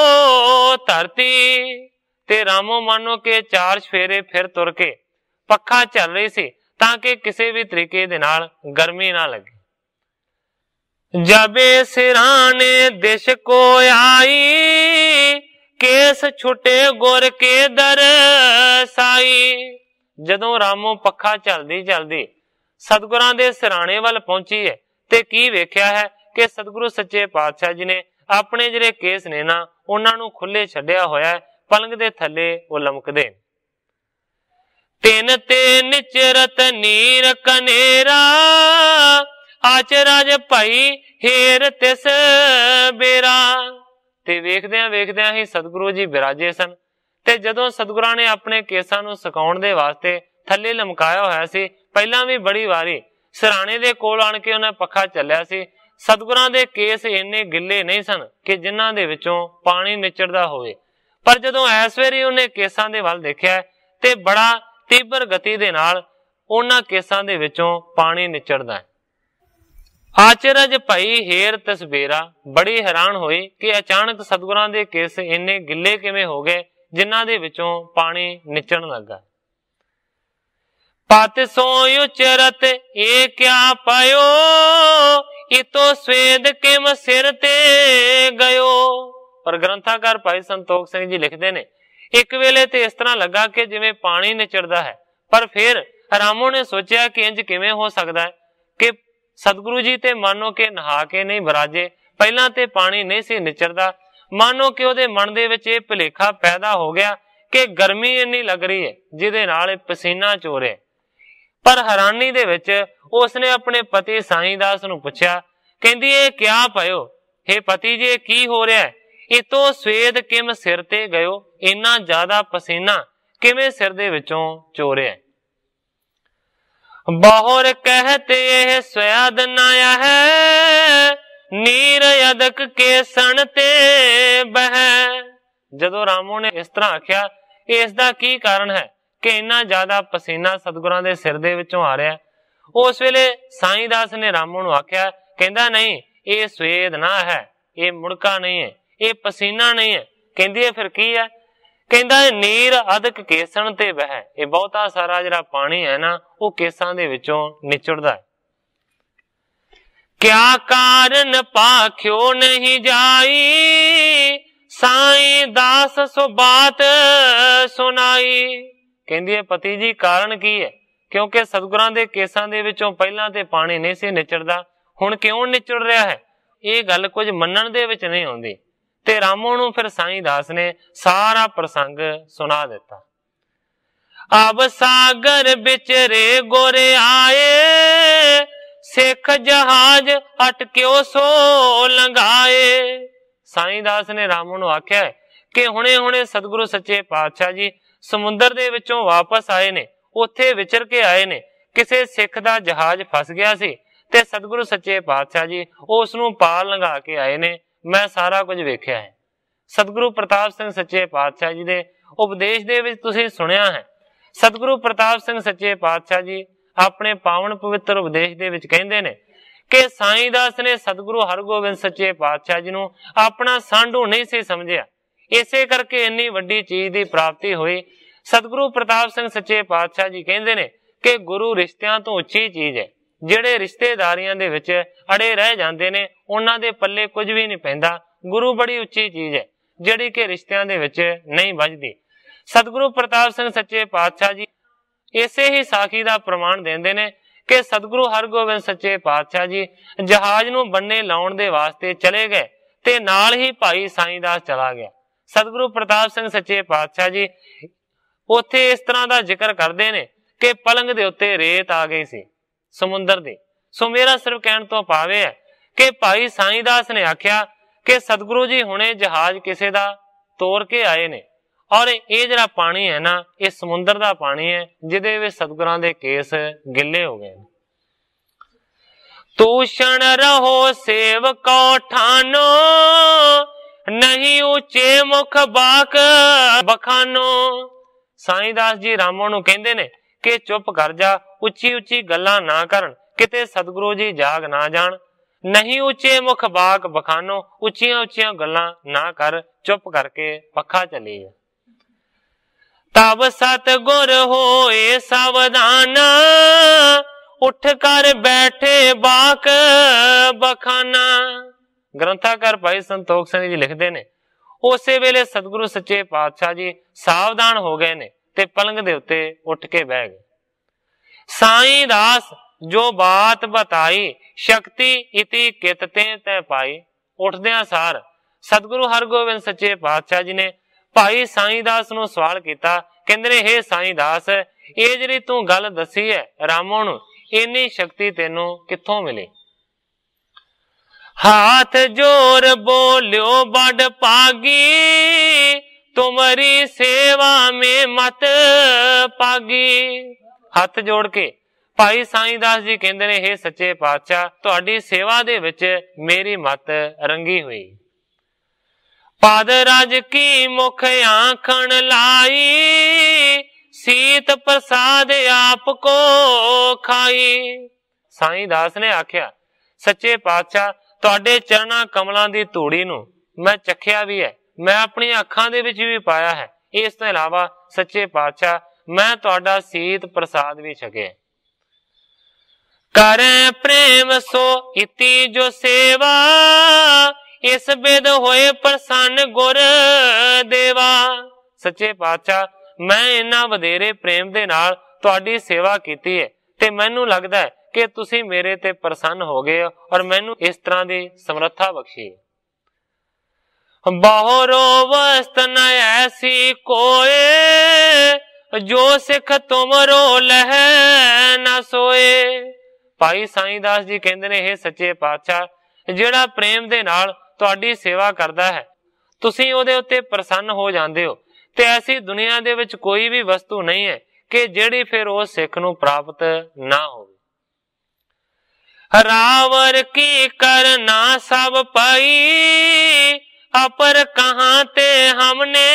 ਧਰਤੀ ਤੇ ਰਾਮੋ ਮਾਨੋ ਕੇ ਚਾਰ ਸਫੇਰੇ ਫਿਰ ਤੁਰ ਕੇ ਪੱਖਾ ਚੱਲ ਰਹੀ ਸੀ ਤਾਂ ਕਿ ਕਿਸੇ ਵੀ ਤਰੀਕੇ ਦੇ ਨਾਲ ਗਰਮੀ ਨਾ ਲੱਗੇ ਜਬੇ ਸਿਰਾਣੇ ਦੇਸ਼ ਕੋ ਆਈ ਕੇਸ ਛੁੱਟੇ ਗੁਰ ਕੇ ਦਰਸਾਈ ਜਦੋਂ ਰਾਮੋ ਪੱਖਾ ਚਲਦੀ ਚਲਦੀ ਸਤਗੁਰਾਂ ਦੇ ਸਿਰਾਣੇ ਵੱਲ ਪਹੁੰਚੀ ਹੈ ਤੇ ਕੀ ਵੇਖਿਆ ਹੈ ਕਿ ਸਤਗੁਰੂ ਸੱਚੇ ਪਾਤਸ਼ਾਹ ਜੀ ਨੇ ਆਪਣੇ ਜਿਹੜੇ ਕੇਸ ਨੇ ਨਾ ਉਹਨਾਂ ਨੂੰ ਖੁੱਲੇ ਛੱਡਿਆ ਹੋਇਆ ਪਲੰਗ ਦੇ ਥੱਲੇ ਉਹ ਲਮਕਦੇ ਤਿੰਨ ਤਿੰਨ ਚਰਤ ਨੀਰ ਕਨੇਰਾ ਆਚਰਾਜ ਭਾਈ ਹੇਰ ਤਿਸ ਬੇਰਾ ਤੇ ਵੇਖਦੇ ਵੇਖਦੇ ਵੇਖਦਿਆਂ ਹੀ ਸਤਿਗੁਰੂ ਜੀ ਬਿਰਾਜੇ ਸਨ ਤੇ ਜਦੋਂ ਸਤਿਗੁਰਾਂ ਨੇ ਆਪਣੇ ਕੇਸਾਂ ਨੂੰ ਸੁਕਾਉਣ ਦੇ ਵਾਸਤੇ ਥੱਲੇ ਲਮਕਾਇਆ ਹੋਇਆ ਸੀ ਪਹਿਲਾਂ ਵੀ ਬੜੀ ਵਾਰੀ ਸਰਾਣੇ ਦੇ ਕੋਲ ਆਣ ਕੇ ਉਹਨੇ ਪੱਖਾ ਚੱਲਿਆ ਸੀ ਸਤਿਗੁਰਾਂ ਦੇ ਕੇਸ ਇੰਨੇ ਗਿੱਲੇ ਨਹੀਂ ਸਨ ਕਿ ਜਿਨ੍ਹਾਂ ਦੇ ਵਿੱਚੋਂ ਪਾਣੀ ਨਿਚੜਦਾ ਹੋਵੇ ਪਰ ਜਦੋਂ ਐਸ ਵੇਰੇ ਉਹਨੇ ਕੇਸਾਂ ਦੇ ਵੱਲ ਦੇਖਿਆ ਤੇ ਬੜਾ ਤੀਬਰ ਗਤੀ ਦੇ ਨਾਲ ਉਹਨਾਂ ਕੇਸਾਂ ਦੇ ਵਿੱਚੋਂ ਪਾਣੀ ਨਿਚੜਦਾ ਹੈ ਆਚਰਜ ਭਾਈ ਹੇਰ ਤਸਵੀਰਾ ਬੜੀ ਹੈਰਾਨ ਹੋਏ ਕਿ ਅਚਾਨਕ ਸਤਗੁਰਾਂ ਦੇ ਕੇਸ ਇੰਨੇ ਗਿੱਲੇ ਕਿਵੇਂ ਹੋ ਗਏ ਜਿਨ੍ਹਾਂ ਦੇ ਵਿੱਚੋਂ ਪਾਣੀ ਨਿਚੜਨ ਲੱਗਾ ਪਤ ਸੋ ਉਚਰਤ ਇਹ ਕਿਆ ਪਾਇਓ ਇਹ ਤੋ ਸਵੇਦ ਕਿਮ ਸਿਰ ਤੇ ਗਇਓ ਪਰ ਗ੍ਰੰਥਾਕਾਰ ਭਾਈ ਸੰਤੋਖ ਸਿੰਘ ਜੀ ਲਿਖਦੇ ਨੇ ਇੱਕ ਵੇਲੇ ਤੇ ਇਸ ਤਰ੍ਹਾਂ ਲੱਗਾ ਕਿ ਜਿਵੇਂ ਪਾਣੀ ਨਿਚੜਦਾ ਹੈ ਪਰ ਫਿਰ ਰਾਮੋ ਨੇ ਸੋਚਿਆ ਕਿ ਇੰਜ ਕਿਵੇਂ ਹੋ ਸਕਦਾ ਹੈ ਕਿ ਸਤਿਗੁਰੂ ਜੀ ਤੇ ਮਾਨੋ ਕਿ ਨਹਾ ਕੇ ਨਹੀਂ ਬਰਾਜੇ ਪਹਿਲਾਂ ਤੇ ਪਾਣੀ ਨਹੀਂ ਸੀ ਨਿਚੜਦਾ ਮਾਨੋ ਕਿ ਉਹਦੇ ਮਨ ਦੇ ਵਿੱਚ ਇਹ ਭਲੇਖਾ ਪੈਦਾ ਹੋ ਗਿਆ ਕਿ ਗਰਮੀ ਇੰਨੀ ਲੱਗ ਰਹੀ ਹੈ ਜਿਹਦੇ ਨਾਲ ਪਸੀਨਾ ਚੋਰੇ ਪਰ ਹੈਰਾਨੀ ਦੇ ਵਿੱਚ ਉਸਨੇ ਆਪਣੇ ਪਤੀ ਸਾਈਂ ਦਾਸ ਨੂੰ ਪੁੱਛਿਆ ਕਹਿੰਦੀ ਇਹ ਕਿਆ ਭਇਓ हे ਪਤੀ ਜੀ ਕੀ ਹੋ ਰਿਹਾ ਹੈ ਇਤੋ ਸਵੇਦ ਕਿਮ ਸਿਰ ਤੇ ਗਇਓ ਇੰਨਾ ਜ਼ਿਆਦਾ ਪਸੀਨਾ ਕਿਵੇਂ ਸਿਰ ਦੇ ਵਿੱਚੋਂ ਚੋਰਿਆ ਬਾਹਰ ਕਹਤੇ ਇਹ ਸਵਾਦ ਨਾ ਹੈ ਨੀਰ ਅਦਕ ਕੇ ਸਣ ਤੇ ਬਹਿ ਜਦੋਂ ਰਾਮੋ ਨੇ ਇਸ ਤਰ੍ਹਾਂ ਆਖਿਆ ਇਸ ਦਾ ਕੀ ਕਾਰਨ ਹੈ ਕਿ ਇੰਨਾ ਜ਼ਿਆਦਾ ਪਸੀਨਾ ਸਤਗੁਰਾਂ ਦੇ ਸਿਰ ਦੇ ਵਿੱਚੋਂ ਆ ਰਿਹਾ ਉਸ ਵੇਲੇ ਸਾਈਂ ਦਾਸ ਨੇ ਰਾਮੋ ਨੂੰ ਆਖਿਆ ਕਹਿੰਦਾ ਨਹੀਂ ਇਹ ਸਵੇਦ ਨਾ ਹੈ ਇਹ ਮੁੜਕਾ ਨਹੀਂ ਹੈ ਇਹ ਪਸੀਨਾ ਨਹੀਂ ਹੈ ਕਹਿੰਦੀ ਹੈ ਫਿਰ ਕੀ ਹੈ ਕਹਿੰਦਾ ਨੀਰ ਅਦਕ ਕੇਸਣ ਤੇ ਵਹਿ ਇਹ ਬਹੁਤਾ ਸਾਰਾ ਜਿਹੜਾ ਪਾਣੀ ਹੈ ਨਾ ਉਹ ਕੇਸਾਂ ਦੇ ਵਿੱਚੋਂ ਨਿਚੜਦਾ ਹੈ ਕਿਆ ਕਾਰਨ ਪਾਖਿਓ ਨਹੀਂ ਜਾਈ ਸਾਈਂ ਦਾਸ ਸੋ ਬਾਤ ਸੁਣਾਈ ਕਹਿੰਦੀ ਹੈ ਪਤੀ ਜੀ ਕਾਰਨ ਕੀ ਹੈ ਕਿਉਂਕਿ ਸਤਗੁਰਾਂ ਦੇ ਕੇਸਾਂ ਦੇ ਵਿੱਚੋਂ ਪਹਿਲਾਂ ਤੇ ਪਾਣੀ ਨਹੀਂ ਸੀ ਨਿਚੜਦਾ ਹੁਣ ਕਿਉਂ ਨਿਚੜ ਰਿਹਾ ਹੈ ਇਹ ਗੱਲ ਕੁਝ ਮੰਨਣ ਦੇ ਵਿੱਚ ਨਹੀਂ ਆਉਂਦੀ ਤੇ ਰਾਮੋ ਨੂੰ ਫਿਰ ਸਾਈਂ ਦਾਸ ਨੇ ਸਾਰਾ ਪ੍ਰਸੰਗ ਸੁਣਾ ਦਿੱਤਾ ਆਵ ਸਾਗਰ ਵਿੱਚ ਰੇ ਗੋਰੇ ਆਏ ਸਿੱਖ ਜਹਾਜ਼ ਅਟਕਿਓ ਸੋ ਲੰਘਾਏ ਸਾਈਂ ਦਾਸ ਨੇ ਰਾਮੋ ਨੂੰ ਆਖਿਆ ਕਿ ਹੁਣੇ ਹੁਣੇ ਸਤਿਗੁਰੂ ਸੱਚੇ ਪਾਤਸ਼ਾਹ ਜੀ ਸਮੁੰਦਰ ਦੇ ਵਿੱਚੋਂ ਵਾਪਸ ਆਏ ਨੇ ਉੱਥੇ ਵਿਚਰ ਕੇ ਆਏ ਨੇ ਕਿਸੇ ਸਿੱਖ ਦਾ ਜਹਾਜ਼ ਫਸ ਗਿਆ ਸੀ ਤੇ ਸਤਿਗੁਰੂ ਸੱਚੇ ਪਾਤਸ਼ਾਹ ਜੀ ਉਸ ਨੂੰ ਪਾਰ ਲੰਘਾ ਕੇ ਆਏ ਨੇ ਮੈਂ ਸਾਰਾ ਕੁਝ ਵੇਖਿਆ ਹੈ ਸਤਿਗੁਰੂ ਪ੍ਰਤਾਪ ਸਿੰਘ ਸੱਚੇ ਪਾਤਸ਼ਾਹ ਜੀ ਦੇ ਉਪਦੇਸ਼ ਦੇ ਵਿੱਚ ਤੁਸੀਂ ਸੁਣਿਆ ਹੈ ਸਤਿਗੁਰੂ ਪ੍ਰਤਾਪ ਸਿੰਘ ਸੱਚੇ ਪਾਤਸ਼ਾਹ ਜੀ ਆਪਣੇ ਪਾਵਨ ਪਵਿੱਤਰ ਉਪਦੇਸ਼ ਦੇ ਵਿੱਚ ਕਹਿੰਦੇ ਨੇ ਕਿ ਸਾਈਂ ਦਾਸ ਨੇ ਸਤਿਗੁਰੂ ਹਰਗੋਬਿੰਦ ਸੱਚੇ ਪਾਤਸ਼ਾਹ ਜੀ ਨੂੰ ਆਪਣਾ ਸਾਂਢੂ ਨਹੀਂ ਸੀ ਸਮਝਿਆ ਇਸੇ ਕਰਕੇ ਇੰਨੀ ਵੱਡੀ ਚੀਜ਼ ਦੀ ਪ੍ਰਾਪਤੀ ਹੋਈ ਸਤਿਗੁਰੂ ਪ੍ਰਤਾਪ ਸਿੰਘ ਸੱਚੇ ਪਾਤਸ਼ਾਹ ਜੀ ਕਹਿੰਦੇ ਨੇ ਕਿ ਗੁਰੂ ਰਿਸ਼ਤਿਆਂ ਤੋਂ ਉੱਚੀ ਚੀਜ਼ ਹੈ ਜਿਹੜੇ ਰਿਸ਼ਤੇਦਾਰੀਆਂ ਦੇ ਵਿੱਚ ਅੜੇ ਰਹਿ ਜਾਂਦੇ ਨੇ ਉਹਨਾਂ ਦੇ ਪੱਲੇ ਕੁਝ ਵੀ ਨਹੀਂ ਪੈਂਦਾ ਗੁਰੂ ਬੜੀ ਉੱਚੀ ਚੀਜ਼ ਹੈ ਜਿਹੜੀ ਕਿ ਰਿਸ਼ਤਿਆਂ ਦੇ ਵਿੱਚ ਨਹੀਂ ਵੱਜਦੀ ਸਤਿਗੁਰੂ ਪ੍ਰਤਾਪ ਸਿੰਘ ਸੱਚੇ ਪਾਤਸ਼ਾਹ ਜੀ ਇਸੇ ਹੀ ਸਾਖੀ ਦਾ ਪ੍ਰਮਾਣ ਦਿੰਦੇ ਨੇ ਕਿ ਸਤਿਗੁਰੂ ਹਰਗੋਬਿੰਦ ਸੱਚੇ ਪਾਤਸ਼ਾਹ ਜੀ ਜਹਾਜ਼ ਨੂੰ ਬੰਨੇ ਲਾਉਣ ਦੇ ਵਾਸਤੇ ਚਲੇ ਗਏ ਤੇ ਨਾਲ ਹੀ ਭਾਈ ਸਾਈਂਦਾਸ ਚਲਾ ਗਿਆ ਸਤਿਗੁਰੂ ਪ੍ਰਤਾਪ ਸਿੰਘ ਸੱਚੇ ਪਾਤਸ਼ਾਹ ਜੀ ਉੱਥੇ ਇਸ ਤਰ੍ਹਾਂ ਦਾ ਜ਼ਿਕਰ ਕਰਦੇ ਨੇ ਕਿ ਪਲੰਗ ਦੇ ਉੱਤੇ ਰੇਤ ਆ ਗਈ ਸੀ ਸਮੁੰਦਰ ਦੀ ਸੋ ਮੇਰਾ ਸਿਰਫ ਕਹਿਣ ਤੋਂ ਪਾਵੇ ਹੈ ਕਿ ਭਾਈ ਸਾਈਂ ਦਾਸ ਨੇ ਆਖਿਆ ਕਿ ਸਤਿਗੁਰੂ ਜੀ ਹੁਣੇ ਜਹਾਜ਼ ਕਿਸੇ ਦਾ ਤੋੜ ਕੇ ਆਏ ਨੇ ਔਰ ਇਹ ਜਿਹੜਾ ਪਾਣੀ ਹੈ ਨਾ ਇਹ ਸਮੁੰਦਰ ਦਾ ਪਾਣੀ ਹੈ ਜਿਹਦੇ ਵਿੱਚ ਸਤਿਗੁਰਾਂ ਦੇ ਕੇਸ ਗਿੱਲੇ ਹੋ ਗਏ ਤੂਸ਼ਣ ਰਹੋ ਸੇਵਕੋ ਠਾਨੋ ਨਹੀਂ ਉੱਚੇ ਮੁਖ ਬਾਕ ਬਖਾਨੋ ਸਾਈਂ ਦਾਸ ਜੀ ਰਾਮੋ ਨੂੰ ਕਹਿੰਦੇ ਨੇ ਕਿ ਚੁੱਪ ਕਰ ਜਾ ਉੱਚੀ ਉੱਚੀ ਗੱਲਾਂ ਨਾ ਕਰਨ ਕਿਤੇ ਸਤਿਗੁਰੂ ਜੀ ਜਾਗ ਨਾ ਜਾਣ ਨਹੀਂ ਉੱਚੇ ਮੁਖ ਬਾਕ ਬਖਾਨੋ ਉੱਚੀਆਂ ਉੱਚੀਆਂ ਗੱਲਾਂ ਨਾ ਕਰ ਚੁੱਪ ਕਰਕੇ ਪੱਖਾ ਚਲੇ ਜਾ ਤਬ ਸਤ ਗੁਰ ਹੋਏ ਸਵਧਾਨ ਉੱਠ ਕਰ ਬੈਠੇ ਬਾਕ ਬਖਾਨਾ ਗ੍ਰੰਥਾਕਾਰ ਭਾਈ ਸੰਤੋਖ ਸਿੰਘ ਜੀ ਲਿਖਦੇ ਨੇ ਉਸੇ ਵੇਲੇ ਸਤਿਗੁਰੂ ਸੱਚੇ ਪਾਤਸ਼ਾਹ ਜੀ ਸਾਵਧਾਨ ਹੋ ਗਏ ਨੇ ਤੇ ਪਲੰਗ ਦੇ ਉੱਤੇ ਉੱਠ ਕੇ ਬਹਿ ਗਏ ਸਾਈं ਦਾਸ ਜੋ ਬਾਤ ਬਤਾਈ ਸ਼ਕਤੀ ਇਤੀ ਕਿਤਤੇ ਤੈ ਪਾਈ ਉੱਠਦਿਆਂ ਸਾਰ ਸਤਿਗੁਰੂ ਹਰਗੋਬਿੰਦ ਸੱਚੇ ਪਾਤਸ਼ਾਹ ਜੀ ਨੇ ਭਾਈ ਸਾਈਂ ਦਾਸ ਨੂੰ ਸਵਾਲ ਕੀਤਾ ਕਹਿੰਦੇ ਨੇ ਹੇ ਸਾਈਂ ਦਾਸ ਇਹ ਜਿਹੜੀ ਤੂੰ ਗੱਲ ਦੱਸੀ ਹੈ ਰਾਮੋ ਨੂੰ ਇੰਨੀ ਸ਼ਕਤੀ ਤੈਨੂੰ ਕਿੱਥੋਂ ਮਿਲੀ ਹਾਥ ਜੋਰ ਬੋਲਿਓ ਬੜ ਪਾਗੀ ਤੁਮਰੀ ਸੇਵਾ ਮੇ ਮਤ ਪਾਗੀ ਹੱਥ ਜੋੜ ਕੇ ਭਾਈ ਸਾਈਂ ਦਾਸ ਜੀ ਕਹਿੰਦੇ ਨੇ ਇਹ ਸੱਚੇ ਪਾਤਸ਼ਾਹ ਤੁਹਾਡੀ ਸੇਵਾ ਦੇ ਵਿੱਚ ਮੇਰੀ ਮਤ ਰੰਗੀ ਹੋਈ ਪਦ ਰਜ ਕੀ ਮੁਖ ਆਖਣ ਲਾਈ ਸੀਤ ਪ੍ਰਸਾਦ ਆਪ ਕੋ ਖਾਈ ਸਾਈਂ ਦਾਸ ਨੇ ਆਖਿਆ ਸੱਚੇ ਪਾਤਸ਼ਾਹ ਤੁਹਾਡੇ ਚਰਣਾ ਕਮਲਾਂ ਦੀ ਧੂੜੀ ਨੂੰ ਮੈਂ ਚਖਿਆ ਵੀ ਹੈ ਮੈਂ ਆਪਣੀਆਂ ਅੱਖਾਂ ਦੇ ਵਿੱਚ ਵੀ ਪਾਇਆ ਹੈ ਇਸ ਤੋਂ ਇਲਾਵਾ ਸੱਚੇ ਪਾਤਸ਼ਾਹ ਮੈਂ ਤੁਹਾਡਾ ਸੀਤ ਪ੍ਰਸਾਦ ਵੀ ਛਕੇ ਕਰੇ ਪ੍ਰੇਮ ਸੋ ਇਤੀ ਜੋ ਸੇਵਾ ਇਸ ਬਿਦ ਹੋਏ ਪ੍ਰਸੰਨ ਗੁਰ ਦੇਵਾ ਸੱਚੇ ਪਾਤਸ਼ਾਹ ਮੈਂ ਇਹਨਾਂ ਵਧੇਰੇ ਪ੍ਰੇਮ ਦੇ ਨਾਲ ਤੁਹਾਡੀ ਸੇਵਾ ਕੀਤੀ ਹੈ ਤੇ ਮੈਨੂੰ ਲੱਗਦਾ ਹੈ ਕਿ ਤੁਸੀਂ ਮੇਰੇ ਤੇ ਪ੍ਰਸੰਨ ਹੋ ਗਏ ਔਰ ਮੈਨੂੰ ਇਸ ਤਰ੍ਹਾਂ ਦੀ ਸਮਰੱਥਾ ਬਖਸ਼ੀ ਬਾਹਰੋਂ ਵਸਤ ਨ ਐਸੀ ਕੋਏ ਜੋ ਸਿੱਖ ਤੁਮਰੋ ਲਹਿ ਨਾ ਸੋਏ ਭਾਈ ਸਾਈਂ ਦਾਸ ਜੀ ਕਹਿੰਦੇ ਨੇ ਇਹ ਸੱਚੇ ਪਾਤਸ਼ਾਹ ਜਿਹੜਾ ਪ੍ਰੇਮ ਦੇ ਨਾਲ ਤੁਹਾਡੀ ਸੇਵਾ ਕਰਦਾ ਹੈ ਤੁਸੀਂ ਉਹਦੇ ਉੱਤੇ ਪ੍ਰਸੰਨ ਹੋ ਜਾਂਦੇ ਹੋ ਤੇ ਐਸੀ ਦੁਨੀਆ ਦੇ ਵਿੱਚ ਕੋਈ ਵੀ ਵਸਤੂ ਨਹੀਂ ਹੈ ਕਿ ਜਿਹੜੀ ਫਿਰ ਉਹ ਸਿੱਖ ਨੂੰ ਪ੍ਰਾਪਤ ਨਾ ਹੋਵੇ ਰਾਵਰ ਕੀ ਕਰਨਾ ਸਭ ਪਾਈ ਅਪਰ ਕਹਾਂ ਤੇ ਹਮਨੇ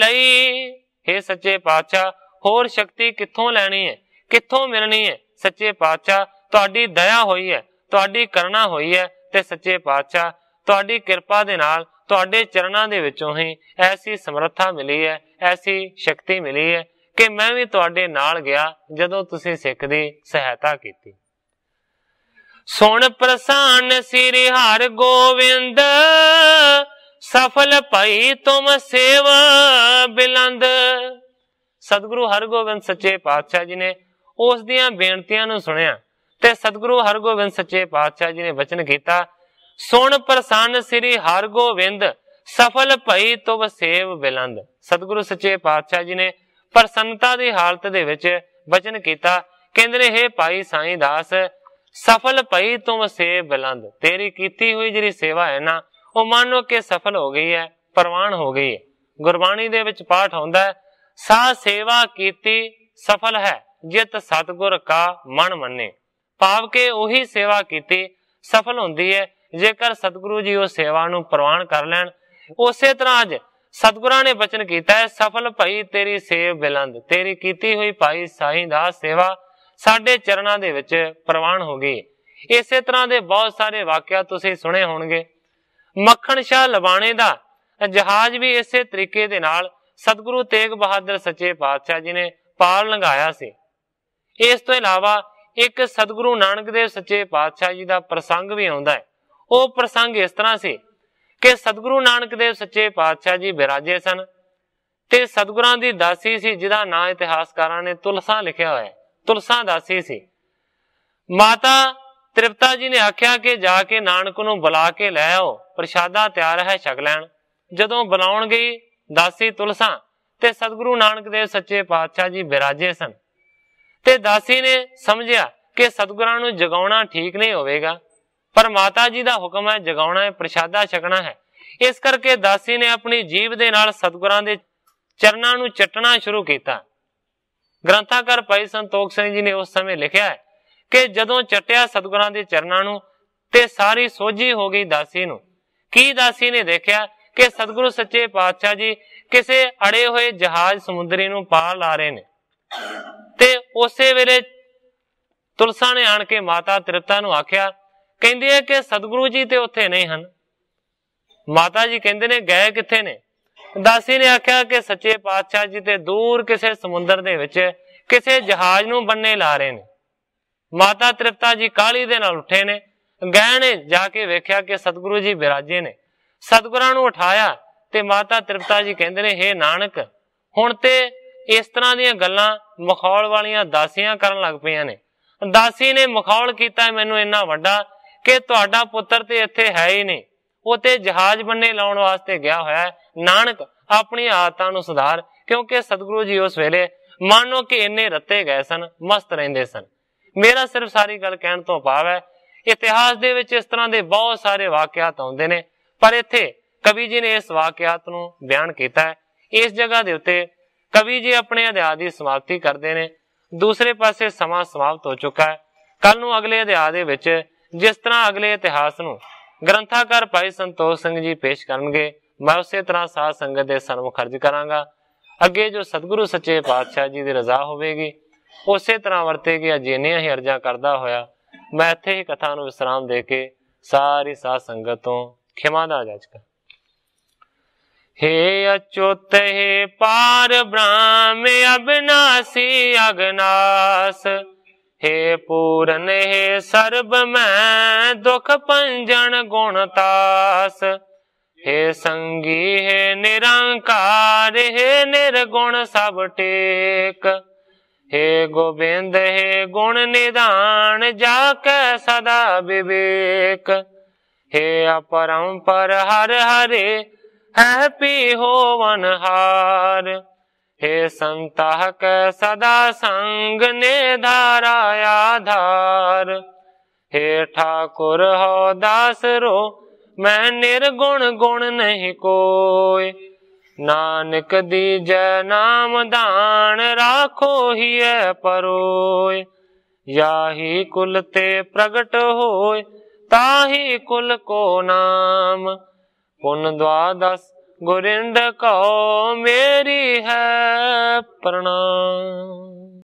ਲਈ हे ਸੱਚੇ ਪਾਤਸ਼ਾਹ ਹੋਰ ਸ਼ਕਤੀ ਕਿੱਥੋਂ ਲੈਣੀ ਹੈ ਕਿੱਥੋਂ ਮਿਲਣੀ ਹੈ ਸੱਚੇ ਪਾਤਸ਼ਾਹ ਤੁਹਾਡੀ ਦਇਆ ਹੋਈ ਹੈ ਤੁਹਾਡੀ ਕਰਨਾ ਹੋਈ ਹੈ ਤੇ ਸੱਚੇ ਪਾਤਸ਼ਾਹ ਤੁਹਾਡੀ ਕਿਰਪਾ ਦੇ ਨਾਲ ਤੁਹਾਡੇ ਚਰਨਾਂ ਦੇ ਵਿੱਚੋਂ ਹੀ ਐਸੀ ਸਮਰੱਥਾ ਮਿਲੀ ਹੈ ਐਸੀ ਸ਼ਕਤੀ ਮਿਲੀ ਹੈ ਕਿ ਮੈਂ ਵੀ ਤੁਹਾਡੇ ਨਾਲ ਗਿਆ ਜਦੋਂ ਤੁਸੀਂ ਸਿੱਖ ਦੀ ਸਹਾਇਤਾ ਕੀਤੀ ਸੁਣ ਪ੍ਰਸਾਨ ਸ੍ਰੀ ਹਰ ਗੋਵਿੰਦ ਸਫਲ ਭਈ ਤੁਮ ਸੇਵਾ ਬਿਲੰਦ ਸਤਿਗੁਰੂ ਹਰਗੋਬਿੰਦ ਸੱਚੇ ਪਾਤਸ਼ਾਹ ਜੀ ਨੇ ਉਸ ਦੀਆਂ ਬੇਨਤੀਆਂ ਨੂੰ ਸੁਣਿਆ ਤੇ ਸਤਿਗੁਰੂ ਹਰਗੋਬਿੰਦ ਸੱਚੇ ਪਾਤਸ਼ਾਹ ਜੀ ਨੇ ਵਚਨ ਕੀਤਾ ਸੁਣ ਪ੍ਰਸੰਨ ਸ੍ਰੀ ਹਰਗੋਬਿੰਦ ਸਫਲ ਭਈ ਤੁਮ ਸੇਵ ਬਿਲੰਦ ਸਤਿਗੁਰੂ ਸੱਚੇ ਪਾਤਸ਼ਾਹ ਜੀ ਨੇ ਪ੍ਰਸੰਨਤਾ ਦੀ ਹਾਲਤ ਦੇ ਵਿੱਚ ਵਚਨ ਕੀਤਾ ਕਹਿੰਦੇ ਨੇ हे ਭਾਈ ਸਾਈਂ ਦਾਸ ਸਫਲ ਭਈ ਤੁਮ ਸੇਵ ਬਿਲੰਦ ਤੇਰੀ ਕੀਤੀ ਹੋਈ ਜਿਹੜੀ ਸੇਵਾ ਹੈ ਨਾ ਉਹ ਮੰਨੋ ਕੇ ਸਫਲ ਹੋ ਗਈ ਹੈ ਪ੍ਰਵਾਨ ਹੋ ਗਈ ਹੈ ਗੁਰਬਾਣੀ ਦੇ ਵਿੱਚ ਪਾਠ ਹੁੰਦਾ ਹੈ ਸਾ ਸੇਵਾ ਕੀਤੀ ਸਫਲ ਹੈ ਜਿਤ ਸਤਗੁਰ ਕਾ ਮਨ ਮੰਨੇ ਭਾਵ ਕਿ ਉਹੀ ਸੇਵਾ ਕੀਤੀ ਸਫਲ ਹੁੰਦੀ ਹੈ ਜੇਕਰ ਸਤਗੁਰੂ ਜੀ ਉਹ ਸੇਵਾ ਨੂੰ ਪ੍ਰਵਾਨ ਕਰ ਲੈਣ ਉਸੇ ਤਰ੍ਹਾਂ ਅਜ ਸਤਗੁਰਾਂ ਨੇ ਬਚਨ ਕੀਤਾ ਹੈ ਸਫਲ ਭਈ ਤੇਰੀ ਸੇਵ ਬਿਲੰਦ ਤੇਰੀ ਕੀਤੀ ਹੋਈ ਭਾਈ ਸਾਈਂ ਦਾ ਸੇਵਾ ਸਾਡੇ ਚਰਨਾਂ ਦੇ ਵਿੱਚ ਪ੍ਰਵਾਨ ਹੋ ਗਈ ਇਸੇ ਤਰ੍ਹਾਂ ਦੇ ਬਹੁਤ ਸਾਰੇ ਵਾਕਿਆ ਤੁਸੀਂ ਸੁਣੇ ਹੋਣਗੇ ਮੱਖਣ ਸ਼ਾ ਲਵਾਣੇ ਦਾ ਜਹਾਜ਼ ਵੀ ਇਸੇ ਤਰੀਕੇ ਦੇ ਨਾਲ ਸਤਿਗੁਰੂ ਤੇਗ ਬਹਾਦਰ ਸੱਚੇ ਪਾਤਸ਼ਾਹ ਜੀ ਨੇ ਪਾਰ ਲੰਘਾਇਆ ਸੀ ਇਸ ਤੋਂ ਇਲਾਵਾ ਇੱਕ ਸਤਿਗੁਰੂ ਨਾਨਕ ਦੇਵ ਸੱਚੇ ਪਾਤਸ਼ਾਹ ਜੀ ਦਾ ਪ੍ਰਸੰਗ ਵੀ ਆਉਂਦਾ ਹੈ ਉਹ ਪ੍ਰਸੰਗ ਇਸ ਤਰ੍ਹਾਂ ਸੀ ਕਿ ਸਤਿਗੁਰੂ ਨਾਨਕ ਦੇਵ ਸੱਚੇ ਪਾਤਸ਼ਾਹ ਜੀ ਬਿਰਾਜੇ ਸਨ ਤੇ ਸਤਿਗੁਰਾਂ ਦੀ ਦਾਸੀ ਸੀ ਜਿਹਦਾ ਨਾਂ ਇਤਿਹਾਸਕਾਰਾਂ ਨੇ ਤੁਲਸਾ ਲਿਖਿਆ ਹੋਇਆ ਹੈ ਤੁਲਸਾ ਦਾਸੀ ਸੀ ਮਾਤਾ ਤ੍ਰਿਪਤਾ ਜੀ ਨੇ ਆਖਿਆ ਕਿ ਜਾ ਕੇ ਨਾਨਕ ਨੂੰ ਬੁਲਾ ਕੇ ਲੈ ਆਓ ਪ੍ਰਸ਼ਾਦਾ ਤਿਆਰ ਹੈ ਛਕ ਲੈਣ ਜਦੋਂ ਬਣਾਉਣਗੇ ਦਾਸੀ ਤੁਲਸਾ ਤੇ ਸਤਿਗੁਰੂ ਨਾਨਕ ਦੇਵ ਸੱਚੇ ਪਾਤਸ਼ਾਹ ਜੀ ਬਿਰਾਜੇ ਸਨ ਤੇ ਦਾਸੀ ਨੇ ਸਮਝਿਆ ਕਿ ਸਤਿਗੁਰਾਂ ਨੂੰ ਜਗਾਉਣਾ ਠੀਕ ਨਹੀਂ ਹੋਵੇਗਾ ਪਰ ਮਾਤਾ ਜੀ ਦਾ ਹੁਕਮ ਹੈ ਜਗਾਉਣਾ ਹੈ ਪ੍ਰਸ਼ਾਦਾ ਛਕਣਾ ਹੈ ਇਸ ਕਰਕੇ ਦਾਸੀ ਨੇ ਆਪਣੀ ਜੀਬ ਦੇ ਨਾਲ ਸਤਿਗੁਰਾਂ ਦੇ ਚਰਨਾਂ ਨੂੰ ਚਟਣਾ ਸ਼ੁਰੂ ਕੀਤਾ ਗ੍ਰੰਥਾਕਾਰ ਭਾਈ ਸੰਤੋਖ ਸਿੰਘ ਜੀ ਨੇ ਉਸ ਸਮੇਂ ਲਿਖਿਆ ਹੈ ਕਿ ਜਦੋਂ ਚਟਿਆ ਸਤਿਗੁਰਾਂ ਦੇ ਚਰਨਾਂ ਨੂੰ ਤੇ ਸਾਰੀ ਸੋਝੀ ਹੋ ਗਈ ਦਾਸੀ ਨੂੰ ਕੀ ਦਾਸੀ ਨੇ ਦੇਖਿਆ ਕਿ ਸਤਿਗੁਰੂ ਸੱਚੇ ਪਾਤਸ਼ਾਹ ਜੀ ਕਿਸੇ ਅੜੇ ਹੋਏ ਜਹਾਜ਼ ਸਮੁੰਦਰੀ ਨੂੰ ਪਾਰ ਲਾ ਰਹੇ ਨੇ ਤੇ ਉਸੇ ਵੇਲੇ ਤੁਲਸਾ ਨੇ ਆਣ ਕੇ ਮਾਤਾ ਤ੍ਰਿਪਤਾ ਨੂੰ ਆਖਿਆ ਕਹਿੰਦੇ ਆ ਕਿ ਸਤਿਗੁਰੂ ਜੀ ਤੇ ਉੱਥੇ ਨਹੀਂ ਹਨ ਮਾਤਾ ਜੀ ਕਹਿੰਦੇ ਨੇ ਗਏ ਕਿੱਥੇ ਨੇ ਦਾਸੀ ਨੇ ਆਖਿਆ ਕਿ ਸੱਚੇ ਪਾਤਸ਼ਾਹ ਜੀ ਤੇ ਦੂਰ ਕਿਸੇ ਸਮੁੰਦਰ ਦੇ ਵਿੱਚ ਕਿਸੇ ਜਹਾਜ਼ ਨੂੰ ਬੰਨੇ ਲਾ ਰਹੇ ਨੇ ਮਾਤਾ ਤ੍ਰਿਪਤਾ ਜੀ ਕਾਲੀ ਦੇ ਨਾਲ ਉੱਠੇ ਨੇ ਗਏ ਨੇ ਜਾ ਕੇ ਵੇਖਿਆ ਕਿ ਸਤਿਗੁਰੂ ਜੀ ਬਿਰਾਜੇ ਨੇ ਸਤਿਗੁਰਾਂ ਨੂੰ ਉਠਾਇਆ ਤੇ ਮਾਤਾ ਤ੍ਰਿਪਤਾ ਜੀ ਕਹਿੰਦੇ ਨੇ ਹੇ ਨਾਨਕ ਹੁਣ ਤੇ ਇਸ ਤਰ੍ਹਾਂ ਦੀਆਂ ਗੱਲਾਂ ਮਖੌਲ ਵਾਲੀਆਂ ਦਾਸੀਆਂ ਕਰਨ ਲੱਗ ਪਈਆਂ ਨੇ ਦਾਸੀ ਨੇ ਮਖੌਲ ਕੀਤਾ ਮੈਨੂੰ ਇੰਨਾ ਵੱਡਾ ਕਿ ਤੁਹਾਡਾ ਪੁੱਤਰ ਤੇ ਇੱਥੇ ਹੈ ਹੀ ਨਹੀਂ ਉਹ ਤੇ ਜਹਾਜ਼ ਬੰਨੇ ਲਾਉਣ ਵਾਸਤੇ ਗਿਆ ਹੋਇਆ ਹੈ ਨਾਨਕ ਆਪਣੀ ਆਤਾਂ ਨੂੰ ਸੁਧਾਰ ਕਿਉਂਕਿ ਸਤਿਗੁਰੂ ਜੀ ਉਸ ਵੇਲੇ ਮਾਨੋ ਕਿ ਇੰਨੇ ਰੱਤੇ ਗਏ ਸਨ ਮਸਤ ਰਹਿੰਦੇ ਸਨ ਮੇਰਾ ਸਿਰਫ ਸਾਰੀ ਗੱਲ ਕਹਿਣ ਤੋਂ ਭਾਵ ਹੈ ਇਤਿਹਾਸ ਦੇ ਵਿੱਚ ਇਸ ਤਰ੍ਹਾਂ ਦੇ ਬਹੁਤ ਸਾਰੇ ਵਾਕਿਆਤ ਆਉਂਦੇ ਨੇ ਪਰ ਇੱਥੇ ਕਵੀ ਜੀ ਨੇ ਇਸ ਵਾਕਿਆਤ ਨੂੰ ਬਿਆਨ ਕੀਤਾ ਹੈ ਇਸ ਜਗ੍ਹਾ ਦੇ ਉੱਤੇ ਕਵੀ ਜੀ ਆਪਣੇ ਅਧਿਆਇ ਦੀ ਸਮਾਪਤੀ ਕਰਦੇ ਨੇ ਦੂਸਰੇ ਪਾਸੇ ਸਮਾਂ ਸਮਾਪਤ ਹੋ ਚੁੱਕਾ ਹੈ ਕੱਲ ਨੂੰ ਅਗਲੇ ਅਧਿਆਇ ਦੇ ਵਿੱਚ ਜਿਸ ਤਰ੍ਹਾਂ ਅਗਲੇ ਇਤਿਹਾਸ ਨੂੰ ਗ੍ਰੰਥਾਕਾਰ ਭਾਈ ਸੰਤੋਖ ਸਿੰਘ ਜੀ ਪੇਸ਼ ਕਰਨਗੇ ਮੈਂ ਉਸੇ ਤਰ੍ਹਾਂ ਸਾਧ ਸੰਗਤ ਦੇ ਸਨਮੁਖ ਅਰਜ ਕਰਾਂਗਾ ਅੱਗੇ ਜੋ ਸਤਿਗੁਰੂ ਸੱਚੇ ਪਾਤਸ਼ਾਹ ਜੀ ਦੀ ਰਜ਼ਾ ਹੋਵੇਗੀ ਉਸੇ ਤਰ੍ਹਾਂ ਵਰਤੇਗੇ ਅਜੇਨੇ ਹੀ ਅਰਜ਼ਾ ਕਰਦਾ ਹੋਇਆ महथे ही कथा नु विश्राम देके सारी सात संगतों खिमाना जाचका हे अच्युत हे पार ब्रह्म अविनाशी अगनाश हे पूरन हे सर्व में दुख पंजन गुणतास हे संगी हे निरंकार हे निर्गुण सब टेक ਹੇ ਗੋਬਿੰਦ ਹੇ ਗੁਣ ਨਿਧਾਨ ਜਾ ਕੇ ਸਦਾ ਵਿਵੇਕ ਹੇ ਅਪਰੰਪਰ ਹਰ ਹਰੇ ਹੈ ਪੀ ਹੋਵਨ ਹਾਰ ਹੇ ਸੰਤਾ ਕੈ ਸਦਾ ਸੰਗ ਨੇ ਧਾਰਾ ਆਧਾਰ ਹੇ ਠਾਕੁਰ ਹੋ ਦਾਸ ਰੋ ਮੈਂ ਨਿਰਗੁਣ ਗੁਣ ਨਹੀਂ ਕੋਈ ਨਾਨਕ ਦੀ ਜੈ ਨਾਮ ਧਾਨ ਰਾਖੋ ਹੀਐ ਪਰੋਏ ਯਾਹੀ ਕੁਲ ਤੇ ਪ੍ਰਗਟ ਹੋਏ ਤਾਹੀ ਕੁਲ ਕੋ ਨਾਮ ਪੁਨ ਦਵਾਦਸ ਗੁਰਿੰਦ ਕਉ ਮੇਰੀ ਹੈ ਪ੍ਰਣਾਮ